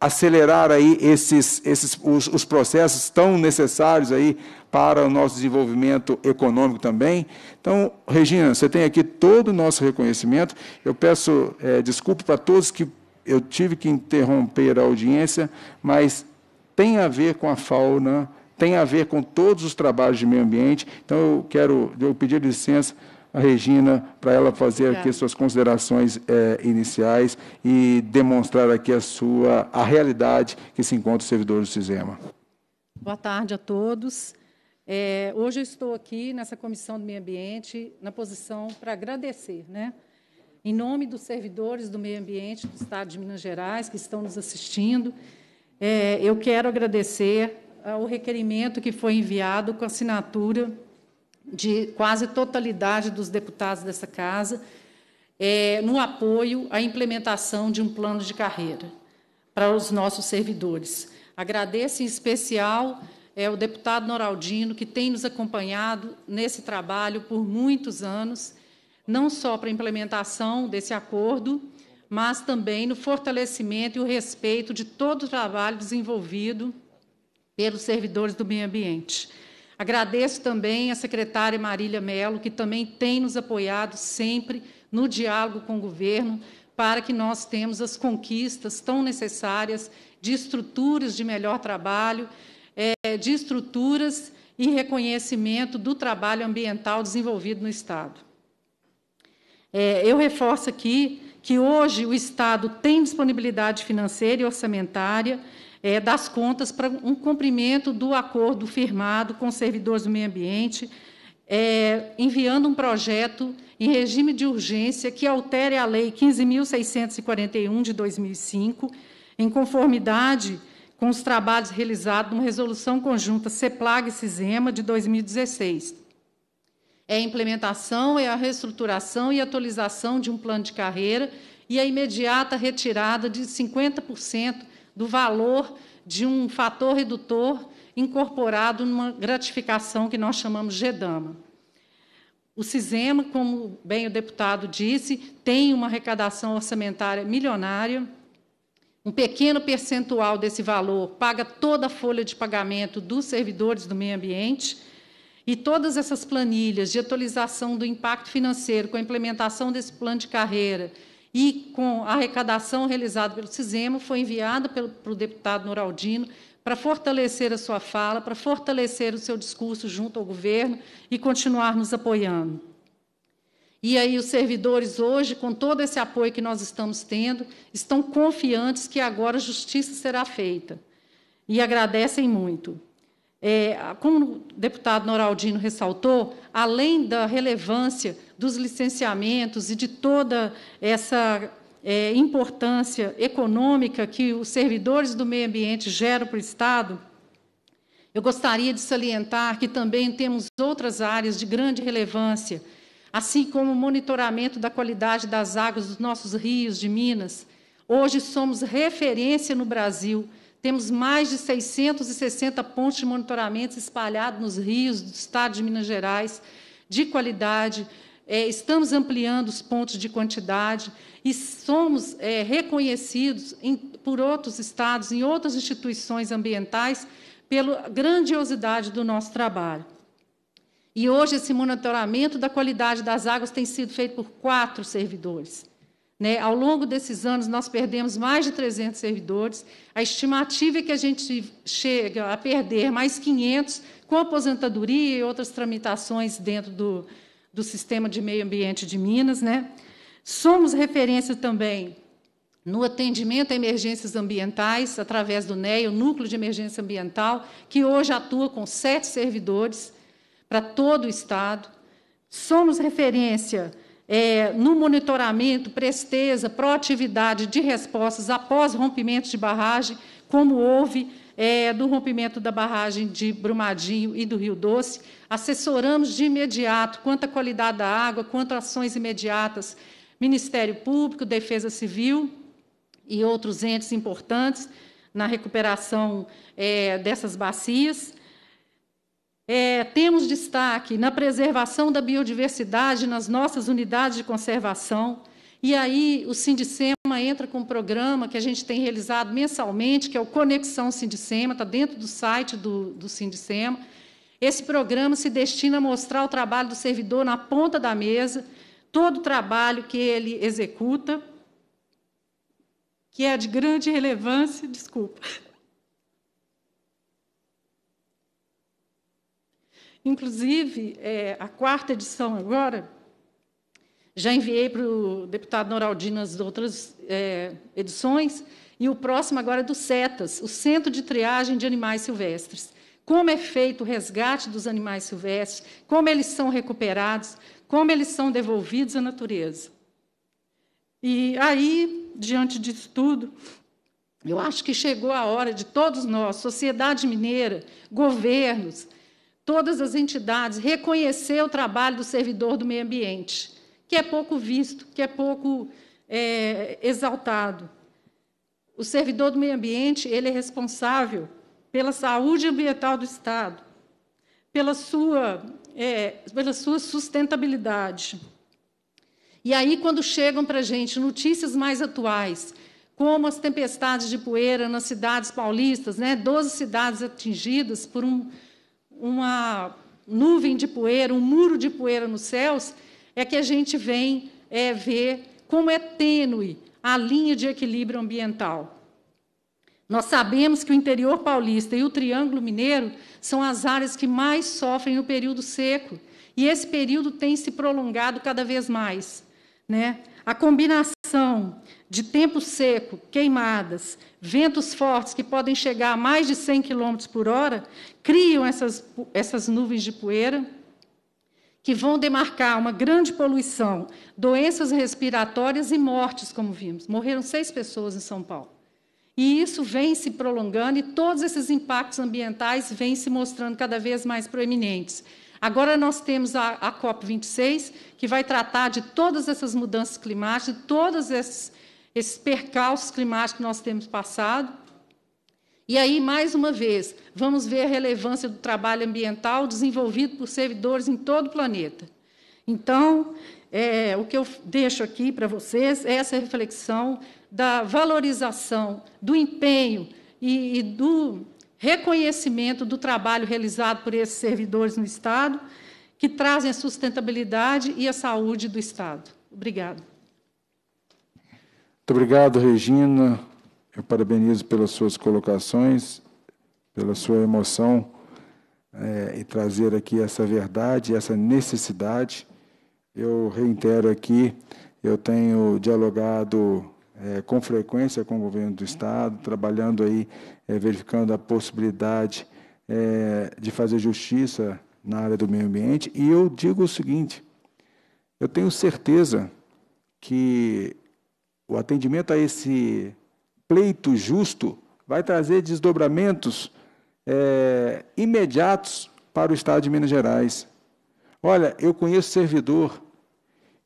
acelerar aí esses, esses os, os, processos tão necessários aí para o nosso desenvolvimento econômico também. Então, Regina, você tem aqui todo o nosso reconhecimento. Eu peço é, desculpa para todos que eu tive que interromper a audiência, mas tem a ver com a fauna, tem a ver com todos os trabalhos de meio ambiente. Então, eu quero, eu pedir licença a Regina para ela fazer aqui suas considerações é, iniciais e demonstrar aqui a sua a realidade que se encontra o servidor do Cisema. Boa tarde a todos. É, hoje eu estou aqui nessa comissão do meio ambiente na posição para agradecer, né? Em nome dos servidores do meio ambiente do Estado de Minas Gerais que estão nos assistindo, é, eu quero agradecer ao ah, requerimento que foi enviado com assinatura de quase totalidade dos deputados dessa casa, é, no apoio à implementação de um plano de carreira para os nossos servidores. Agradeço em especial é, o deputado Noraldino, que tem nos acompanhado nesse trabalho por muitos anos, não só para a implementação desse acordo, mas também no fortalecimento e o respeito de todo o trabalho desenvolvido pelos servidores do meio ambiente. Agradeço também a secretária Marília Melo, que também tem nos apoiado sempre no diálogo com o governo, para que nós temos as conquistas tão necessárias de estruturas de melhor trabalho, eh, de estruturas e reconhecimento do trabalho ambiental desenvolvido no Estado. Eh, eu reforço aqui que hoje o Estado tem disponibilidade financeira e orçamentária é, das contas para um cumprimento do acordo firmado com os servidores do meio ambiente, é, enviando um projeto em regime de urgência que altere a Lei 15.641 de 2005, em conformidade com os trabalhos realizados numa resolução conjunta CEPLAG e CISEMA de 2016. É a implementação, é a reestruturação e atualização de um plano de carreira e a imediata retirada de 50% do valor de um fator redutor incorporado numa gratificação que nós chamamos de O CISEMA, como bem o deputado disse, tem uma arrecadação orçamentária milionária. Um pequeno percentual desse valor paga toda a folha de pagamento dos servidores do meio ambiente. E todas essas planilhas de atualização do impacto financeiro com a implementação desse plano de carreira, e com a arrecadação realizada pelo CISEMA, foi enviada pelo, pelo deputado Noraldino para fortalecer a sua fala, para fortalecer o seu discurso junto ao governo e continuarmos apoiando. E aí os servidores hoje, com todo esse apoio que nós estamos tendo, estão confiantes que agora a justiça será feita. E agradecem muito. É, como o deputado Noraldino ressaltou, além da relevância dos licenciamentos e de toda essa é, importância econômica que os servidores do meio ambiente geram para o Estado, eu gostaria de salientar que também temos outras áreas de grande relevância, assim como o monitoramento da qualidade das águas dos nossos rios de Minas. Hoje somos referência no Brasil temos mais de 660 pontos de monitoramento espalhados nos rios do estado de Minas Gerais, de qualidade. É, estamos ampliando os pontos de quantidade e somos é, reconhecidos em, por outros estados, em outras instituições ambientais, pela grandiosidade do nosso trabalho. E hoje esse monitoramento da qualidade das águas tem sido feito por quatro servidores. Né? Ao longo desses anos, nós perdemos mais de 300 servidores. A estimativa é que a gente chega a perder mais 500 com aposentadoria e outras tramitações dentro do, do sistema de meio ambiente de Minas. Né? Somos referência também no atendimento a emergências ambientais, através do NEI, o Núcleo de Emergência Ambiental, que hoje atua com sete servidores para todo o Estado. Somos referência é, no monitoramento, presteza, proatividade de respostas após rompimento de barragem, como houve é, do rompimento da barragem de Brumadinho e do Rio Doce. Assessoramos de imediato quanto à qualidade da água, quanto a ações imediatas, Ministério Público, Defesa Civil e outros entes importantes na recuperação é, dessas bacias. É, temos destaque na preservação da biodiversidade nas nossas unidades de conservação. E aí o Sindicema entra com um programa que a gente tem realizado mensalmente, que é o Conexão Sindicema, está dentro do site do, do Sindicema. Esse programa se destina a mostrar o trabalho do servidor na ponta da mesa, todo o trabalho que ele executa, que é de grande relevância, desculpa, Inclusive, é, a quarta edição agora, já enviei para o deputado Noraldino as outras é, edições, e o próximo agora é do CETAS, o Centro de Triagem de Animais Silvestres. Como é feito o resgate dos animais silvestres, como eles são recuperados, como eles são devolvidos à natureza. E aí, diante disso tudo, eu acho que chegou a hora de todos nós, sociedade mineira, governos, todas as entidades, reconhecer o trabalho do servidor do meio ambiente, que é pouco visto, que é pouco é, exaltado. O servidor do meio ambiente ele é responsável pela saúde ambiental do Estado, pela sua, é, pela sua sustentabilidade. E aí, quando chegam para a gente notícias mais atuais, como as tempestades de poeira nas cidades paulistas, né, 12 cidades atingidas por um, uma nuvem de poeira, um muro de poeira nos céus, é que a gente vem é, ver como é tênue a linha de equilíbrio ambiental. Nós sabemos que o interior paulista e o Triângulo Mineiro são as áreas que mais sofrem o período seco, e esse período tem se prolongado cada vez mais. Né? A combinação de tempo seco, queimadas, ventos fortes que podem chegar a mais de 100 km por hora, criam essas, essas nuvens de poeira que vão demarcar uma grande poluição, doenças respiratórias e mortes, como vimos. Morreram seis pessoas em São Paulo. E isso vem se prolongando e todos esses impactos ambientais vêm se mostrando cada vez mais proeminentes. Agora nós temos a, a COP26, que vai tratar de todas essas mudanças climáticas, de todos esses esses percalços climáticos que nós temos passado. E aí, mais uma vez, vamos ver a relevância do trabalho ambiental desenvolvido por servidores em todo o planeta. Então, é, o que eu deixo aqui para vocês é essa reflexão da valorização, do empenho e, e do reconhecimento do trabalho realizado por esses servidores no Estado, que trazem a sustentabilidade e a saúde do Estado. Obrigada. Muito obrigado, Regina. Eu parabenizo pelas suas colocações, pela sua emoção é, e trazer aqui essa verdade, essa necessidade. Eu reitero aqui, eu tenho dialogado é, com frequência com o governo do Estado, trabalhando aí, é, verificando a possibilidade de fazer justiça na área do meio ambiente. E eu digo o seguinte: eu tenho certeza que o atendimento a esse pleito justo vai trazer desdobramentos é, imediatos para o Estado de Minas Gerais. Olha, eu conheço servidor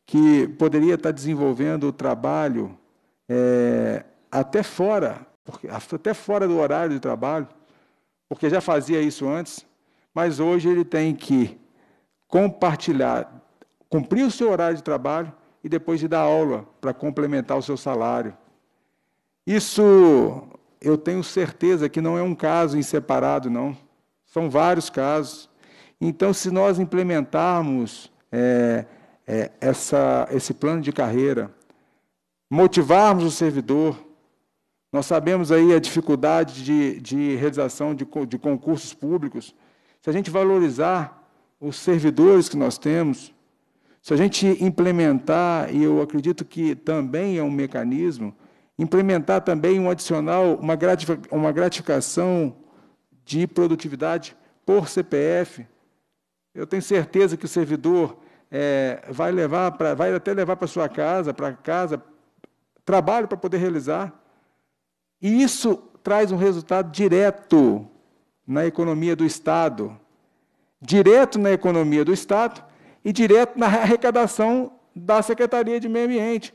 que poderia estar desenvolvendo o trabalho é, até fora, porque, até fora do horário de trabalho, porque já fazia isso antes, mas hoje ele tem que compartilhar, cumprir o seu horário de trabalho e depois de dar aula para complementar o seu salário. Isso eu tenho certeza que não é um caso em separado, não. São vários casos. Então, se nós implementarmos é, é, essa, esse plano de carreira, motivarmos o servidor, nós sabemos aí a dificuldade de, de realização de, de concursos públicos. Se a gente valorizar os servidores que nós temos, se a gente implementar, e eu acredito que também é um mecanismo, implementar também um adicional, uma, uma gratificação de produtividade por CPF, eu tenho certeza que o servidor é, vai levar pra, vai até levar para sua casa, para casa, trabalho para poder realizar. E isso traz um resultado direto na economia do Estado. Direto na economia do Estado, e direto na arrecadação da Secretaria de Meio Ambiente.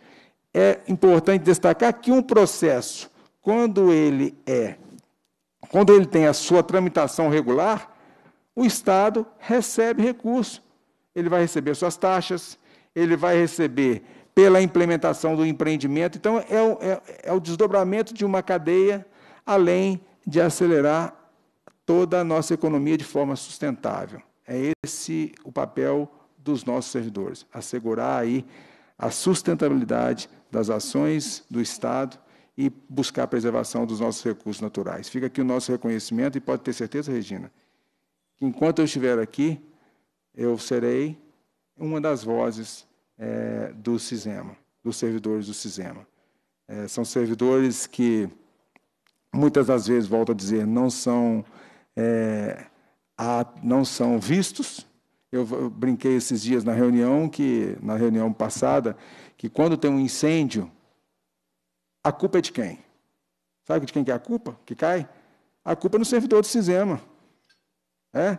É importante destacar que um processo, quando ele é, quando ele tem a sua tramitação regular, o Estado recebe recurso. Ele vai receber suas taxas, ele vai receber pela implementação do empreendimento. Então, é o, é, é o desdobramento de uma cadeia, além de acelerar toda a nossa economia de forma sustentável. É esse o papel dos nossos servidores, assegurar aí a sustentabilidade das ações do Estado e buscar a preservação dos nossos recursos naturais. Fica aqui o nosso reconhecimento e pode ter certeza, Regina, que enquanto eu estiver aqui, eu serei uma das vozes é, do Cisema, dos servidores do Cisema. É, são servidores que, muitas das vezes, volto a dizer, não são, é, a, não são vistos, eu, brinquei esses dias na reunião que na reunião passada que quando tem um incêndio, a culpa é de quem? Sabe de quem que é a culpa? Que cai? A culpa é no servidor do Cisema. É?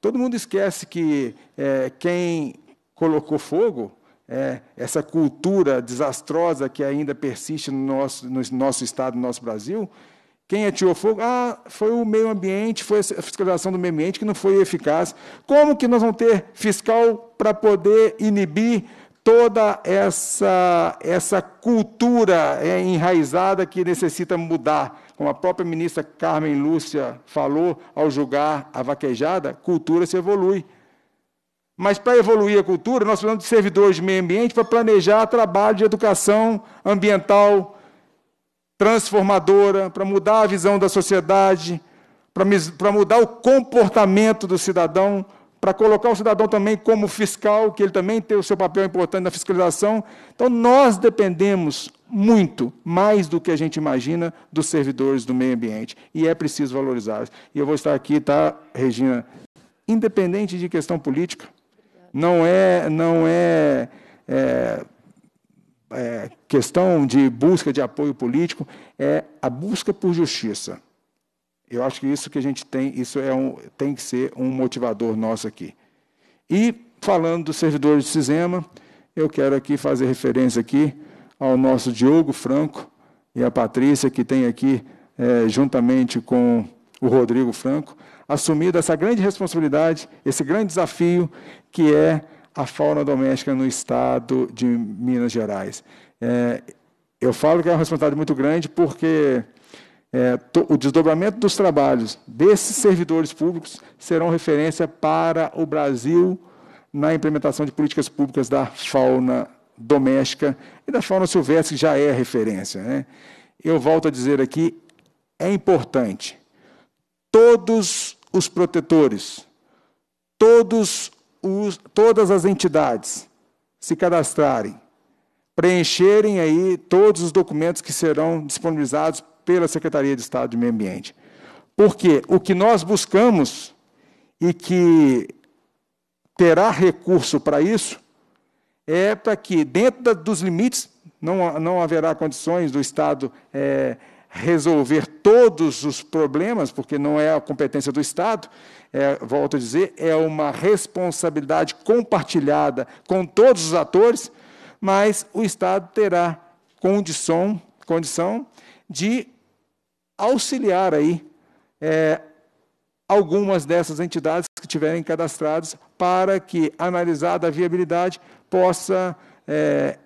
Todo mundo esquece que é, quem colocou fogo, é, essa cultura desastrosa que ainda persiste no nosso, no nosso estado, no nosso Brasil, quem atirou é fogo? Ah, foi o meio ambiente, foi a fiscalização do meio ambiente que não foi eficaz. Como que nós vamos ter fiscal para poder inibir toda essa, essa cultura é, enraizada que necessita mudar? Como a própria ministra Carmen Lúcia falou ao julgar a vaquejada, cultura se evolui. Mas para evoluir a cultura, nós precisamos de servidores de meio ambiente para planejar trabalho de educação ambiental, transformadora, para mudar a visão da sociedade, para mudar o comportamento do cidadão, para colocar o cidadão também como fiscal, que ele também tem o seu papel importante na fiscalização. Então, nós dependemos muito, mais do que a gente imagina, dos servidores do meio ambiente. E é preciso valorizá-los. E eu vou estar aqui, tá, Regina? Independente de questão política, não é, não é, é é, questão de busca de apoio político é a busca por justiça. Eu acho que isso que a gente tem, isso é um, tem que ser um motivador nosso aqui. E falando dos servidores de Cisema, eu quero aqui fazer referência aqui ao nosso Diogo Franco e a Patrícia, que tem aqui, é, juntamente com o Rodrigo Franco, assumido essa grande responsabilidade, esse grande desafio que é a fauna doméstica no estado de Minas Gerais. É, eu falo que é uma responsabilidade muito grande porque é, to, o desdobramento dos trabalhos desses servidores públicos serão referência para o Brasil na implementação de políticas públicas da fauna doméstica e da fauna silvestre, que já é referência. Né? Eu volto a dizer aqui, é importante. Todos os protetores, todos os, todas as entidades se cadastrarem, preencherem aí todos os documentos que serão disponibilizados pela Secretaria de Estado de Meio Ambiente. Porque o que nós buscamos e que terá recurso para isso é para que, dentro da, dos limites, não, não haverá condições do Estado. É, resolver todos os problemas, porque não é a competência do Estado, é, volto a dizer, é uma responsabilidade compartilhada com todos os atores, mas o Estado terá condição, condição de auxiliar aí é, algumas dessas entidades que tiverem cadastradas para que, analisada a viabilidade, possa é,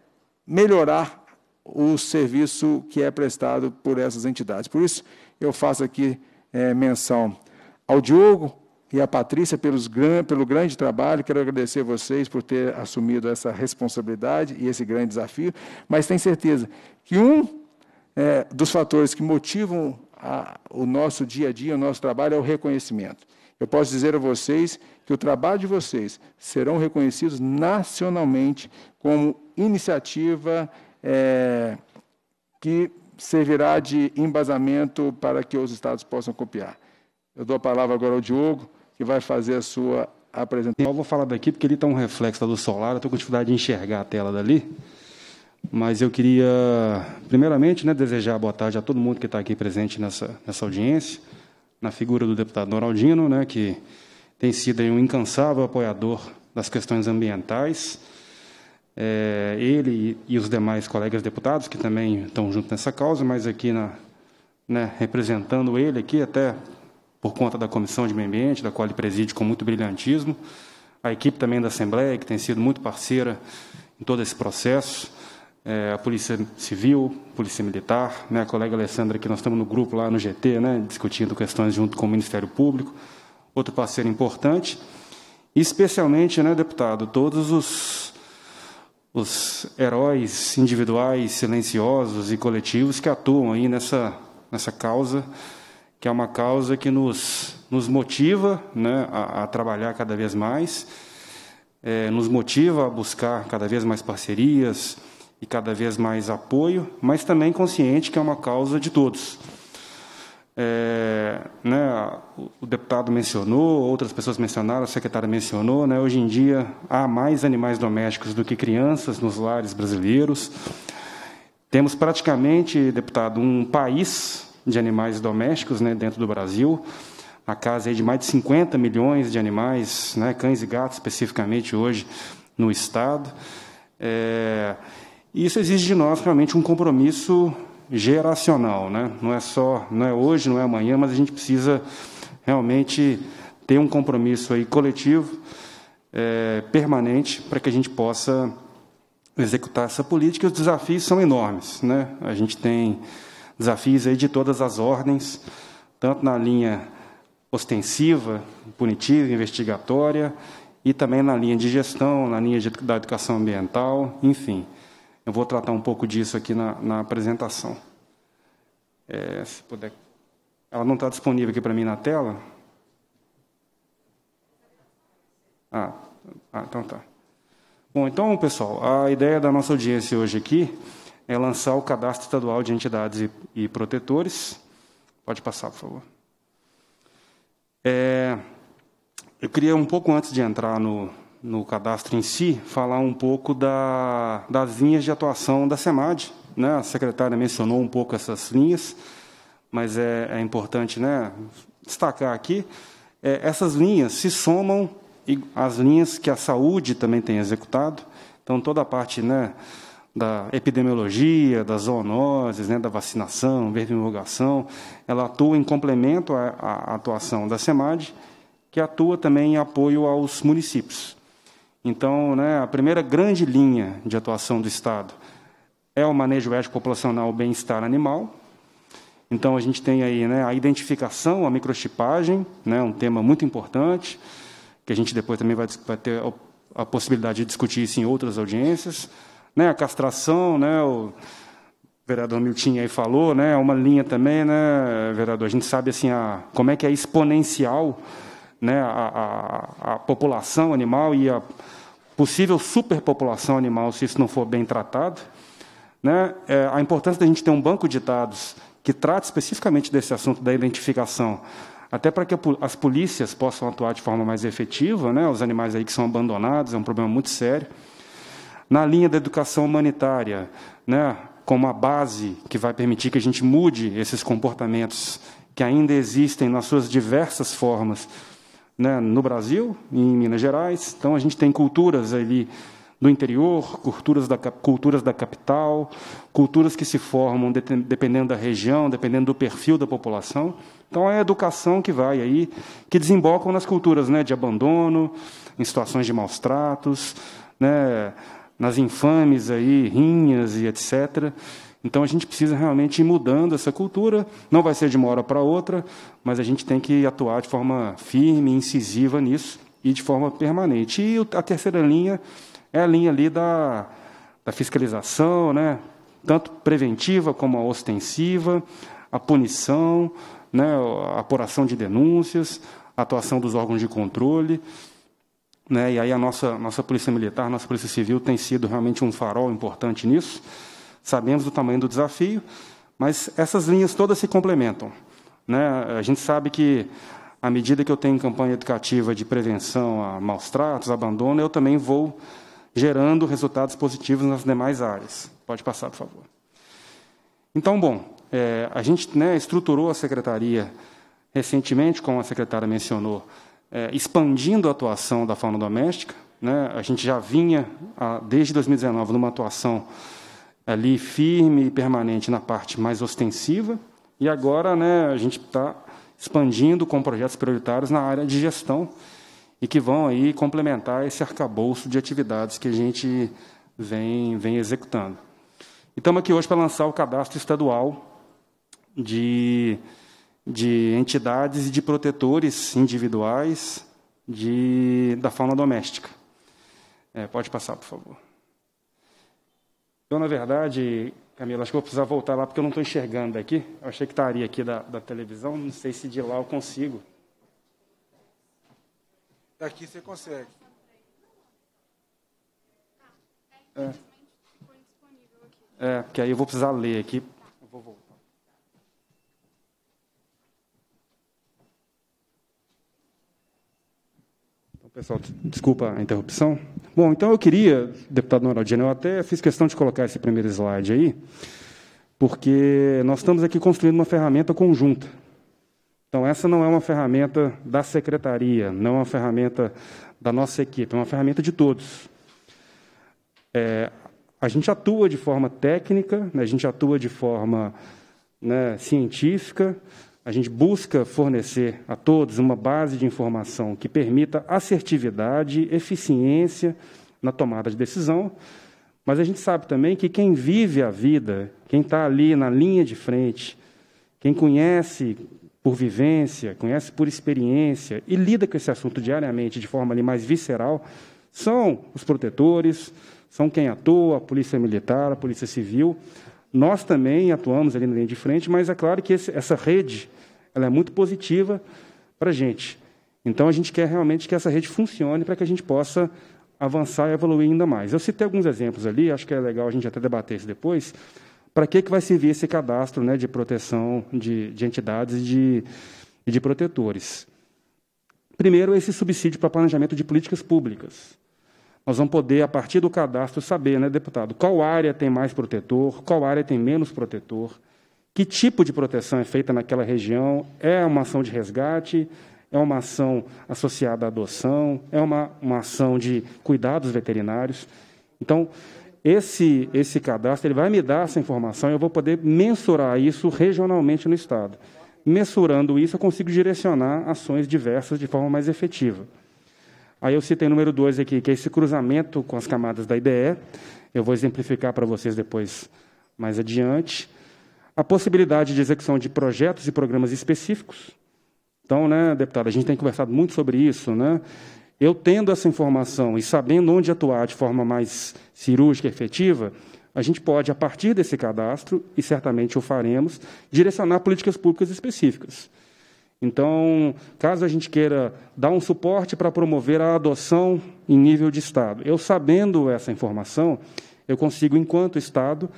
melhorar o serviço que é prestado por essas entidades. Por isso, eu faço aqui é, menção ao Diogo e à Patrícia pelos, pelo grande trabalho. Quero agradecer vocês por ter assumido essa responsabilidade e esse grande desafio, mas tenho certeza que um é, dos fatores que motivam a, o nosso dia a dia, o nosso trabalho, é o reconhecimento. Eu posso dizer a vocês que o trabalho de vocês serão reconhecidos nacionalmente como iniciativa é, que servirá de embasamento para que os estados possam copiar. Eu dou a palavra agora ao Diogo, que vai fazer a sua apresentação. Eu vou falar daqui porque ele está um reflexo do solar, eu estou com dificuldade de enxergar a tela dali. Mas eu queria, primeiramente, né, desejar boa tarde a todo mundo que está aqui presente nessa, nessa audiência, na figura do deputado Noraldino, né, que tem sido um incansável apoiador das questões ambientais é, ele e os demais colegas deputados, que também estão junto nessa causa, mas aqui na, né, representando ele aqui, até por conta da Comissão de Meio Ambiente, da qual ele preside com muito brilhantismo, a equipe também da Assembleia, que tem sido muito parceira em todo esse processo, é, a Polícia Civil, Polícia Militar, né, a colega Alessandra, que nós estamos no grupo lá no GT, né, discutindo questões junto com o Ministério Público, outro parceiro importante, e especialmente, né, deputado, todos os os heróis individuais, silenciosos e coletivos que atuam aí nessa, nessa causa, que é uma causa que nos, nos motiva né, a, a trabalhar cada vez mais, é, nos motiva a buscar cada vez mais parcerias e cada vez mais apoio, mas também consciente que é uma causa de todos. É, né, o deputado mencionou, outras pessoas mencionaram, a secretária mencionou, né, hoje em dia há mais animais domésticos do que crianças nos lares brasileiros. Temos praticamente, deputado, um país de animais domésticos né, dentro do Brasil, a casa é de mais de 50 milhões de animais, né, cães e gatos especificamente hoje no Estado. É, isso exige de nós realmente um compromisso geracional, né? Não é só, não é hoje, não é amanhã, mas a gente precisa realmente ter um compromisso aí coletivo, é, permanente, para que a gente possa executar essa política. Os desafios são enormes, né? A gente tem desafios aí de todas as ordens, tanto na linha ostensiva, punitiva, investigatória, e também na linha de gestão, na linha de, da educação ambiental, enfim. Eu vou tratar um pouco disso aqui na, na apresentação. É, se puder. Ela não está disponível aqui para mim na tela? Ah, ah, então tá. Bom, então, pessoal, a ideia da nossa audiência hoje aqui é lançar o Cadastro Estadual de Entidades e, e Protetores. Pode passar, por favor. É, eu queria, um pouco antes de entrar no, no cadastro em si, falar um pouco da, das linhas de atuação da SEMAD. Né? A secretária mencionou um pouco essas linhas, mas é, é importante né, destacar aqui. É, essas linhas se somam às linhas que a saúde também tem executado. Então, toda a parte né, da epidemiologia, das zoonoses, né, da vacinação, vermifugação, ela atua em complemento à, à atuação da SEMAD, que atua também em apoio aos municípios. Então, né, a primeira grande linha de atuação do Estado é o manejo ético populacional bem-estar animal. Então, a gente tem aí né, a identificação, a microchipagem, né, um tema muito importante, que a gente depois também vai, vai ter a, a, possibilidade de discutir isso em outras audiências. Né, a castração, né, o vereador Milton aí falou, né, é uma linha também, né, vereador? A gente sabe assim, a, como é que é exponencial né, a, a, a população animal e a possível superpopulação animal se isso não for bem tratado. Né, é, a importância da gente ter um banco de dados que trate especificamente desse assunto da identificação, até para que as polícias possam atuar de forma mais efetiva, né, os animais aí que são abandonados, é um problema muito sério. Na linha da educação humanitária, né, como a base que vai permitir que a gente mude esses comportamentos que ainda existem nas suas diversas formas, né, no Brasil, em Minas Gerais. Então, a gente tem culturas ali do interior, culturas da, culturas da capital, culturas que se formam de, dependendo da região, dependendo do perfil da população. Então, é a educação que vai aí, que desembocam nas culturas né, de abandono, em situações de maus tratos, né, nas infames aí, rinhas e etc., então a gente precisa realmente ir mudando essa cultura, não vai ser de uma hora para outra, mas a gente tem que atuar de forma firme, incisiva nisso e de forma permanente. E a terceira linha é a linha ali da, da fiscalização, né? tanto preventiva como a ostensiva, a punição, né? a apuração de denúncias, a atuação dos órgãos de controle. Né? E aí a nossa, nossa Polícia Militar, nossa Polícia Civil tem sido realmente um farol importante nisso. Sabemos do tamanho do desafio, mas essas linhas todas se complementam. Né? A gente sabe que, à medida que eu tenho campanha educativa de prevenção a maus tratos, abandono, eu também vou gerando resultados positivos nas demais áreas. Pode passar, por favor. Então, bom, é, a gente né, estruturou a secretaria recentemente, como a secretária mencionou, é, expandindo a atuação da fauna doméstica. Né? A gente já vinha, a, desde 2019, numa atuação ali firme e permanente na parte mais ostensiva, e agora né, a gente está expandindo com projetos prioritários na área de gestão e que vão aí complementar esse arcabouço de atividades que a gente vem, vem executando. E estamos aqui hoje para lançar o cadastro estadual de, de entidades e de protetores individuais de, da fauna doméstica. É, pode passar, por favor. Eu, na verdade, Camila, acho que vou precisar voltar lá porque eu não estou enxergando daqui. Eu achei que estaria aqui da, da televisão, não sei se de lá eu consigo. Daqui você consegue. É. É, porque aí eu vou precisar ler aqui. Pessoal, desculpa a interrupção. Bom, então eu queria, deputado Noraldino, eu até fiz questão de colocar esse primeiro slide aí, porque nós estamos aqui construindo uma ferramenta conjunta. Então, essa não é uma ferramenta da secretaria, não é uma ferramenta da nossa equipe, é uma ferramenta de todos. É, a gente atua de forma técnica, né, a gente atua de forma né, científica, a gente busca fornecer a todos uma base de informação que permita assertividade, eficiência na tomada de decisão, mas a gente sabe também que quem vive a vida, quem está ali na linha de frente, quem conhece por vivência, conhece por experiência e lida com esse assunto diariamente de forma ali mais visceral, são os protetores, são quem atua, a polícia militar, a polícia civil, nós também atuamos ali na linha de frente, mas é claro que esse, essa rede ela é muito positiva para a gente. Então, a gente quer realmente que essa rede funcione para que a gente possa avançar e evoluir ainda mais. Eu citei alguns exemplos ali, acho que é legal a gente até debater isso depois. Para que, que vai servir esse cadastro né, de proteção de, de entidades e de, de protetores? Primeiro, esse subsídio para planejamento de políticas públicas. Nós vamos poder, a partir do cadastro, saber, né, deputado, qual área tem mais protetor, qual área tem menos protetor, que tipo de proteção é feita naquela região, é uma ação de resgate, é uma ação associada à adoção, é uma, uma ação de cuidados veterinários. Então, esse, esse cadastro ele vai me dar essa informação e eu vou poder mensurar isso regionalmente no Estado. Mensurando isso, eu consigo direcionar ações diversas de forma mais efetiva. Aí eu citei número 2 aqui, que é esse cruzamento com as camadas da IDE. Eu vou exemplificar para vocês depois, mais adiante. A possibilidade de execução de projetos e programas específicos. Então, né, deputado, a gente tem conversado muito sobre isso, né? Eu tendo essa informação e sabendo onde atuar de forma mais cirúrgica e efetiva, a gente pode, a partir desse cadastro, e certamente o faremos, direcionar políticas públicas específicas. Então, caso a gente queira dar um suporte para promover a adoção em nível de Estado, eu sabendo essa informação, eu consigo, enquanto Estado,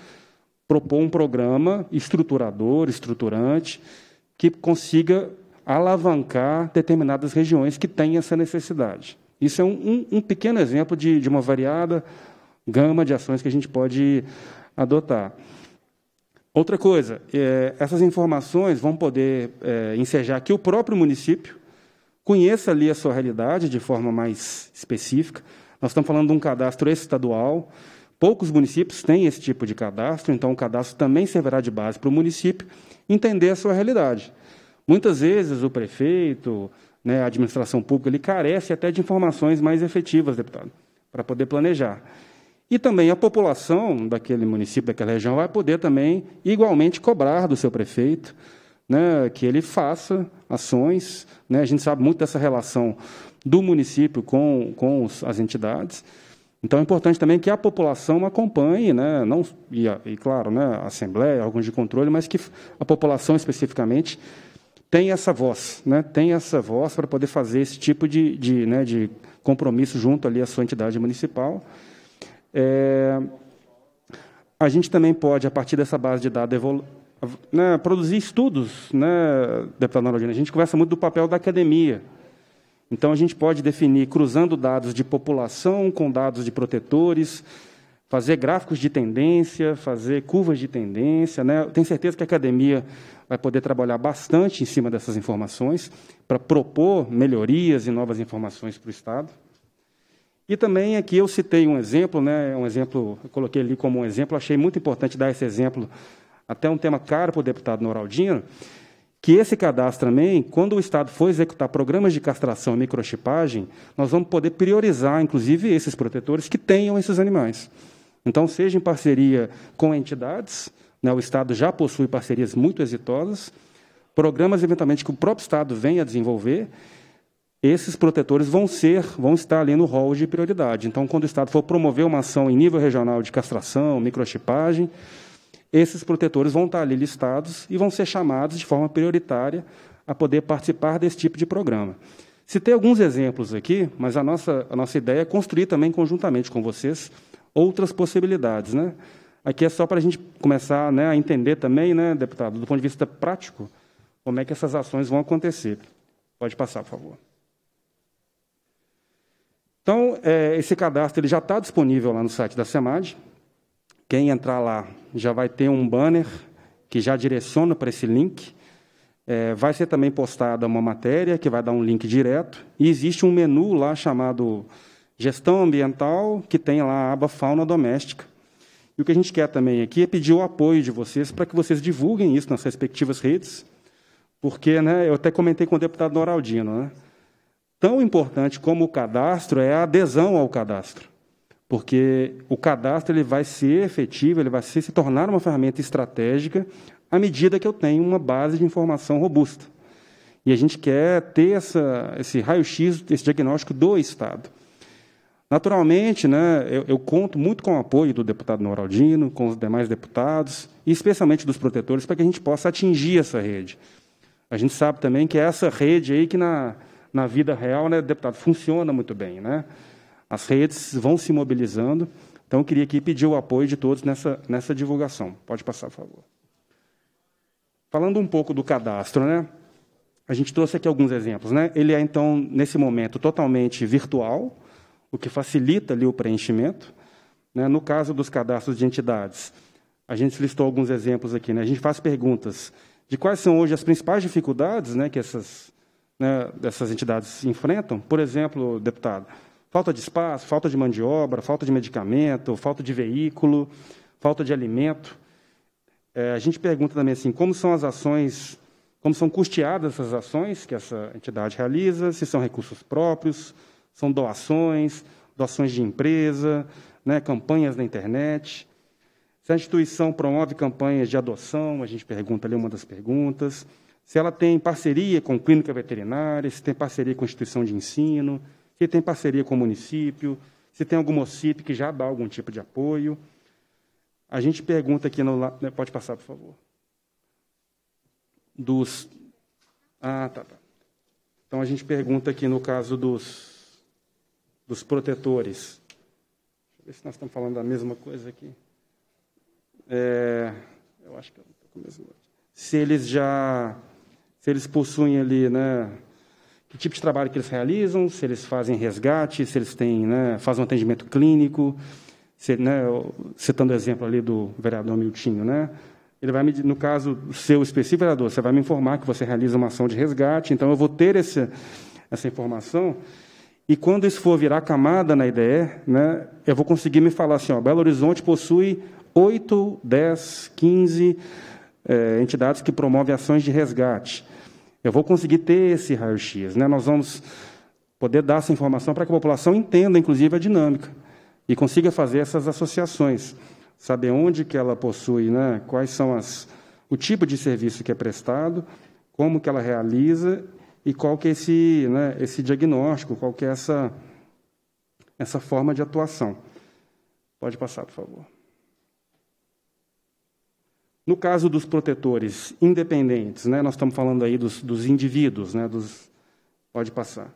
propor um programa estruturador, estruturante, que consiga alavancar determinadas regiões que têm essa necessidade. Isso é um, um, um pequeno exemplo de, de uma variada gama de ações que a gente pode adotar. Outra coisa, é, essas informações vão poder é, ensejar que o próprio município conheça ali a sua realidade de forma mais específica. Nós estamos falando de um cadastro estadual, poucos municípios têm esse tipo de cadastro, então o cadastro também servirá de base para o município entender a sua realidade. Muitas vezes o prefeito, né, a administração pública, ele carece até de informações mais efetivas, deputado, para poder planejar. E também a população daquele município, daquela região, vai poder também igualmente cobrar do seu prefeito né, que ele faça ações. Né? A gente sabe muito dessa relação do município com, com os, as entidades. Então é importante também que a população acompanhe, né, não, e, e claro, né, a Assembleia, alguns de controle, mas que a população especificamente tem essa voz, né, tem essa voz para poder fazer esse tipo de, de, né, de compromisso junto ali à sua entidade municipal. É, a gente também pode, a partir dessa base de dados, né, produzir estudos, né, deputada Narodina? A gente conversa muito do papel da academia. Então, a gente pode definir, cruzando dados de população com dados de protetores, fazer gráficos de tendência, fazer curvas de tendência. Né? tenho certeza que a academia vai poder trabalhar bastante em cima dessas informações para propor melhorias e novas informações para o Estado. E também aqui eu citei um exemplo, né, um exemplo, eu coloquei ali como um exemplo, achei muito importante dar esse exemplo, até um tema caro para o deputado Noraldino, que esse cadastro também, quando o Estado for executar programas de castração e microchipagem, nós vamos poder priorizar, inclusive, esses protetores que tenham esses animais. Então, seja em parceria com entidades, né, o Estado já possui parcerias muito exitosas, programas, eventualmente, que o próprio Estado venha a desenvolver, esses protetores vão ser, vão estar ali no rol de prioridade. Então, quando o Estado for promover uma ação em nível regional de castração, microchipagem, esses protetores vão estar ali listados e vão ser chamados de forma prioritária a poder participar desse tipo de programa. Citei alguns exemplos aqui, mas a nossa, a nossa ideia é construir também conjuntamente com vocês outras possibilidades. Né? Aqui é só para a gente começar né, a entender também, né, deputado, do ponto de vista prático, como é que essas ações vão acontecer. Pode passar, por favor. Então, é, esse cadastro ele já está disponível lá no site da SEMAD. Quem entrar lá já vai ter um banner que já direciona para esse link. É, vai ser também postada uma matéria que vai dar um link direto. E existe um menu lá chamado Gestão Ambiental, que tem lá a aba Fauna Doméstica. E o que a gente quer também aqui é pedir o apoio de vocês para que vocês divulguem isso nas respectivas redes, porque né, eu até comentei com o deputado Noraldino, né? Tão importante como o cadastro é a adesão ao cadastro, porque o cadastro ele vai ser efetivo, ele vai ser, se tornar uma ferramenta estratégica à medida que eu tenho uma base de informação robusta. E a gente quer ter essa, esse raio-x, esse diagnóstico do Estado. Naturalmente, né, eu, eu, conto muito com o apoio do deputado Noraldino, com os demais deputados, e especialmente dos protetores, para que a gente possa atingir essa rede. A gente sabe também que é essa rede aí que na, na vida real, né, deputado, funciona muito bem, né? As redes vão se mobilizando. Então, eu queria aqui pedir o apoio de todos nessa, nessa divulgação. Pode passar, por favor. Falando um pouco do cadastro, né? A gente trouxe aqui alguns exemplos, né? Ele é, então, nesse momento, totalmente virtual, o que facilita ali o preenchimento. Né? No caso dos cadastros de entidades, a gente listou alguns exemplos aqui, né? A gente faz perguntas de quais são hoje as principais dificuldades, né, que essas né, dessas entidades enfrentam, por exemplo, deputado, falta de espaço, falta de mão de obra, falta de medicamento, falta de veículo, falta de alimento. É, a gente pergunta também assim, como são as ações, como são custeadas essas ações que essa entidade realiza, se são recursos próprios, são doações, doações de empresa, né, campanhas na internet. Se a instituição promove campanhas de adoção, a gente pergunta ali uma das perguntas se ela tem parceria com clínica veterinária, se tem parceria com instituição de ensino, se tem parceria com o município, se tem algum OCIP que já dá algum tipo de apoio. A gente pergunta aqui no. Né, pode passar, por favor. Dos. Ah, tá, tá. Então a gente pergunta aqui no caso dos, dos protetores. Deixa eu ver se nós estamos falando da mesma coisa aqui. É, eu acho que eu estou com o mesmo. Se eles já se eles possuem ali, né, que tipo de trabalho que eles realizam, se eles fazem resgate, se eles têm, né, fazem um atendimento clínico, se, né, citando o exemplo ali do vereador Miltinho, né, ele vai me, no caso seu específico, vereador, você vai me informar que você realiza uma ação de resgate, então eu vou ter essa essa informação, e quando isso for virar camada na IDE, né, eu vou conseguir me falar assim, ó, Belo Horizonte possui 8, 10, 15 entidades que promovem ações de resgate. Eu vou conseguir ter esse raio-x. Né? Nós vamos poder dar essa informação para que a população entenda, inclusive, a dinâmica e consiga fazer essas associações, saber onde que ela possui, né? quais são as, o tipo de serviço que é prestado, como que ela realiza e qual que é esse, né, esse diagnóstico, qual que é essa, essa forma de atuação. Pode passar, por favor. No caso dos protetores independentes, né, nós estamos falando aí dos, dos indivíduos, né, dos... pode passar.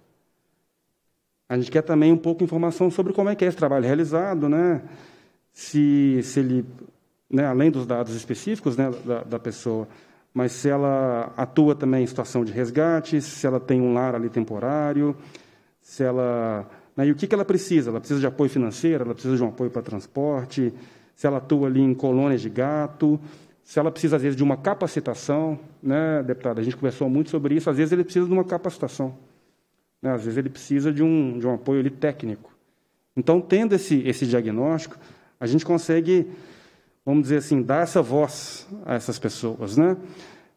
A gente quer também um pouco de informação sobre como é que é esse trabalho realizado, né, se, se ele, né, além dos dados específicos né, da, da pessoa, mas se ela atua também em situação de resgate, se ela tem um lar ali temporário, se ela. Né, e o que, que ela precisa? Ela precisa de apoio financeiro, ela precisa de um apoio para transporte, se ela atua ali em colônias de gato, se ela precisa, às vezes, de uma capacitação, né, deputada? A gente conversou muito sobre isso. Às vezes, ele precisa de uma capacitação. Né? Às vezes, ele precisa de um, de um apoio ali, técnico. Então, tendo esse, esse diagnóstico, a gente consegue, vamos dizer assim, dar essa voz a essas pessoas, né?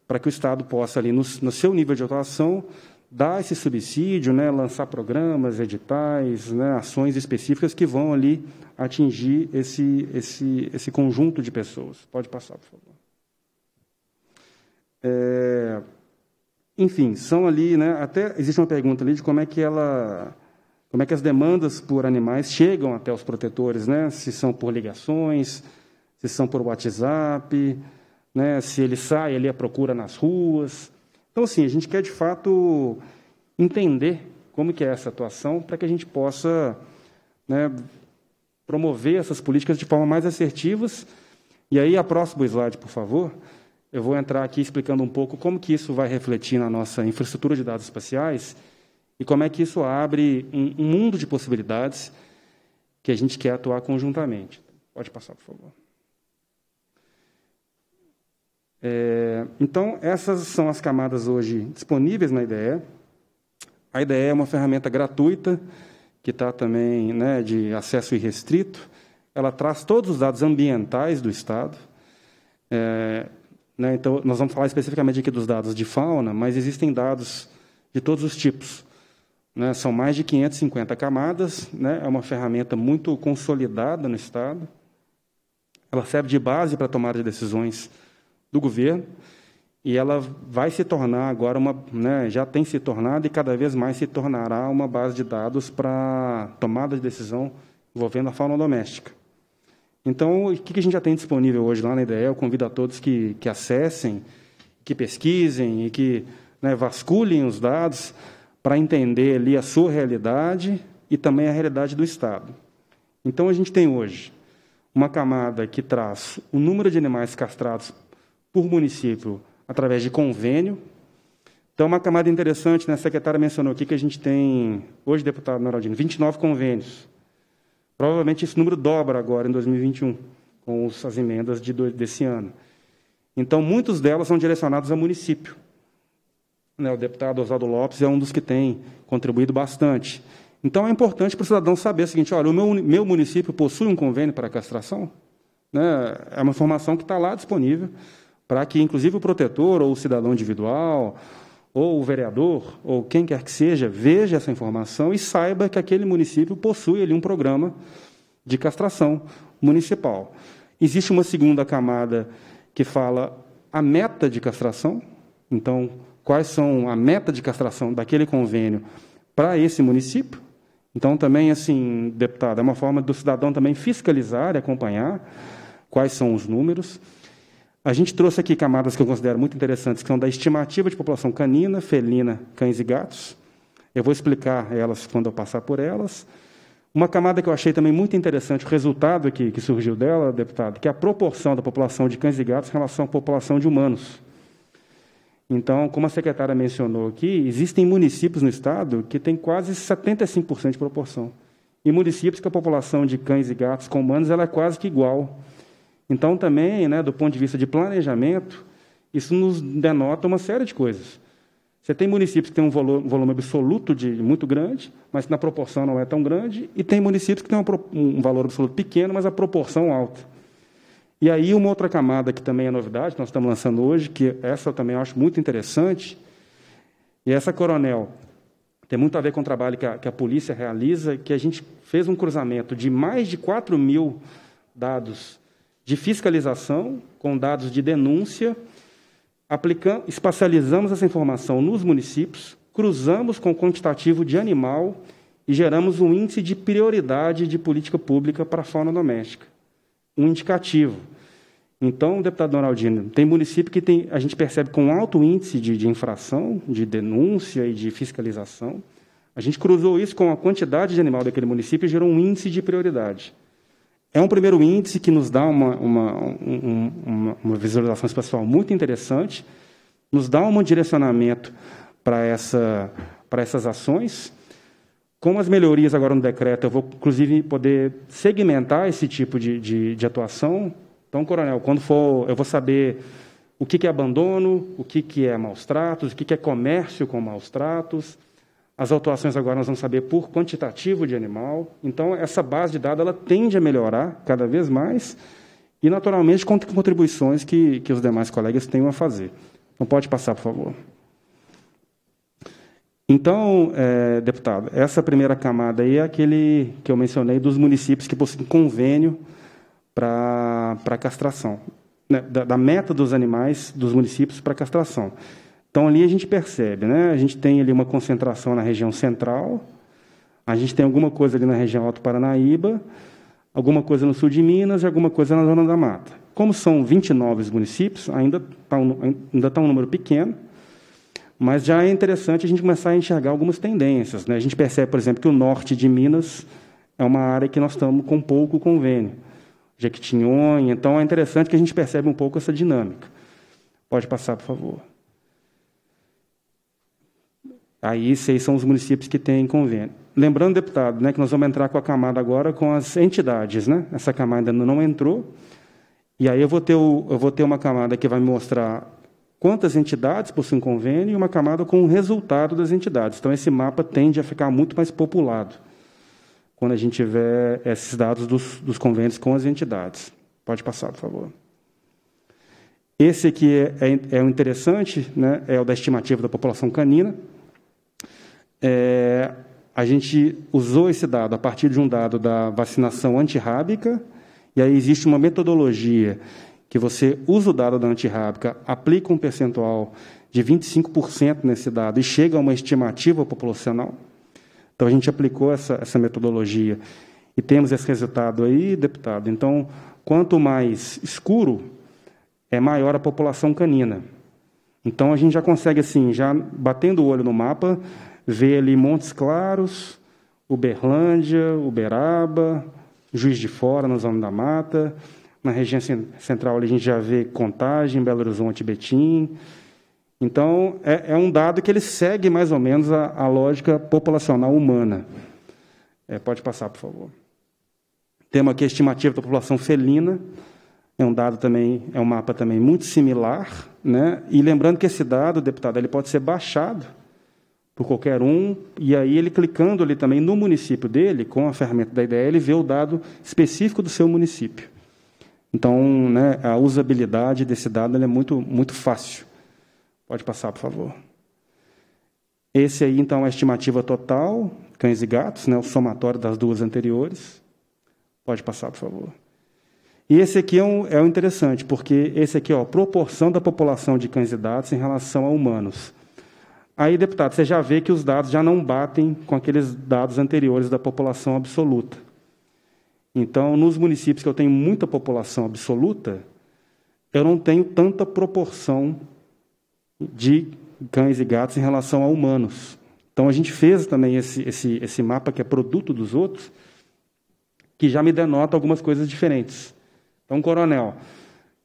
Para que o Estado possa, ali, no, no seu nível de atuação, dar esse subsídio, né, lançar programas, editais, né, ações específicas que vão ali atingir esse, esse, esse conjunto de pessoas. Pode passar, por favor. É, enfim, são ali, né, até existe uma pergunta ali de como é que ela, como é que as demandas por animais chegam até os protetores, né? Se são por ligações, se são por WhatsApp, né? Se ele sai ali a procura nas ruas. Então, assim, a gente quer de fato entender como que é essa atuação para que a gente possa né, promover essas políticas de forma mais assertivas. E aí, a próximo slide, por favor. Eu vou entrar aqui explicando um pouco como que isso vai refletir na nossa infraestrutura de dados espaciais e como é que isso abre um, um mundo de possibilidades que a gente quer atuar conjuntamente. Pode passar, por favor. É, então, essas são as camadas hoje disponíveis na IDE. A IDE é uma ferramenta gratuita, que está também né, de acesso irrestrito. Ela traz todos os dados ambientais do Estado. É, né? Então, nós vamos falar especificamente aqui dos dados de fauna, mas existem dados de todos os tipos. Né? São mais de 550 camadas, né? é uma ferramenta muito consolidada no Estado. Ela serve de base para a tomada de decisões do governo e ela vai se tornar agora uma, né, já tem se tornado e cada vez mais se tornará uma base de dados para tomada de decisão envolvendo a fauna doméstica. Então, o que a gente já tem disponível hoje lá na IDEA? Eu convido a todos que, que acessem, que pesquisem e que né, vasculhem os dados para entender ali a sua realidade e também a realidade do Estado. Então, a gente tem hoje uma camada que traz o número de animais castrados por município através de convênio. Então, uma camada interessante, né? a secretária mencionou aqui que a gente tem, hoje, deputado Noraldino, 29 convênios Provavelmente esse número dobra agora em 2021, com as emendas de, desse ano. Então, muitas delas são direcionadas ao município. Né, o deputado Oswaldo Lopes é um dos que tem contribuído bastante. Então, é importante para o cidadão saber o seguinte: olha, o meu, meu município possui um convênio para castração? Né? É uma informação que está lá disponível para que, inclusive, o protetor ou o cidadão individual ou o vereador, ou quem quer que seja, veja essa informação e saiba que aquele município possui ali um programa de castração municipal. Existe uma segunda camada que fala a meta de castração, então, quais são a meta de castração daquele convênio para esse município. Então, também, assim, deputado, é uma forma do cidadão também fiscalizar e acompanhar quais são os números. A gente trouxe aqui camadas que eu considero muito interessantes, que são da estimativa de população canina, felina, cães e gatos. Eu vou explicar elas quando eu passar por elas. Uma camada que eu achei também muito interessante, o resultado que, que surgiu dela, deputado, que é a proporção da população de cães e gatos em relação à população de humanos. Então, como a secretária mencionou aqui, existem municípios no estado que têm quase 75% de proporção. E municípios que a população de cães e gatos com humanos ela é quase que igual. Então, também, né, do ponto de vista de planejamento, isso nos denota uma série de coisas. Você tem municípios que têm um volume, absoluto de muito grande, mas na proporção não é tão grande, e tem municípios que têm um, um valor absoluto pequeno, mas a proporção alta. E aí uma outra camada que também é novidade, nós estamos lançando hoje, que essa eu também acho muito interessante, e essa coronel tem muito a ver com o trabalho que a, que a polícia realiza, que a gente fez um cruzamento de mais de 4 mil dados de fiscalização, com dados de denúncia, espacializamos essa informação nos municípios, cruzamos com o quantitativo de animal e geramos um índice de prioridade de política pública para a fauna doméstica, um indicativo. Então, deputado Donaldino, tem município que tem, a gente percebe com alto índice de, de, infração, de denúncia e de fiscalização. A gente cruzou isso com a quantidade de animal daquele município e gerou um índice de prioridade. É um primeiro índice que nos dá uma, uma, um, uma, uma visualização espacial muito interessante, nos dá um direcionamento para essa, essas ações. Com as melhorias agora no decreto, eu vou, inclusive, poder segmentar esse tipo de, de, de atuação. Então, coronel, quando for, eu vou saber o que, que é abandono, o que, que é maus-tratos, o que, que é comércio com maus-tratos, as autuações agora nós vamos saber por quantitativo de animal. Então, essa base de dados ela tende a melhorar cada vez mais e, naturalmente, com contribuições que, que os demais colegas tenham a fazer. Não pode passar, por favor. Então, é, deputado, essa primeira camada aí é aquele que eu mencionei dos municípios que possuem convênio para castração, né, da, da meta dos animais dos municípios para castração. Então ali a gente percebe, né? A gente tem ali uma concentração na região central, a gente tem alguma coisa ali na região Alto Paranaíba, alguma coisa no sul de Minas e alguma coisa na zona da mata. Como são 29 municípios, ainda está um, ainda tá um número pequeno, mas já é interessante a gente começar a enxergar algumas tendências. Né? A gente percebe, por exemplo, que o norte de Minas é uma área que nós estamos com pouco convênio. Jequitinhonha, então é interessante que a gente percebe um pouco essa dinâmica. Pode passar, por favor. Aí, esses são os municípios que têm convênio. Lembrando, deputado, né, que nós vamos entrar com a camada agora com as entidades. Né? Essa camada ainda não entrou. E aí eu vou, ter o, eu vou ter uma camada que vai me mostrar quantas entidades possuem convênio e uma camada com o resultado das entidades. Então, esse mapa tende a ficar muito mais populado quando a gente tiver esses dados dos, dos convênios com as entidades. Pode passar, por favor. Esse aqui é, é, é o interessante, né? é o da estimativa da população canina é, a gente usou esse dado a partir de um dado da vacinação antirrábica, e aí existe uma metodologia que você usa o dado da antirrábica, aplica um percentual de 25% nesse dado e chega a uma estimativa populacional. Então, a gente aplicou essa, essa metodologia e temos esse resultado aí, deputado. Então, quanto mais escuro, é maior a população canina. Então, a gente já consegue, assim, já batendo o olho no mapa, vê ali Montes Claros, Uberlândia, Uberaba, Juiz de Fora, na Zona da Mata. Na região central ali, a gente já vê Contagem, Belo Horizonte, Betim. Então, é, é um dado que ele segue mais ou menos a, a lógica populacional humana. É, pode passar, por favor. Temos aqui a estimativa da população felina. É um dado também, é um mapa também muito similar, né? E lembrando que esse dado, deputado, ele pode ser baixado por qualquer um, e aí ele clicando ali também no município dele, com a ferramenta da idl ele vê o dado específico do seu município. Então, né, a usabilidade desse dado é muito, muito fácil. Pode passar, por favor. Esse aí, então, é a estimativa total, cães e gatos, né, o somatório das duas anteriores. Pode passar, por favor. E esse aqui é, um, é o interessante, porque esse aqui, ó, proporção da população de cães e gatos em relação a humanos. Aí, deputado, você já vê que os dados já não batem com aqueles dados anteriores da população absoluta. Então, nos municípios que eu tenho muita população absoluta, eu não tenho tanta proporção de cães e gatos em relação a humanos. Então, a gente fez também esse, esse, esse mapa que é produto dos outros, que já me denota algumas coisas diferentes. Então, coronel,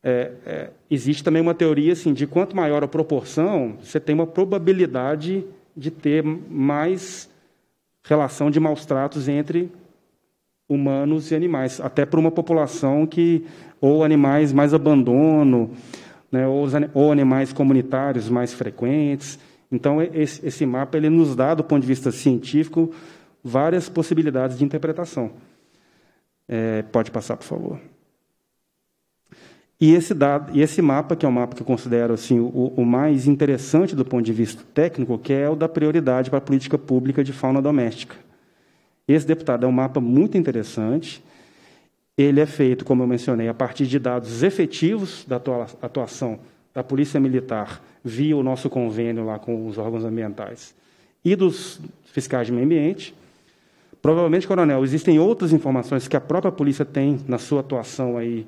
é, é, existe também uma teoria assim, de quanto maior a proporção, você tem uma probabilidade de ter mais relação de maus tratos entre humanos e animais, até para uma população que ou animais mais abandono, né, ou, ou animais comunitários mais frequentes. Então esse, esse mapa ele nos dá, do ponto de vista científico, várias possibilidades de interpretação. É, pode passar, por favor. E esse, dado, e esse mapa, que é um mapa que eu considero assim, o, o mais interessante do ponto de vista técnico, que é o da prioridade para a política pública de fauna doméstica. Esse, deputado, é um mapa muito interessante. Ele é feito, como eu mencionei, a partir de dados efetivos da atuação da Polícia Militar, via o nosso convênio lá com os órgãos ambientais, e dos fiscais de meio ambiente. Provavelmente, coronel, existem outras informações que a própria polícia tem na sua atuação aí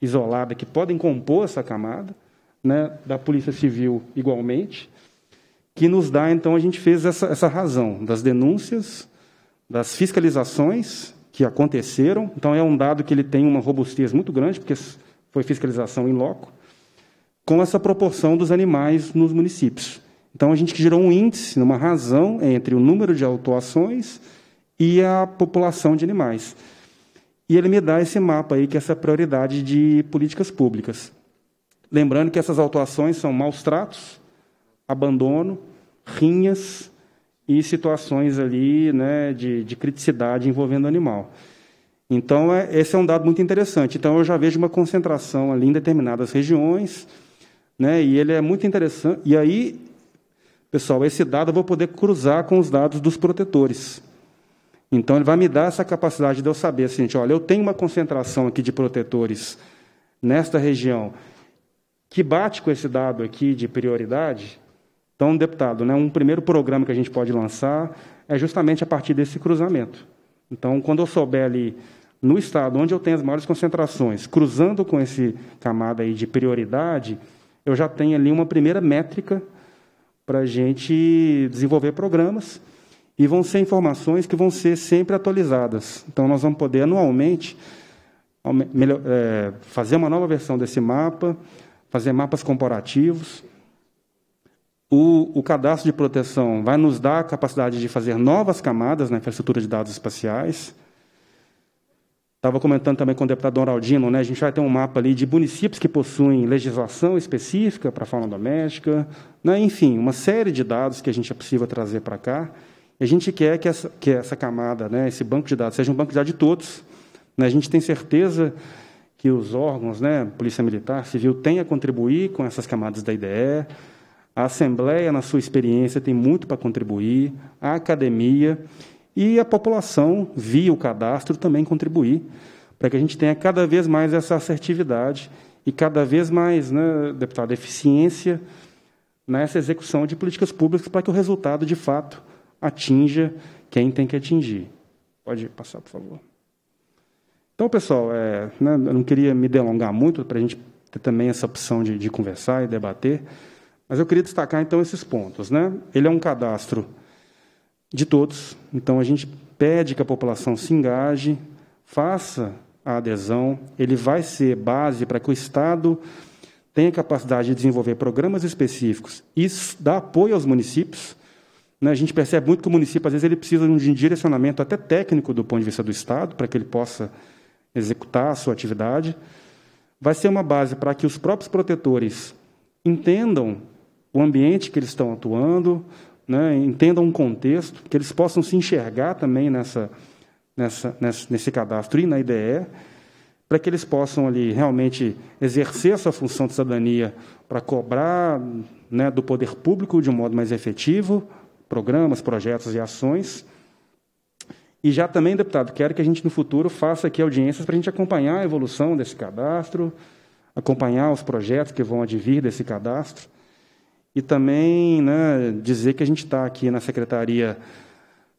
isolada que podem compor essa camada, né, da Polícia Civil igualmente, que nos dá, então, a gente fez essa, essa razão das denúncias, das fiscalizações que aconteceram. Então, é um dado que ele tem uma robustez muito grande, porque foi fiscalização em loco, com essa proporção dos animais nos municípios. Então, a gente gerou um índice, uma razão entre o número de autuações e a população de animais. E ele me dá esse mapa aí, que é essa prioridade de políticas públicas. Lembrando que essas autuações são maus tratos, abandono, rinhas e situações ali né, de, de criticidade envolvendo o animal. Então, é, esse é um dado muito interessante. Então, eu já vejo uma concentração ali em determinadas regiões, né, e ele é muito interessante. E aí, pessoal, esse dado eu vou poder cruzar com os dados dos protetores. Então, ele vai me dar essa capacidade de eu saber, assim, olha, eu tenho uma concentração aqui de protetores nesta região que bate com esse dado aqui de prioridade. Então, deputado, né, um primeiro programa que a gente pode lançar é justamente a partir desse cruzamento. Então, quando eu souber ali no estado onde eu tenho as maiores concentrações, cruzando com esse camada aí de prioridade, eu já tenho ali uma primeira métrica para a gente desenvolver programas e vão ser informações que vão ser sempre atualizadas. Então, nós vamos poder anualmente é, fazer uma nova versão desse mapa, fazer mapas comparativos. O, o cadastro de proteção vai nos dar a capacidade de fazer novas camadas na infraestrutura de dados espaciais. Estava comentando também com o deputado Dom né? a gente vai ter um mapa ali de municípios que possuem legislação específica para a fauna doméstica, né? enfim, uma série de dados que a gente é possível trazer para cá. A gente quer que essa, que essa camada, né, esse banco de dados, seja um banco de dados de todos. Né? A gente tem certeza que os órgãos, né, Polícia Militar, Civil, têm a contribuir com essas camadas da IDE. A Assembleia, na sua experiência, tem muito para contribuir, a academia e a população, via o cadastro, também contribuir para que a gente tenha cada vez mais essa assertividade e cada vez mais, né, deputado, eficiência nessa execução de políticas públicas para que o resultado, de fato, atinja quem tem que atingir. Pode passar, por favor. Então, pessoal, é, né, eu não queria me delongar muito para a gente ter também essa opção de, de, conversar e debater, mas eu queria destacar então esses pontos. Né? Ele é um cadastro de todos, então a gente pede que a população se engaje, faça a adesão, ele vai ser base para que o Estado tenha capacidade de desenvolver programas específicos e dar apoio aos municípios né, a gente percebe muito que o município, às vezes, ele precisa de um direcionamento até técnico do ponto de vista do Estado, para que ele possa executar a sua atividade. Vai ser uma base para que os próprios protetores entendam o ambiente que eles estão atuando, né, entendam um contexto, que eles possam se enxergar também nessa, nessa, nessa nesse cadastro e na IDE, para que eles possam ali realmente exercer sua função de cidadania para cobrar né, do poder público de um modo mais efetivo, programas, projetos e ações. E já também, deputado, quero que a gente no futuro faça aqui audiências para a gente acompanhar a evolução desse cadastro, acompanhar os projetos que vão advir desse cadastro. E também né, dizer que a gente está aqui na secretaria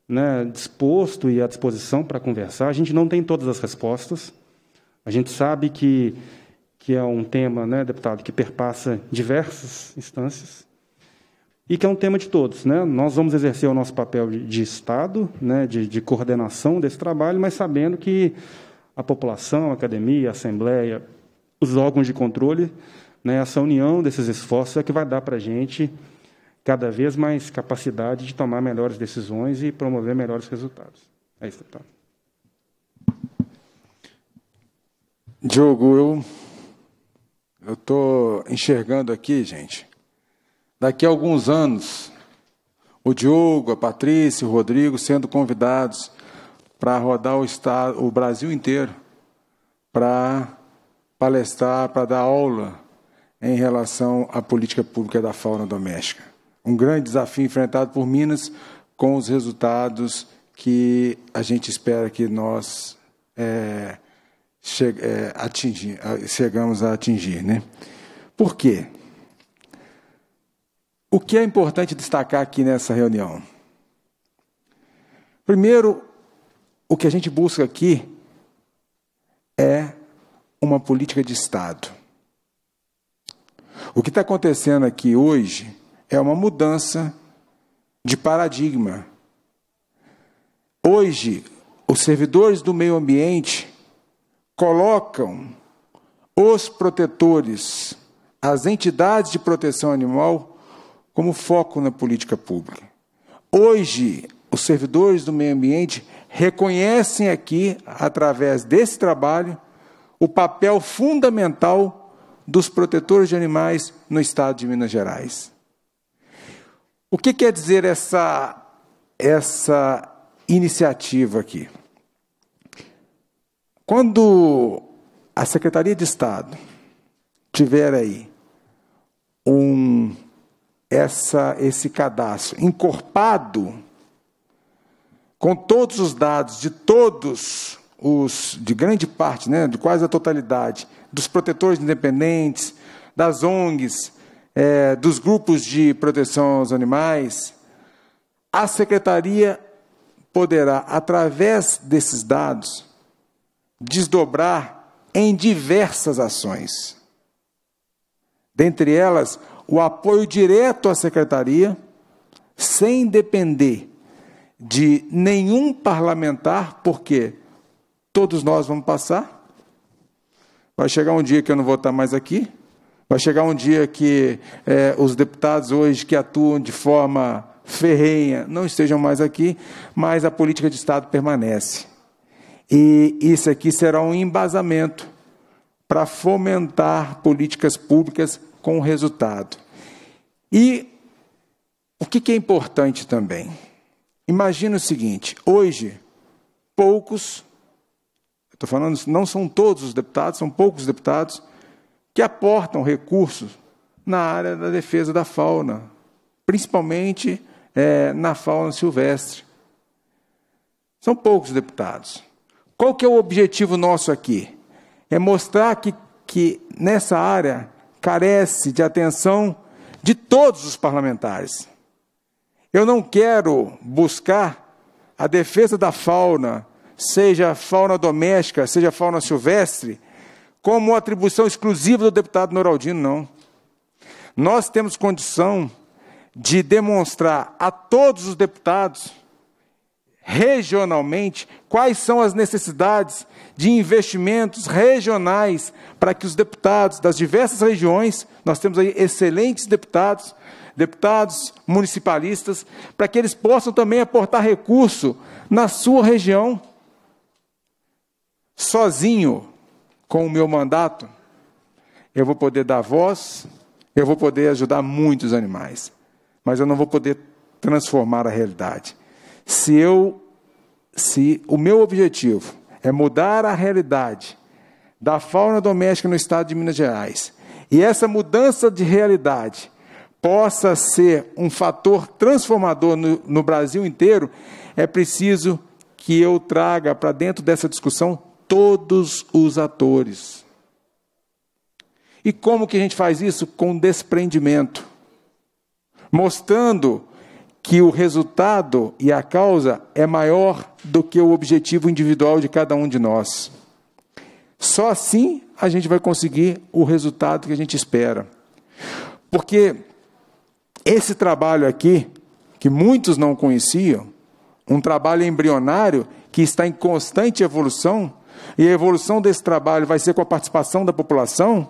né, disposto e à disposição para conversar. A gente não tem todas as respostas. A gente sabe que, que é um tema, né, deputado, que perpassa diversas instâncias e que é um tema de todos. Né? Nós vamos exercer o nosso papel de, de Estado, né? de, de coordenação desse trabalho, mas sabendo que a população, a academia, a Assembleia, os órgãos de controle, né? essa união desses esforços é que vai dar para a gente cada vez mais capacidade de tomar melhores decisões e promover melhores resultados. É isso, deputado. Diogo, eu estou enxergando aqui, gente, Daqui a alguns anos, o Diogo, a Patrícia, o Rodrigo sendo convidados para rodar o, estado, o Brasil inteiro para palestrar, para dar aula em relação à política pública da fauna doméstica. Um grande desafio enfrentado por Minas com os resultados que a gente espera que nós é, é, atingir, chegamos a atingir. Né? Por quê? O que é importante destacar aqui nessa reunião? Primeiro, o que a gente busca aqui é uma política de Estado. O que está acontecendo aqui hoje é uma mudança de paradigma. Hoje, os servidores do meio ambiente colocam os protetores, as entidades de proteção animal, como foco na política pública. Hoje, os servidores do meio ambiente reconhecem aqui, através desse trabalho, o papel fundamental dos protetores de animais no estado de Minas Gerais. O que quer dizer essa, essa iniciativa aqui? Quando a Secretaria de Estado tiver aí um essa, esse cadastro encorpado com todos os dados de todos os, de grande parte, né, de quase a totalidade, dos protetores independentes, das ONGs, é, dos grupos de proteção aos animais, a secretaria poderá, através desses dados, desdobrar em diversas ações. Dentre elas, o apoio direto à secretaria, sem depender de nenhum parlamentar, porque todos nós vamos passar. Vai chegar um dia que eu não vou estar mais aqui. Vai chegar um dia que é, os deputados hoje que atuam de forma ferrenha não estejam mais aqui, mas a política de Estado permanece. E isso aqui será um embasamento para fomentar políticas públicas com o resultado. E o que, é importante também? Imagina o seguinte: hoje, poucos, estou falando, não são todos os deputados, são poucos deputados, que aportam recursos na área da defesa da fauna, principalmente é, na fauna silvestre. São poucos deputados. Qual que é o objetivo nosso aqui? É mostrar que, que nessa área carece de atenção de todos os parlamentares. Eu não quero buscar a defesa da fauna, seja fauna doméstica, seja fauna silvestre, como atribuição exclusiva do deputado Noraldino, não. Nós temos condição de demonstrar a todos os deputados regionalmente quais são as necessidades de investimentos regionais para que os deputados das diversas regiões, nós temos aí excelentes deputados, deputados municipalistas, para que eles possam também aportar recurso na sua região. Sozinho, com o meu mandato, eu vou poder dar voz, eu vou poder ajudar muitos animais, mas eu não vou poder transformar a realidade. Se eu se o meu objetivo é mudar a realidade da fauna doméstica no estado de Minas Gerais, e essa mudança de realidade possa ser um fator transformador no, no Brasil inteiro, é preciso que eu traga para dentro dessa discussão todos os atores. E como que a gente faz isso? Com desprendimento. Mostrando que o resultado e a causa é maior do que o objetivo individual de cada um de nós. Só assim a gente vai conseguir o resultado que a gente espera. Porque esse trabalho aqui, que muitos não conheciam, um trabalho embrionário que está em constante evolução, e a evolução desse trabalho vai ser com a participação da população.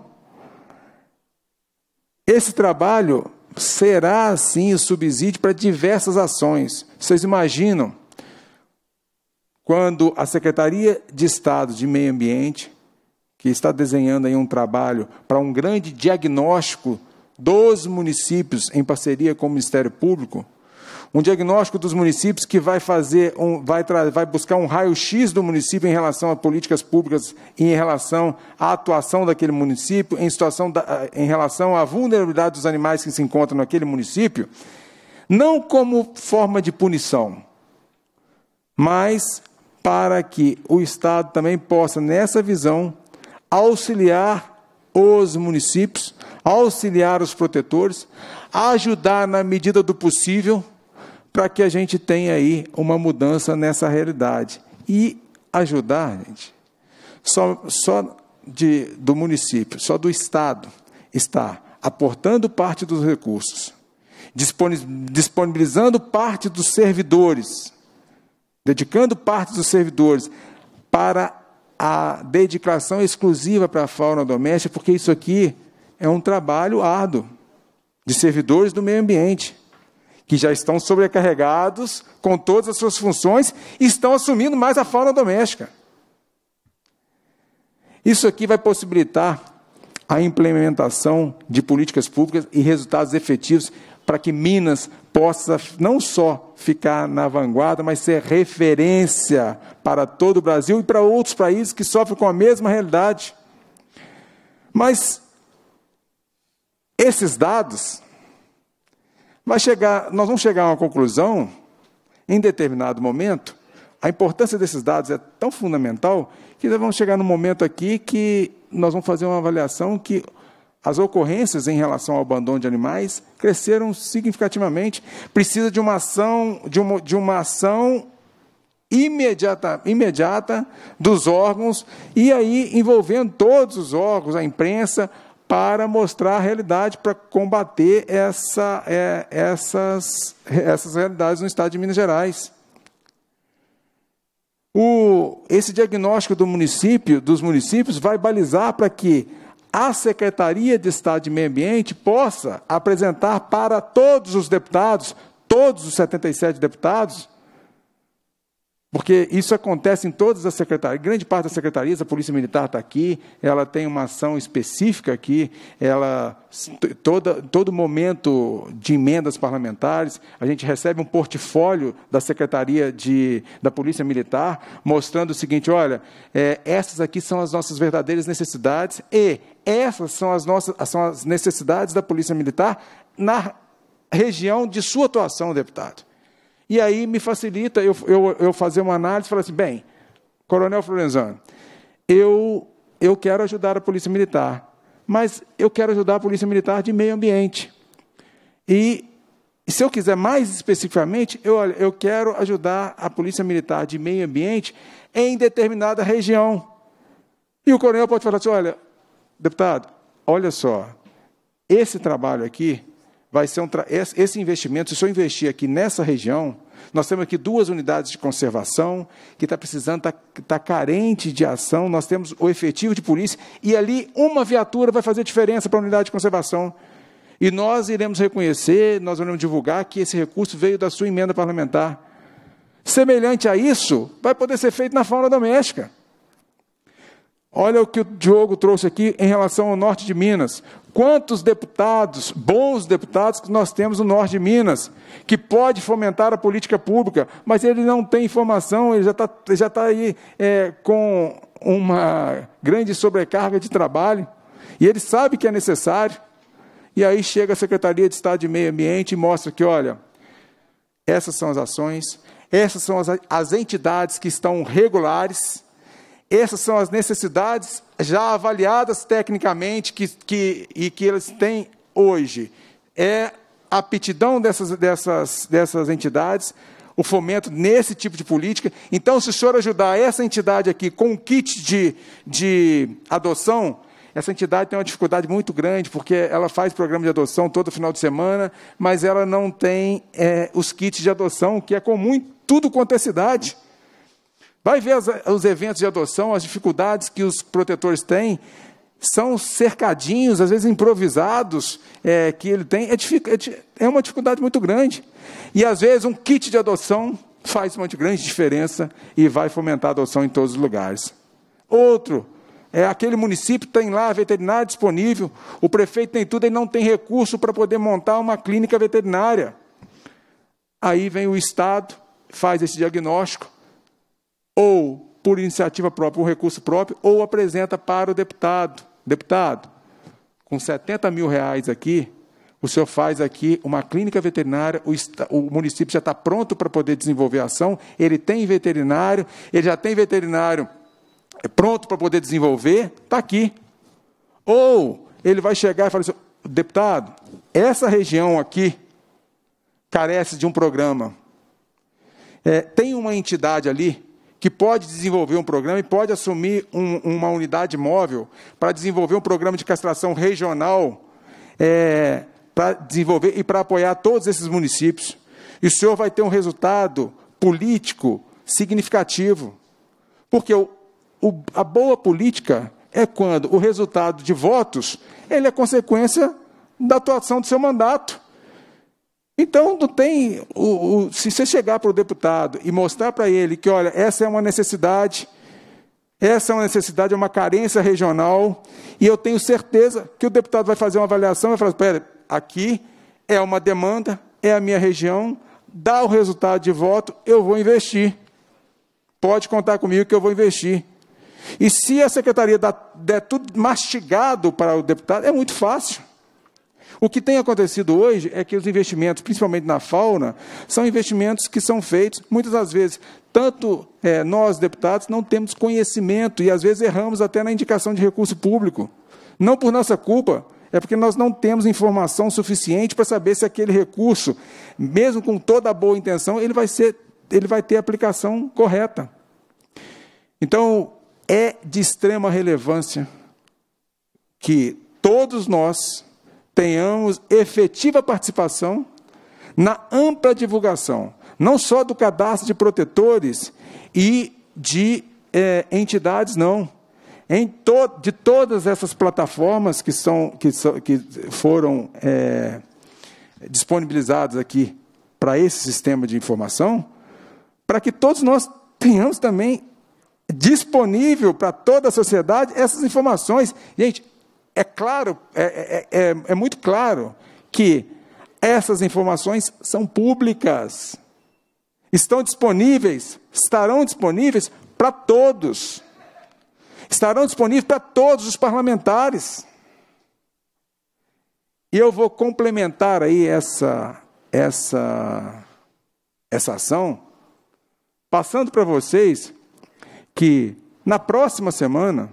Esse trabalho será assim o subsídio para diversas ações. Vocês imaginam quando a Secretaria de Estado de Meio Ambiente, que está desenhando aí um trabalho para um grande diagnóstico dos municípios em parceria com o Ministério Público, um diagnóstico dos municípios que vai fazer, um, vai, vai buscar um raio-x do município em relação a políticas públicas, e em relação à atuação daquele município, em, situação da, eh, em relação à vulnerabilidade dos animais que se encontram naquele município, não como forma de punição, mas para que o Estado também possa, nessa visão, auxiliar os municípios, auxiliar os protetores, ajudar na medida do possível para que a gente tenha aí uma mudança nessa realidade. E ajudar, gente, só, só de, do município, só do Estado, está aportando parte dos recursos, disponibilizando parte dos servidores, dedicando parte dos servidores para a dedicação exclusiva para a fauna doméstica, porque isso aqui é um trabalho árduo de servidores do meio ambiente que já estão sobrecarregados com todas as suas funções e estão assumindo mais a fauna doméstica. Isso aqui vai possibilitar a implementação de políticas públicas e resultados efetivos para que Minas possa não só ficar na vanguarda, mas ser referência para todo o Brasil e para outros países que sofrem com a mesma realidade. Mas esses dados Vai chegar, nós vamos chegar a uma conclusão, em determinado momento, a importância desses dados é tão fundamental que nós vamos chegar num momento aqui que nós vamos fazer uma avaliação que as ocorrências em relação ao abandono de animais cresceram significativamente. Precisa de uma ação, de uma, de uma ação imediata, imediata dos órgãos, e aí envolvendo todos os órgãos, a imprensa, para mostrar a realidade, para combater essa, é, essas, essas realidades no estado de Minas Gerais. O, esse diagnóstico do município, dos municípios, vai balizar para que a Secretaria de Estado de Meio Ambiente possa apresentar para todos os deputados, todos os 77 deputados, porque isso acontece em todas as secretarias, grande parte das secretarias, a Polícia Militar está aqui, ela tem uma ação específica aqui, ela toda, todo momento de emendas parlamentares, a gente recebe um portfólio da Secretaria de, da Polícia Militar, mostrando o seguinte, olha, é, essas aqui são as nossas verdadeiras necessidades e essas são as, nossas, são as necessidades da Polícia Militar na região de sua atuação, deputado. E aí me facilita eu, eu, eu fazer uma análise e falar assim: bem, Coronel Florenzano, eu, eu quero ajudar a Polícia Militar, mas eu quero ajudar a Polícia Militar de meio ambiente. E se eu quiser mais especificamente, eu, olha, eu quero ajudar a Polícia Militar de meio ambiente em determinada região. E o coronel pode falar assim: olha, deputado, olha só, esse trabalho aqui vai ser um esse investimento, se eu investir aqui nessa região, nós temos aqui duas unidades de conservação que está precisando, está tá carente de ação, nós temos o efetivo de polícia, e ali uma viatura vai fazer diferença para a unidade de conservação. E nós iremos reconhecer, nós iremos divulgar que esse recurso veio da sua emenda parlamentar. Semelhante a isso, vai poder ser feito na fauna doméstica. Olha o que o Diogo trouxe aqui em relação ao norte de Minas. Quantos deputados, bons deputados que nós temos no norte de Minas, que pode fomentar a política pública, mas ele não tem informação, ele já está já tá aí é, com uma grande sobrecarga de trabalho, e ele sabe que é necessário, e aí chega a Secretaria de Estado de Meio Ambiente e mostra que, olha, essas são as ações, essas são as, as entidades que estão regulares, essas são as necessidades já avaliadas tecnicamente que, que, e que eles têm hoje. É a aptidão dessas, dessas, dessas entidades, o fomento nesse tipo de política. Então, se o senhor ajudar essa entidade aqui com um kit de, de adoção, essa entidade tem uma dificuldade muito grande, porque ela faz programa de adoção todo final de semana, mas ela não tem é, os kits de adoção, que é comum em tudo quanto é cidade. Vai ver as, os eventos de adoção, as dificuldades que os protetores têm, são cercadinhos, às vezes improvisados, é, que ele tem. É, é, é uma dificuldade muito grande. E às vezes um kit de adoção faz uma grande diferença e vai fomentar a adoção em todos os lugares. Outro, é, aquele município tem lá veterinário disponível, o prefeito tem tudo e não tem recurso para poder montar uma clínica veterinária. Aí vem o Estado, faz esse diagnóstico, ou por iniciativa própria, ou recurso próprio, ou apresenta para o deputado. Deputado, com 70 mil reais aqui, o senhor faz aqui uma clínica veterinária, o, o município já está pronto para poder desenvolver a ação, ele tem veterinário, ele já tem veterinário pronto para poder desenvolver, está aqui. Ou ele vai chegar e falar assim, deputado, essa região aqui carece de um programa. É, tem uma entidade ali que pode desenvolver um programa e pode assumir um, uma unidade móvel para desenvolver um programa de castração regional, é, para desenvolver e para apoiar todos esses municípios. E o senhor vai ter um resultado político significativo, porque o, o, a boa política é quando o resultado de votos ele é consequência da atuação do seu mandato. Então, não tem. O, o, se você chegar para o deputado e mostrar para ele que, olha, essa é uma necessidade, essa é uma necessidade, é uma carência regional, e eu tenho certeza que o deputado vai fazer uma avaliação e vai falar: espera aqui é uma demanda, é a minha região, dá o resultado de voto, eu vou investir. Pode contar comigo que eu vou investir. E se a secretaria der tudo mastigado para o deputado, é muito fácil. O que tem acontecido hoje é que os investimentos, principalmente na fauna, são investimentos que são feitos, muitas das vezes, tanto é, nós, deputados, não temos conhecimento e às vezes erramos até na indicação de recurso público. Não por nossa culpa, é porque nós não temos informação suficiente para saber se aquele recurso, mesmo com toda a boa intenção, ele vai, ser, ele vai ter a aplicação correta. Então, é de extrema relevância que todos nós tenhamos efetiva participação na ampla divulgação, não só do cadastro de protetores e de é, entidades, não. Em to de todas essas plataformas que, são, que, que foram é, disponibilizadas aqui para esse sistema de informação, para que todos nós tenhamos também disponível para toda a sociedade essas informações. Gente, é claro, é é, é, é, é muito claro que essas informações são públicas, estão disponíveis, estarão disponíveis para todos, estarão disponíveis para todos os parlamentares. E eu vou complementar aí essa essa essa ação passando para vocês que na próxima semana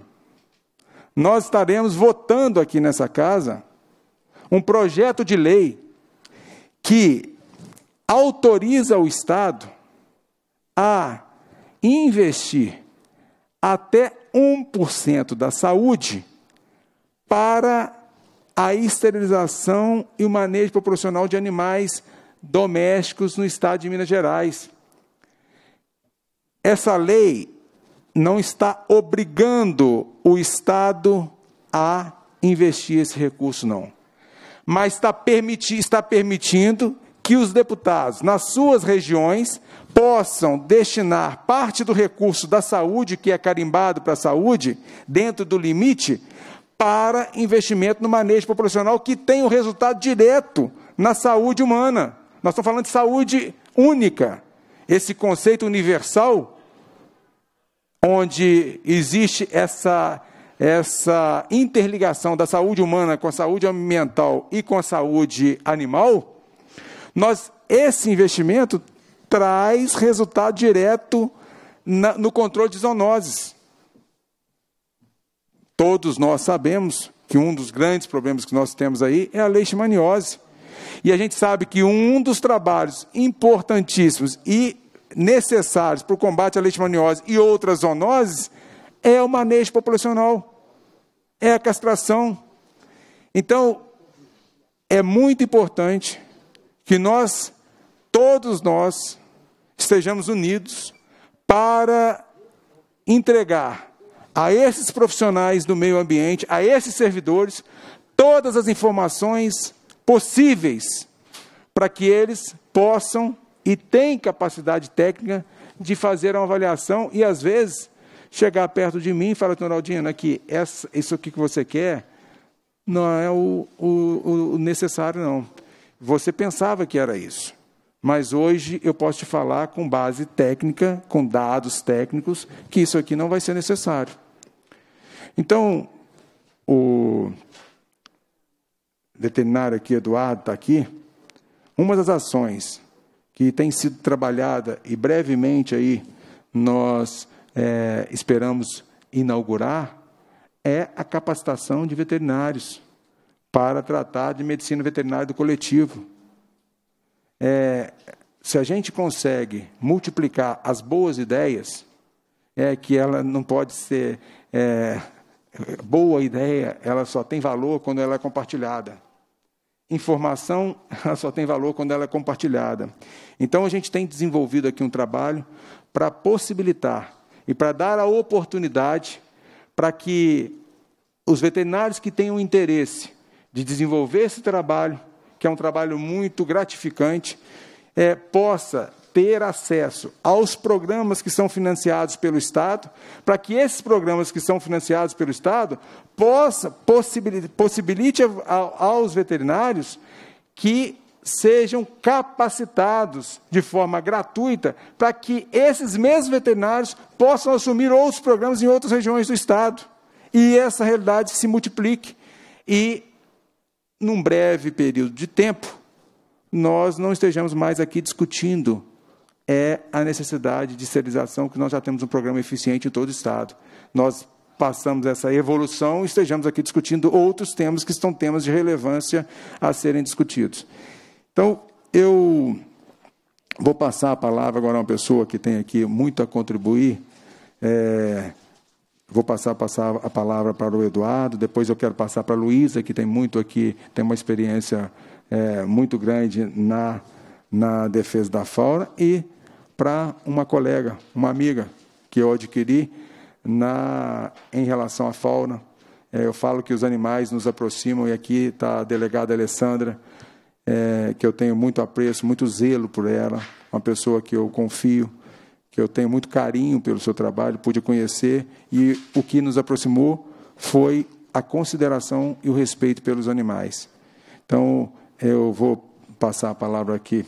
nós estaremos votando aqui nessa casa um projeto de lei que autoriza o Estado a investir até 1% da saúde para a esterilização e o manejo proporcional de animais domésticos no estado de Minas Gerais. Essa lei não está obrigando o Estado a investir esse recurso, não. Mas está, permiti está permitindo que os deputados, nas suas regiões, possam destinar parte do recurso da saúde, que é carimbado para a saúde, dentro do limite, para investimento no manejo populacional, que tem o um resultado direto na saúde humana. Nós estamos falando de saúde única. Esse conceito universal onde existe essa, essa interligação da saúde humana com a saúde ambiental e com a saúde animal, nós esse investimento traz resultado direto na, no controle de zoonoses. Todos nós sabemos que um dos grandes problemas que nós temos aí é a leishmaniose. E a gente sabe que um dos trabalhos importantíssimos e necessários para o combate à leishmaniose e outras zoonoses é o manejo populacional, é a castração. Então, é muito importante que nós, todos nós, estejamos unidos para entregar a esses profissionais do meio ambiente, a esses servidores, todas as informações possíveis para que eles possam e tem capacidade técnica de fazer uma avaliação e, às vezes, chegar perto de mim e falar, Ronaldinho, aqui, essa, isso aqui que você quer não é o, o, o necessário, não. Você pensava que era isso. Mas hoje eu posso te falar com base técnica, com dados técnicos, que isso aqui não vai ser necessário. Então, o veterinário aqui, Eduardo, está aqui. Uma das ações que tem sido trabalhada e brevemente aí nós é, esperamos inaugurar é a capacitação de veterinários para tratar de medicina veterinária do coletivo. É, se a gente consegue multiplicar as boas ideias, é que ela não pode ser é, boa ideia, ela só tem valor quando ela é compartilhada informação só tem valor quando ela é compartilhada. Então a gente tem desenvolvido aqui um trabalho para possibilitar e para dar a oportunidade para que os veterinários que tenham interesse de desenvolver esse trabalho, que é um trabalho muito gratificante, é, possa ter acesso aos programas que são financiados pelo Estado, para que esses programas que são financiados pelo Estado possa, possibilite, possibilite aos veterinários que sejam capacitados de forma gratuita para que esses mesmos veterinários possam assumir outros programas em outras regiões do Estado. E essa realidade se multiplique. E, num breve período de tempo, nós não estejamos mais aqui discutindo é a necessidade de esterilização, que nós já temos um programa eficiente em todo o Estado. Nós passamos essa evolução e estejamos aqui discutindo outros temas que estão temas de relevância a serem discutidos. Então, eu vou passar a palavra agora a uma pessoa que tem aqui muito a contribuir. É, vou passar, passar a palavra para o Eduardo, depois eu quero passar para a Luísa, que tem muito aqui, tem uma experiência é, muito grande na, na defesa da fauna, e para uma colega, uma amiga que eu adquiri na, em relação à fauna. É, eu falo que os animais nos aproximam e aqui está a delegada Alessandra, é, que eu tenho muito apreço, muito zelo por ela, uma pessoa que eu confio, que eu tenho muito carinho pelo seu trabalho, pude conhecer e o que nos aproximou foi a consideração e o respeito pelos animais. Então, eu vou passar a palavra aqui,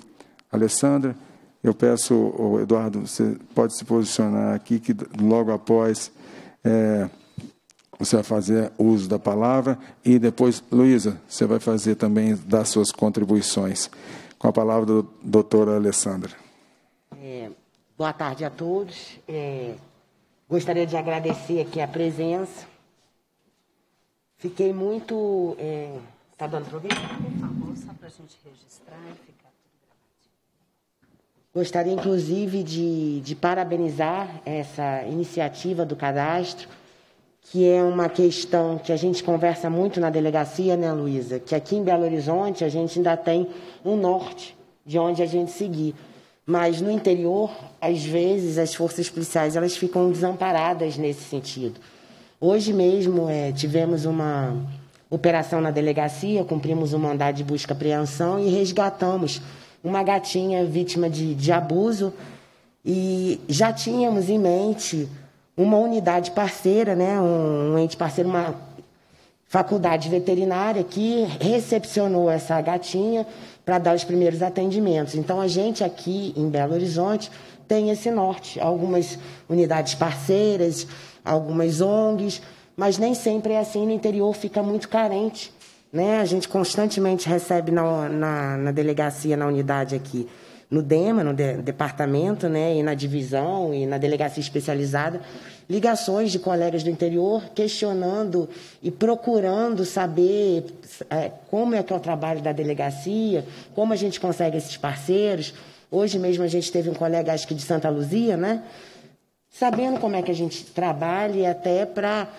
Alessandra. Eu peço, Eduardo, você pode se posicionar aqui, que logo após é, você vai fazer uso da palavra. E depois, Luísa, você vai fazer também das suas contribuições. Com a palavra do doutora Alessandra. É, boa tarde a todos. É, gostaria de agradecer aqui a presença. Fiquei muito. Está é, dando para ouvir? Por favor, só para a gente registrar e Gostaria, inclusive, de, de parabenizar essa iniciativa do cadastro, que é uma questão que a gente conversa muito na delegacia, né, Luísa? Que aqui em Belo Horizonte a gente ainda tem um norte de onde a gente seguir. Mas no interior, às vezes, as forças policiais elas ficam desamparadas nesse sentido. Hoje mesmo é, tivemos uma operação na delegacia, cumprimos um mandado de busca e apreensão e resgatamos uma gatinha vítima de, de abuso e já tínhamos em mente uma unidade parceira, né, um, um ente parceiro, uma faculdade veterinária que recepcionou essa gatinha para dar os primeiros atendimentos. Então a gente aqui em Belo Horizonte tem esse norte, algumas unidades parceiras, algumas ONGs, mas nem sempre é assim, no interior fica muito carente né? A gente constantemente recebe na, na, na delegacia, na unidade aqui, no DEMA, no de, departamento, né? e na divisão, e na delegacia especializada, ligações de colegas do interior questionando e procurando saber é, como é que é o trabalho da delegacia, como a gente consegue esses parceiros. Hoje mesmo a gente teve um colega, acho que de Santa Luzia, né? Sabendo como é que a gente trabalha e até para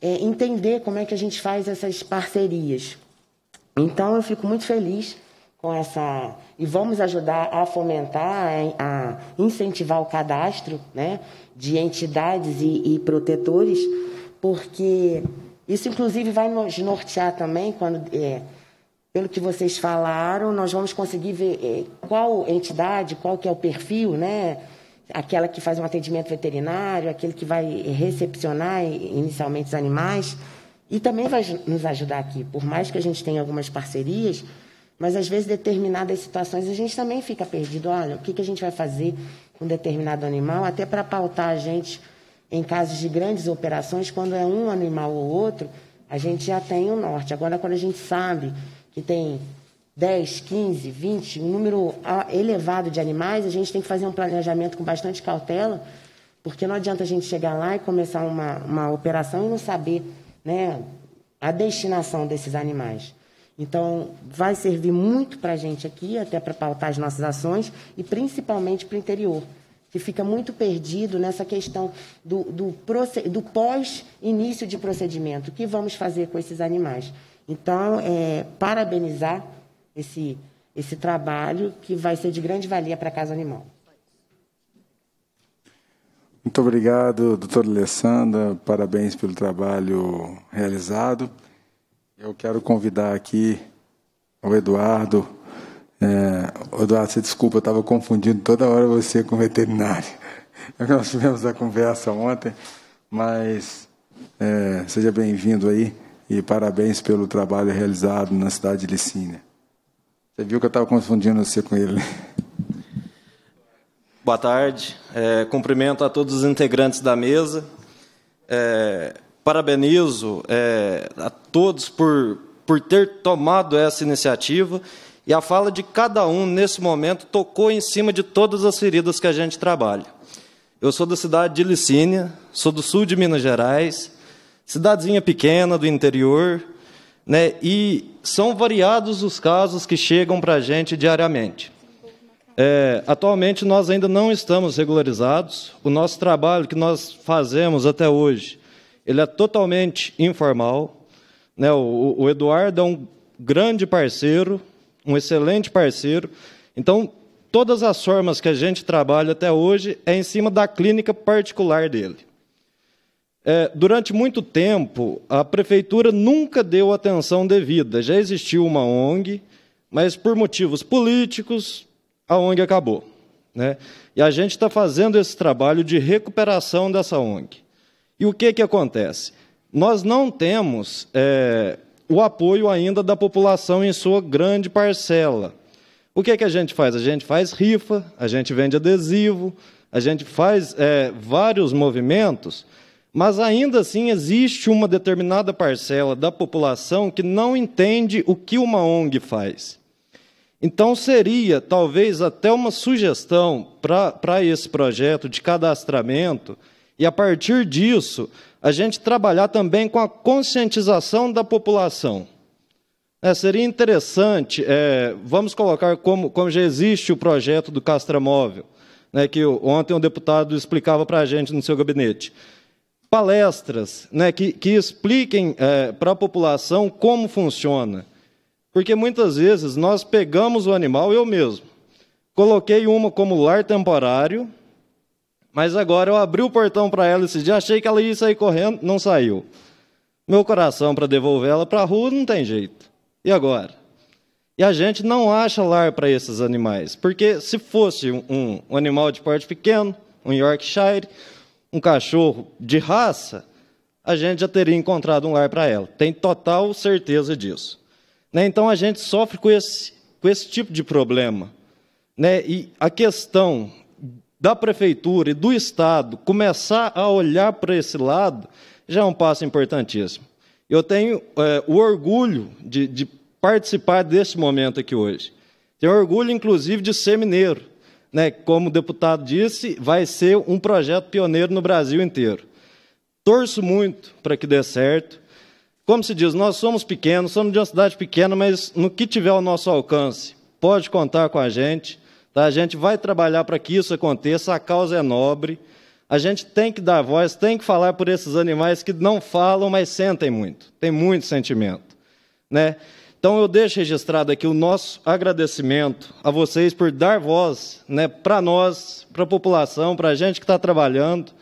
é, entender como é que a gente faz essas parcerias. Então, eu fico muito feliz com essa. E vamos ajudar a fomentar, a incentivar o cadastro né, de entidades e, e protetores, porque isso, inclusive, vai nos nortear também quando. É, pelo que vocês falaram, nós vamos conseguir ver é, qual entidade, qual que é o perfil, né? Aquela que faz um atendimento veterinário, aquele que vai recepcionar inicialmente os animais. E também vai nos ajudar aqui. Por mais que a gente tenha algumas parcerias, mas às vezes determinadas situações a gente também fica perdido. Olha, o que, que a gente vai fazer com determinado animal, até para pautar a gente em casos de grandes operações, quando é um animal ou outro, a gente já tem o um norte. Agora, quando a gente sabe que tem 10, 15, 20, um número elevado de animais, a gente tem que fazer um planejamento com bastante cautela, porque não adianta a gente chegar lá e começar uma, uma operação e não saber né, a destinação desses animais. Então, vai servir muito para a gente aqui, até para pautar as nossas ações, e principalmente para o interior, que fica muito perdido nessa questão do, do, do pós-início de procedimento. O que vamos fazer com esses animais? Então, é, parabenizar esse, esse trabalho que vai ser de grande valia para a Casa Animal. Muito obrigado, doutora Alessandra. Parabéns pelo trabalho realizado. Eu quero convidar aqui o Eduardo. É, Eduardo, você desculpa, eu estava confundindo toda hora você com veterinário. É que nós tivemos a conversa ontem, mas é, seja bem-vindo aí e parabéns pelo trabalho realizado na cidade de Licínia. Você viu que eu estava confundindo você com ele. Boa tarde. É, cumprimento a todos os integrantes da mesa. É, parabenizo é, a todos por, por ter tomado essa iniciativa. E a fala de cada um nesse momento tocou em cima de todas as feridas que a gente trabalha. Eu sou da cidade de Licínia, sou do sul de Minas Gerais, cidadezinha pequena do interior, né? E são variados os casos que chegam para a gente diariamente. É, atualmente nós ainda não estamos regularizados. O nosso trabalho que nós fazemos até hoje, ele é totalmente informal. Né? O, o Eduardo é um grande parceiro, um excelente parceiro. Então, todas as formas que a gente trabalha até hoje é em cima da clínica particular dele. É, durante muito tempo, a prefeitura nunca deu atenção devida. Já existiu uma ONG, mas por motivos políticos, a ONG acabou. Né? E a gente está fazendo esse trabalho de recuperação dessa ONG. E o que, que acontece? Nós não temos é, o apoio ainda da população em sua grande parcela. O que, que a gente faz? A gente faz rifa, a gente vende adesivo, a gente faz é, vários movimentos, mas ainda assim existe uma determinada parcela da população que não entende o que uma ONG faz. Então, seria talvez até uma sugestão para esse projeto de cadastramento, e a partir disso, a gente trabalhar também com a conscientização da população. É, seria interessante, é, vamos colocar como, como já existe o projeto do Castramóvel, né, que ontem um deputado explicava para a gente no seu gabinete. Palestras né, que, que expliquem é, para a população como funciona. Porque muitas vezes nós pegamos o animal, eu mesmo, coloquei uma como lar temporário, mas agora eu abri o portão para ela esse dia, achei que ela ia sair correndo, não saiu. Meu coração para devolver ela para a rua não tem jeito. E agora? E a gente não acha lar para esses animais, porque se fosse um, um animal de porte pequeno, um Yorkshire, um cachorro de raça, a gente já teria encontrado um lar para ela. Tem total certeza disso. Né? Então a gente sofre com esse, com esse tipo de problema. Né? E a questão da prefeitura e do Estado começar a olhar para esse lado já é um passo importantíssimo. Eu tenho é, o orgulho de, de participar desse momento aqui hoje. Tenho orgulho, inclusive, de ser mineiro. Né? Como o deputado disse, vai ser um projeto pioneiro no Brasil inteiro. Torço muito para que dê certo. Como se diz, nós somos pequenos, somos de uma cidade pequena, mas no que tiver ao nosso alcance, pode contar com a gente. Tá? A gente vai trabalhar para que isso aconteça, a causa é nobre. A gente tem que dar voz, tem que falar por esses animais que não falam, mas sentem muito, tem muito sentimento. Né? Então eu deixo registrado aqui o nosso agradecimento a vocês por dar voz né, para nós, para a população, para a gente que está trabalhando.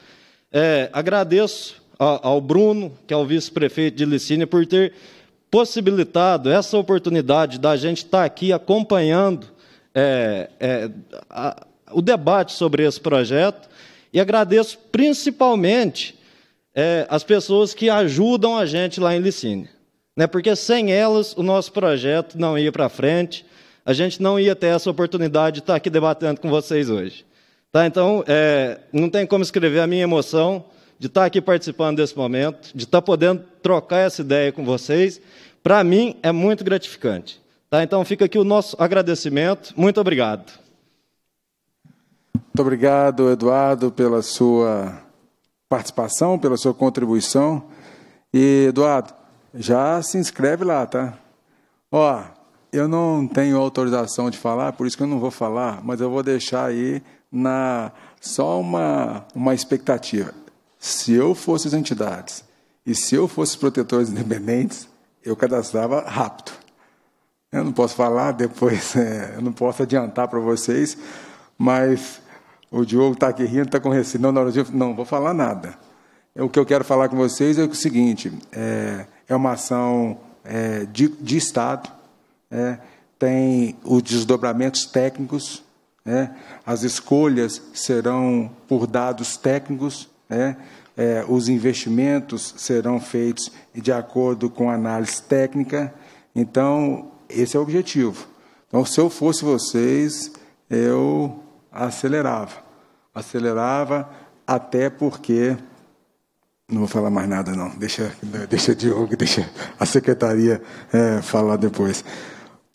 É, agradeço ao Bruno, que é o vice-prefeito de Licínia, por ter possibilitado essa oportunidade da gente estar tá aqui acompanhando é, é, a, o debate sobre esse projeto e agradeço principalmente é, as pessoas que ajudam a gente lá em Licínia, né? porque sem elas o nosso projeto não ia para frente, a gente não ia ter essa oportunidade de estar tá aqui debatendo com vocês hoje. Tá? Então, é, não tem como escrever a minha emoção de estar aqui participando desse momento, de estar podendo trocar essa ideia com vocês. Para mim é muito gratificante. Tá? Então fica aqui o nosso agradecimento. Muito obrigado. Muito obrigado, Eduardo, pela sua participação, pela sua contribuição. E, Eduardo, já se inscreve lá, tá? Ó, eu não tenho autorização de falar, por isso que eu não vou falar, mas eu vou deixar aí na só uma, uma expectativa. Se eu fosse as entidades e se eu fosse protetores independentes, eu cadastrava rápido. Eu não posso falar depois, é, eu não posso adiantar para vocês, mas o Diogo está aqui rindo, está com receio. Não, não, não vou falar nada. É, o que eu quero falar com vocês é o seguinte: é, é uma ação é, de, de, Estado, é, tem os desdobramentos técnicos, é, as escolhas serão por dados técnicos, né? É, os investimentos serão feitos de acordo com análise técnica. Então, esse é o objetivo. Então, se eu fosse vocês, eu acelerava. Acelerava até porque. Não vou falar mais nada, não. Deixa, deixa Diogo, deixa a secretaria é, falar depois.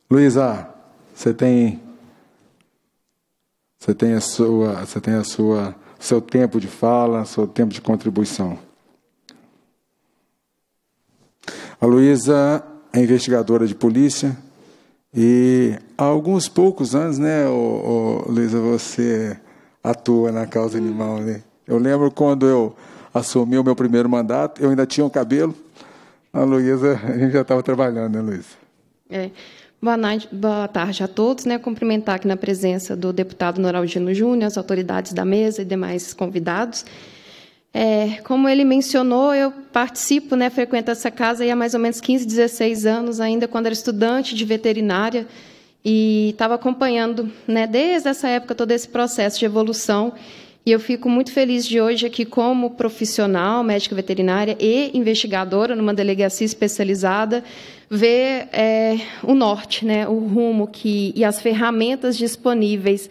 Luísa, você tem. Você tem a sua. Você tem a sua seu tempo de fala, seu tempo de contribuição. A Luísa é investigadora de polícia e há alguns poucos anos, né, o ô, Luísa, você atua na causa animal, né? Eu lembro quando eu assumi o meu primeiro mandato, eu ainda tinha um cabelo, a Luísa, a gente já estava trabalhando, né, Luísa? É. Boa, noite, boa tarde a todos. Né? Cumprimentar aqui na presença do deputado Noraldino Júnior, as autoridades da mesa e demais convidados. É, como ele mencionou, eu participo, né, frequento essa casa há mais ou menos 15, 16 anos, ainda quando era estudante de veterinária, e estava acompanhando né, desde essa época todo esse processo de evolução e eu fico muito feliz de hoje aqui como profissional, médica veterinária e investigadora numa delegacia especializada, ver é, o norte, né, o rumo que e as ferramentas disponíveis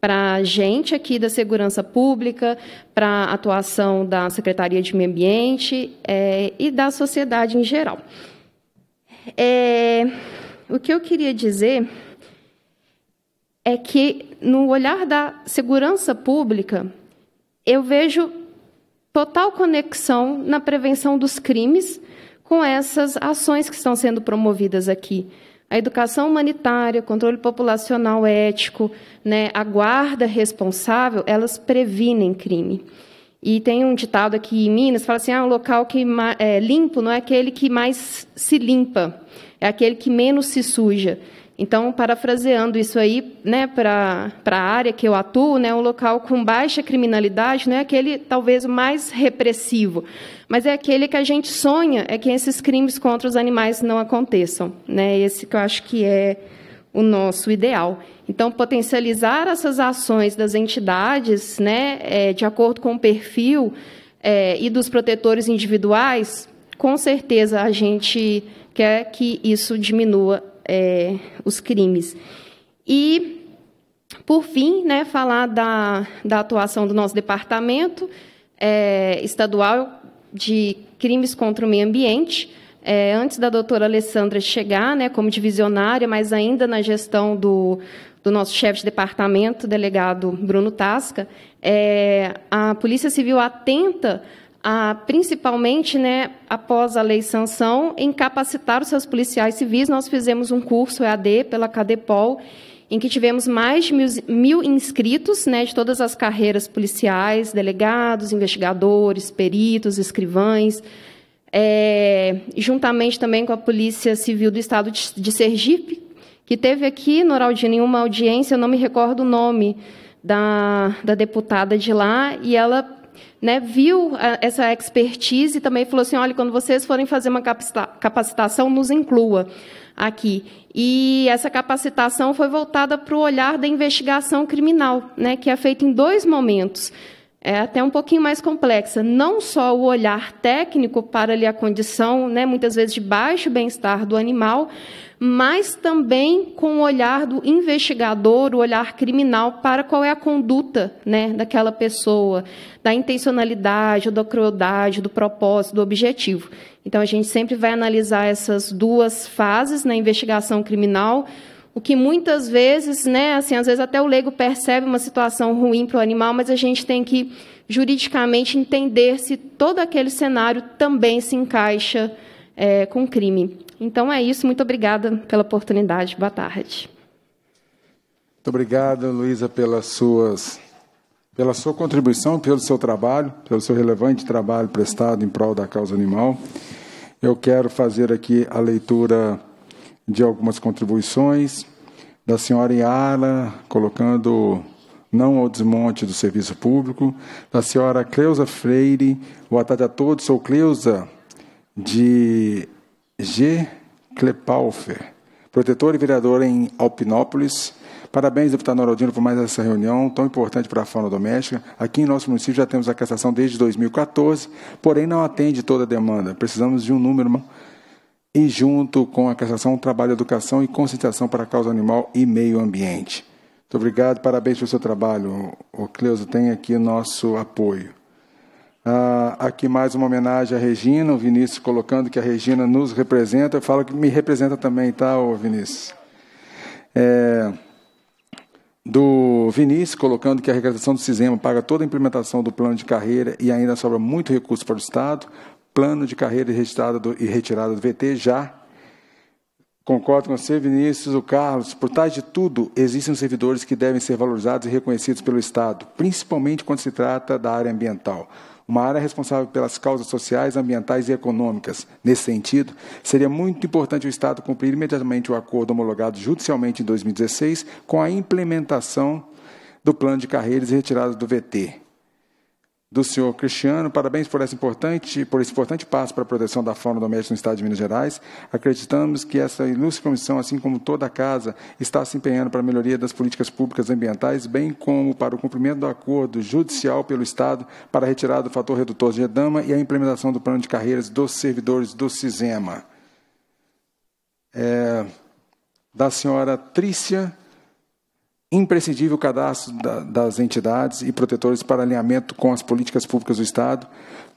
para a gente aqui da segurança pública, para a atuação da Secretaria de Meio Ambiente é, e da sociedade em geral. É, o que eu queria dizer é que, no olhar da segurança pública, eu vejo total conexão na prevenção dos crimes com essas ações que estão sendo promovidas aqui. A educação humanitária, controle populacional ético, né, a guarda responsável, elas previnem crime. E tem um ditado aqui em Minas, fala assim, ah, o local que é limpo não é aquele que mais se limpa, é aquele que menos se suja. Então, parafraseando isso aí, né, para a área que eu atuo, né, um local com baixa criminalidade não é aquele talvez mais repressivo, mas é aquele que a gente sonha é que esses crimes contra os animais não aconteçam, né? Esse que eu acho que é o nosso ideal. Então, potencializar essas ações das entidades, né, é, de acordo com o perfil é, e dos protetores individuais, com certeza a gente quer que isso diminua é, os crimes. E, por fim, né, falar da, da atuação do nosso departamento é, estadual de crimes contra o meio ambiente. É, antes da doutora Alessandra chegar, né, como divisionária, mas ainda na gestão do, do nosso chefe de departamento, delegado Bruno Tasca, é, a Polícia Civil atenta a, principalmente né, após a lei sanção, em capacitar os seus policiais civis. Nós fizemos um curso EAD pela Cadepol, em que tivemos mais de mil, mil inscritos né, de todas as carreiras policiais, delegados, investigadores, peritos, escrivães, é, juntamente também com a Polícia Civil do Estado de, de Sergipe, que teve aqui, Noraldina, em uma audiência, eu não me recordo o nome da, da deputada de lá, e ela né, viu essa expertise e também falou assim, olha, quando vocês forem fazer uma capacitação, nos inclua aqui. E essa capacitação foi voltada para o olhar da investigação criminal, né, que é feita em dois momentos é até um pouquinho mais complexa. Não só o olhar técnico para ali, a condição, né, muitas vezes de baixo bem-estar do animal, mas também com o olhar do investigador, o olhar criminal para qual é a conduta né, daquela pessoa, da intencionalidade, da crueldade, do propósito, do objetivo. Então, a gente sempre vai analisar essas duas fases na né, investigação criminal o que muitas vezes, né, assim, às vezes até o leigo percebe uma situação ruim para o animal, mas a gente tem que juridicamente entender se todo aquele cenário também se encaixa é, com o crime. Então é isso, muito obrigada pela oportunidade. Boa tarde. Muito obrigado, Luísa, pelas suas pela sua contribuição, pelo seu trabalho, pelo seu relevante trabalho prestado em prol da causa animal. Eu quero fazer aqui a leitura de algumas contribuições da senhora Yara, colocando não ao desmonte do serviço público, da senhora Cleusa Freire, boa tarde a todos, sou Cleusa de G. Klepaufer, protetora e vereadora em Alpinópolis. Parabéns, deputado Noraldino, por mais essa reunião tão importante para a fauna doméstica. Aqui em nosso município já temos a cassação desde 2014, porém não atende toda a demanda. Precisamos de um número e, junto com a cassação, trabalho, educação e conscientização para a causa animal e meio ambiente. Muito obrigado, parabéns pelo seu trabalho. O Cleuso tem aqui nosso apoio. Ah, aqui mais uma homenagem à Regina, o Vinícius colocando que a Regina nos representa. Eu falo que me representa também, tá, Vinícius? É, do Vinícius colocando que a arrecadação do CISEMA paga toda a implementação do plano de carreira e ainda sobra muito recurso para o Estado plano de carreira registrado e retirado do VT já. Concordo com você, Vinícius, o Carlos. Por trás de tudo, existem servidores que devem ser valorizados e reconhecidos pelo Estado, principalmente quando se trata da área ambiental. Uma área responsável pelas causas sociais, ambientais e econômicas. Nesse sentido, seria muito importante o Estado cumprir imediatamente o acordo homologado judicialmente em 2016 com a implementação do plano de carreiras retirado do VT do senhor Cristiano. Parabéns por, essa importante, por esse importante passo para a proteção da fauna doméstica no Estado de Minas Gerais. Acreditamos que essa ilustre comissão, assim como toda a Casa, está se empenhando para a melhoria das políticas públicas ambientais, bem como para o cumprimento do acordo judicial pelo Estado para a retirada do fator redutor de edama e a implementação do plano de carreiras dos servidores do CISEMA. É, da senhora Trícia imprescindível o cadastro da, das entidades e protetores para alinhamento com as políticas públicas do Estado.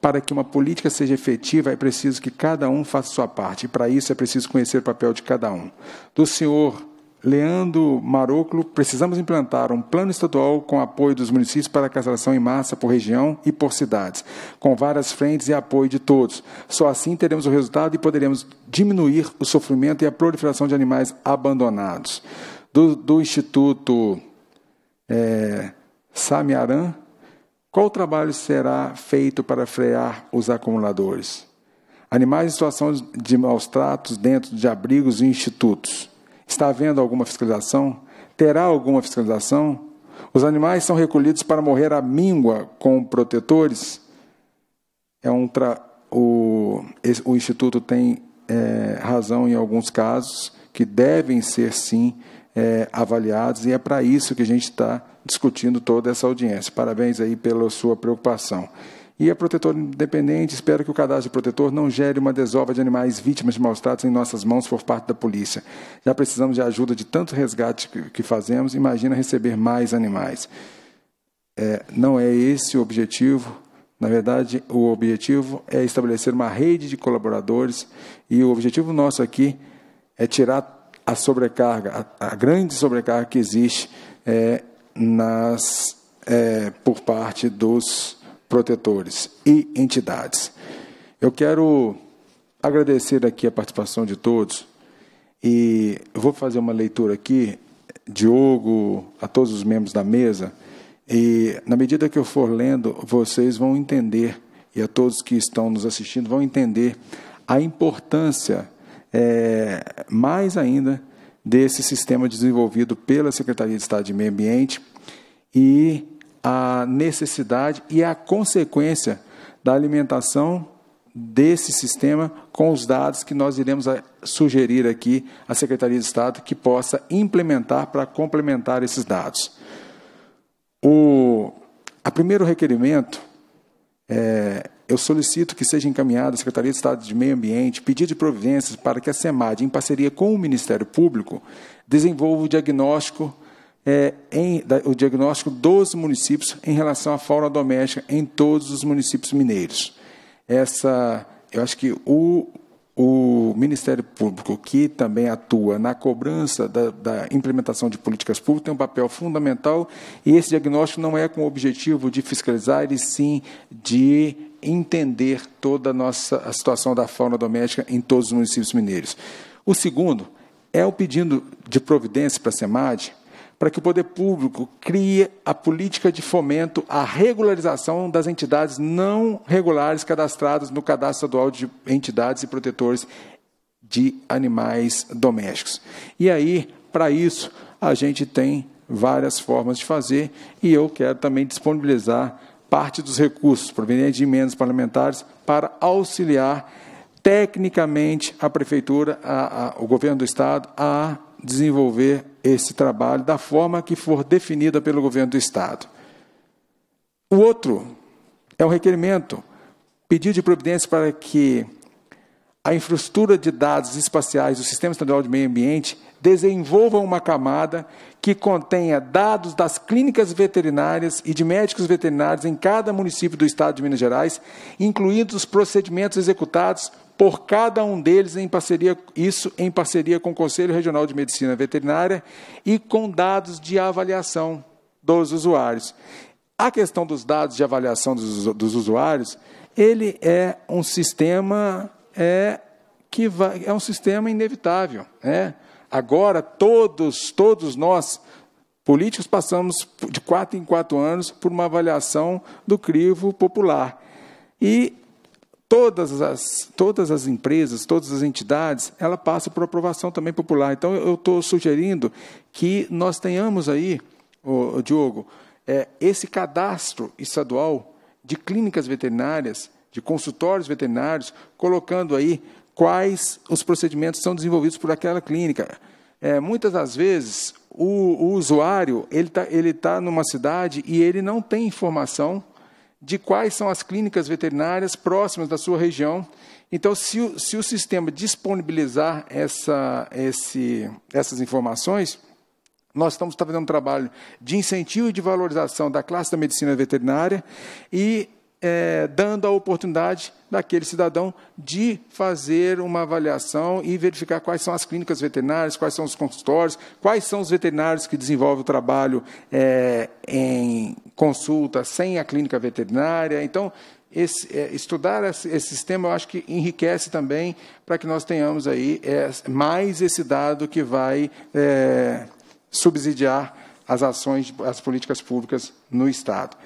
Para que uma política seja efetiva, é preciso que cada um faça sua parte, e para isso é preciso conhecer o papel de cada um. Do senhor Leandro Maroclo, precisamos implantar um plano estadual com apoio dos municípios para a castração em massa por região e por cidades, com várias frentes e apoio de todos. Só assim teremos o resultado e poderemos diminuir o sofrimento e a proliferação de animais abandonados do, do Instituto é, Samiaran, qual trabalho será feito para frear os acumuladores? Animais em situação de maus tratos dentro de abrigos e institutos. Está havendo alguma fiscalização? Terá alguma fiscalização? Os animais são recolhidos para morrer à míngua com protetores? É um tra... o... o Instituto tem é, razão em alguns casos que devem ser, sim, é, avaliados, e é para isso que a gente está discutindo toda essa audiência. Parabéns aí pela sua preocupação. E a é protetora independente, espero que o cadastro protetor não gere uma desova de animais vítimas de maus tratos em nossas mãos por parte da polícia. Já precisamos de ajuda de tanto resgate que fazemos, imagina receber mais animais. É, não é esse o objetivo. Na verdade, o objetivo é estabelecer uma rede de colaboradores e o objetivo nosso aqui é tirar a sobrecarga, a, a grande sobrecarga que existe é, nas, é, por parte dos protetores e entidades. Eu quero agradecer aqui a participação de todos e vou fazer uma leitura aqui, Diogo, a todos os membros da mesa, e na medida que eu for lendo, vocês vão entender, e a todos que estão nos assistindo vão entender a importância é, mais ainda desse sistema desenvolvido pela Secretaria de Estado de Meio Ambiente e a necessidade e a consequência da alimentação desse sistema com os dados que nós iremos é, sugerir aqui à Secretaria de Estado que possa implementar para complementar esses dados. O a primeiro requerimento é, eu solicito que seja encaminhado à Secretaria de Estado de Meio Ambiente pedido de providências para que a SEMAD, em parceria com o Ministério Público, desenvolva o diagnóstico, é, em, da, o diagnóstico dos municípios em relação à fauna doméstica em todos os municípios mineiros. Essa, eu acho que o, o Ministério Público, que também atua na cobrança da, da, implementação de políticas públicas, tem um papel fundamental e esse diagnóstico não é com o objetivo de fiscalizar, e sim de entender toda a nossa a situação da fauna doméstica em todos os municípios mineiros. O segundo é o pedido de providência para a SEMAD para que o poder público crie a política de fomento à regularização das entidades não regulares cadastradas no Cadastro Estadual de Entidades e Protetores de Animais Domésticos. E aí, para isso, a gente tem várias formas de fazer e eu quero também disponibilizar parte dos recursos provenientes de emendas parlamentares para auxiliar tecnicamente a prefeitura, a, a, o governo do estado a desenvolver esse trabalho da forma que for definida pelo governo do Estado. O outro é um requerimento, pedido de providência para que a infraestrutura de dados espaciais do Sistema Estadual de Meio Ambiente desenvolvam uma camada que contenha dados das clínicas veterinárias e de médicos veterinários em cada município do estado de Minas Gerais, incluindo os procedimentos executados por cada um deles em parceria isso em parceria com o Conselho Regional de Medicina Veterinária e com dados de avaliação dos usuários. A questão dos dados de avaliação dos, dos usuários, ele é um sistema é que vai, é um sistema inevitável, né? Agora, todos, todos nós, políticos, passamos de quatro em quatro anos por uma avaliação do crivo popular. E todas as, todas as empresas, todas as entidades, ela passa por aprovação também popular. Então, eu estou sugerindo que nós tenhamos aí, Diogo, é, esse cadastro estadual de clínicas veterinárias, de consultórios veterinários, colocando aí quais os procedimentos são desenvolvidos por aquela clínica. É, muitas das vezes, o, o usuário ele está ele tá numa cidade e ele não tem informação de quais são as clínicas veterinárias próximas da sua região. Então, se o, se o sistema disponibilizar essa, esse, essas informações, nós estamos fazendo um trabalho de incentivo e de valorização da classe da medicina veterinária e é, dando a oportunidade daquele cidadão de fazer uma avaliação e verificar quais são as clínicas veterinárias, quais são os consultórios, quais são os veterinários que desenvolvem o trabalho é, em consulta sem a clínica veterinária. Então, esse, é, estudar esse, esse, sistema, eu acho que enriquece também para que nós tenhamos aí é, mais esse dado que vai é, subsidiar as ações, as políticas públicas no Estado.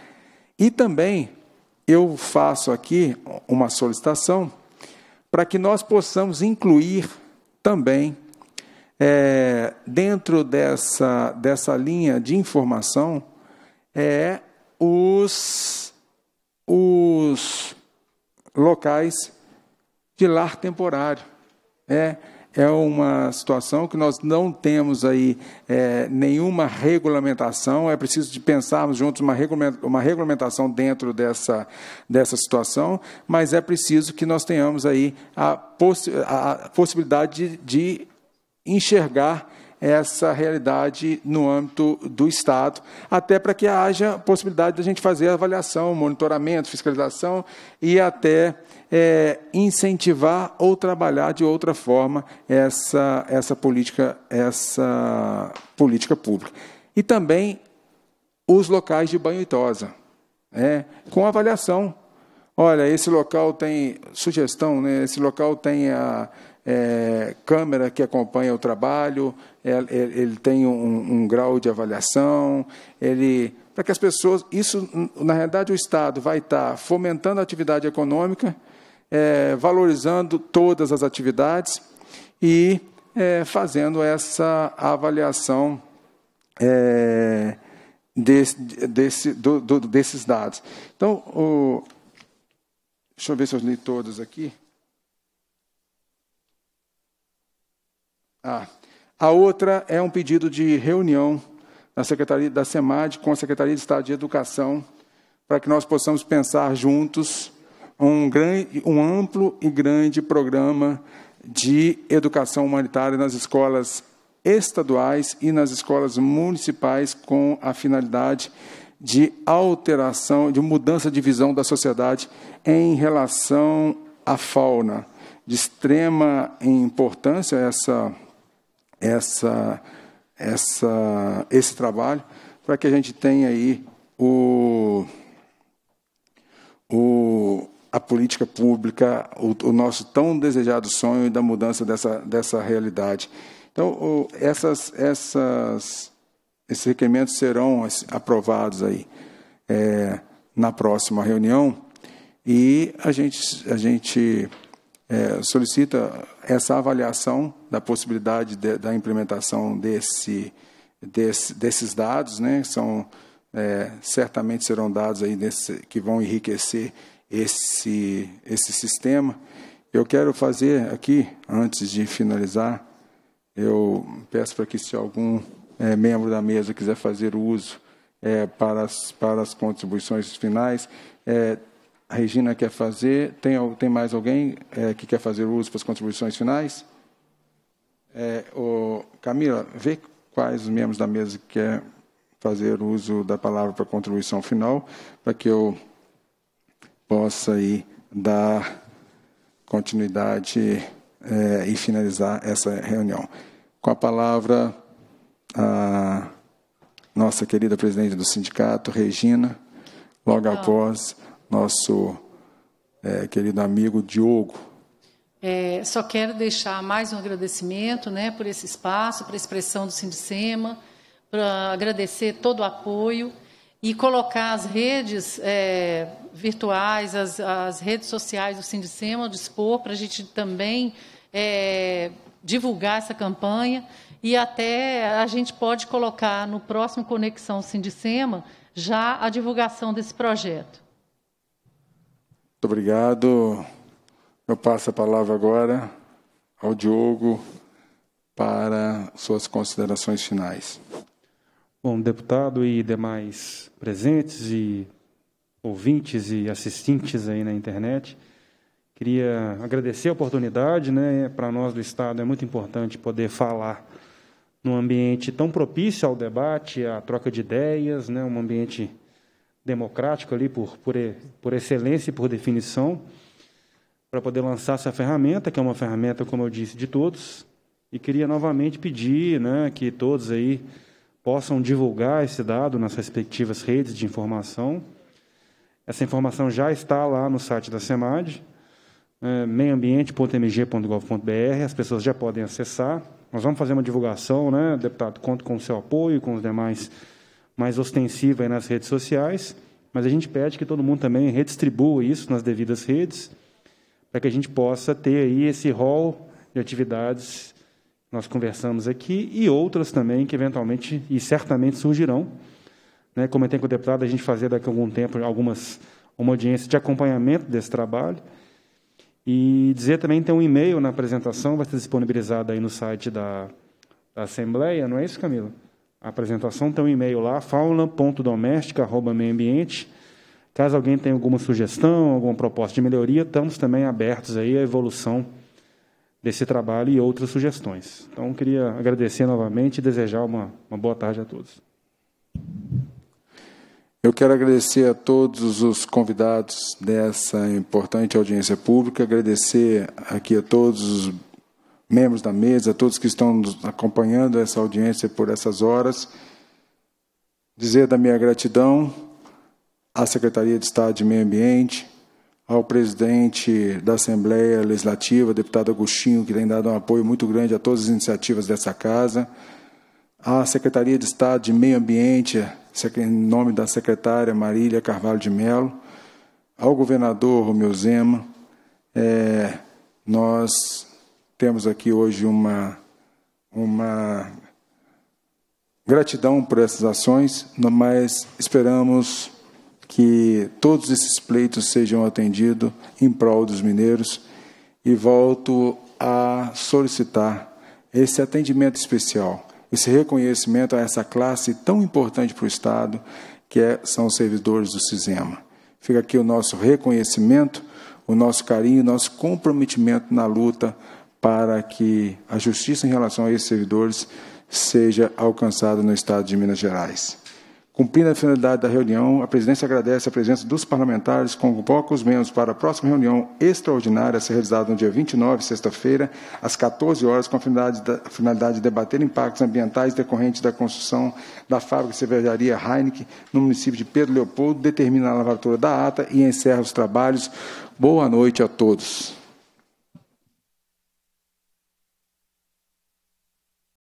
E também eu faço aqui uma solicitação para que nós possamos incluir também, é, dentro dessa, dessa linha de informação, é, os, os locais de lar temporário. É, é uma situação que nós não temos aí é, nenhuma regulamentação, é preciso de pensarmos juntos uma, uma regulamentação dentro dessa, dessa situação, mas é preciso que nós tenhamos aí a, possi a possibilidade de, de enxergar essa realidade no âmbito do Estado, até para que haja possibilidade de a gente fazer avaliação, monitoramento, fiscalização e até é, incentivar ou trabalhar de outra forma essa, essa, política, essa política pública. E também os locais de banho e tosa, né, com avaliação. Olha, esse local tem sugestão, né? esse local tem a é, câmera que acompanha o trabalho, ele, ele tem um, um grau de avaliação, ele para que as pessoas, isso na realidade o Estado vai estar fomentando a atividade econômica, é, valorizando todas as atividades e é, fazendo essa avaliação é, desse, desse, do, do, desses dados. Então, o, deixa eu ver se eu li todos aqui. Ah, a outra é um pedido de reunião na Secretaria da SEMAD com a Secretaria de Estado de Educação para que nós possamos pensar juntos um, grande, um amplo e grande programa de educação humanitária nas escolas estaduais e nas escolas municipais com a finalidade de alteração, de mudança de visão da sociedade em relação à fauna. De extrema importância essa essa, essa, esse trabalho para que a gente tenha aí o, o, a política pública, o, o, nosso tão desejado sonho da mudança dessa, dessa realidade. Então, o, essas, essas, esses requerimentos serão aprovados aí é, na próxima reunião e a gente, a gente é, solicita essa avaliação da possibilidade de, da implementação desse, desse, desses dados, né? São é, certamente serão dados aí desse, que vão enriquecer esse esse sistema. Eu quero fazer aqui antes de finalizar, eu peço para que se algum é, membro da mesa quiser fazer uso é, para, as, para as contribuições finais, é, a Regina quer fazer. Tem, tem mais alguém é, que quer fazer uso para as contribuições finais? É, eh, o, Camila, vê quais os membros da mesa que quer fazer uso da palavra para contribuição final, para que eu possa aí dar continuidade é, e finalizar essa reunião. Com a palavra, a nossa querida presidente do sindicato, Regina, logo Não. após nosso é, querido amigo Diogo. É, só quero deixar mais um agradecimento né, por esse espaço, para a expressão do Sindicema, para agradecer todo o apoio e colocar as redes é, virtuais, as, as, redes sociais do Sindicema ao dispor, para a gente também é, divulgar essa campanha. E até a gente pode colocar no próximo Conexão Sindicema já a divulgação desse projeto. Muito obrigado. Eu passo a palavra agora ao Diogo para suas considerações finais. Bom, deputado e demais presentes e ouvintes e assistentes aí na internet, queria agradecer a oportunidade, né? Para nós do Estado é muito importante poder falar num ambiente tão propício ao debate, à troca de ideias, né? Um ambiente democrático ali por, por, por excelência e por definição, para poder lançar essa ferramenta, que é uma ferramenta, como eu disse, de todos. E queria novamente pedir né, que todos aí possam divulgar esse dado nas respectivas redes de informação. Essa informação já está lá no site da SEMAD, é, né, meioambiente.mg.gov.br, as pessoas já podem acessar. Nós vamos fazer uma divulgação, né, deputado? Conto com o seu apoio, com os demais mais ostensiva nas redes sociais, mas a gente pede que todo mundo também redistribua isso nas devidas redes, para que a gente possa ter aí esse rol de atividades que nós conversamos aqui e outras também que eventualmente e certamente surgirão. Né, comentei com o deputado a gente fazer daqui a algum tempo algumas uma audiência de acompanhamento desse trabalho. E dizer também tem um e-mail na apresentação, vai ser disponibilizado aí no site da, da Assembleia, não é isso, Camila? a apresentação, tem um e-mail lá, fauna.domestica.meioambiente. Caso alguém tenha alguma sugestão, alguma proposta de melhoria, estamos também abertos aí à evolução desse trabalho e outras sugestões. Então, queria agradecer novamente e desejar uma, uma boa tarde a todos. Eu quero agradecer a todos os convidados dessa importante audiência pública, agradecer aqui a todos os membros da mesa, todos que estão nos acompanhando essa audiência por essas horas, dizer da minha gratidão à Secretaria de Estado de Meio Ambiente, ao presidente da Assembleia Legislativa, deputado Agostinho, que tem dado um apoio muito grande a todas as iniciativas dessa casa, à Secretaria de Estado de Meio Ambiente, em nome da secretária Marília Carvalho de Mello, ao governador Romeu Zema, é, nós temos aqui hoje uma, uma gratidão por essas ações, mas esperamos que todos esses pleitos sejam atendidos em prol dos mineiros e volto a solicitar esse atendimento especial, esse reconhecimento a essa classe tão importante para o Estado, que é, são os servidores do CISEMA. Fica aqui o nosso reconhecimento, o nosso carinho, o nosso comprometimento na luta para que a justiça em relação a esses servidores seja alcançada no Estado de Minas Gerais. Cumprindo a finalidade da reunião, a presidência agradece a presença dos parlamentares, convoca os membros para a próxima reunião extraordinária a ser realizada no dia 29, sexta-feira, às 14 horas, com a finalidade, da, a finalidade de debater impactos ambientais decorrentes da construção da fábrica de cervejaria Heineken no município de Pedro Leopoldo, determina a lavatura da ata e encerra os trabalhos. Boa noite a todos.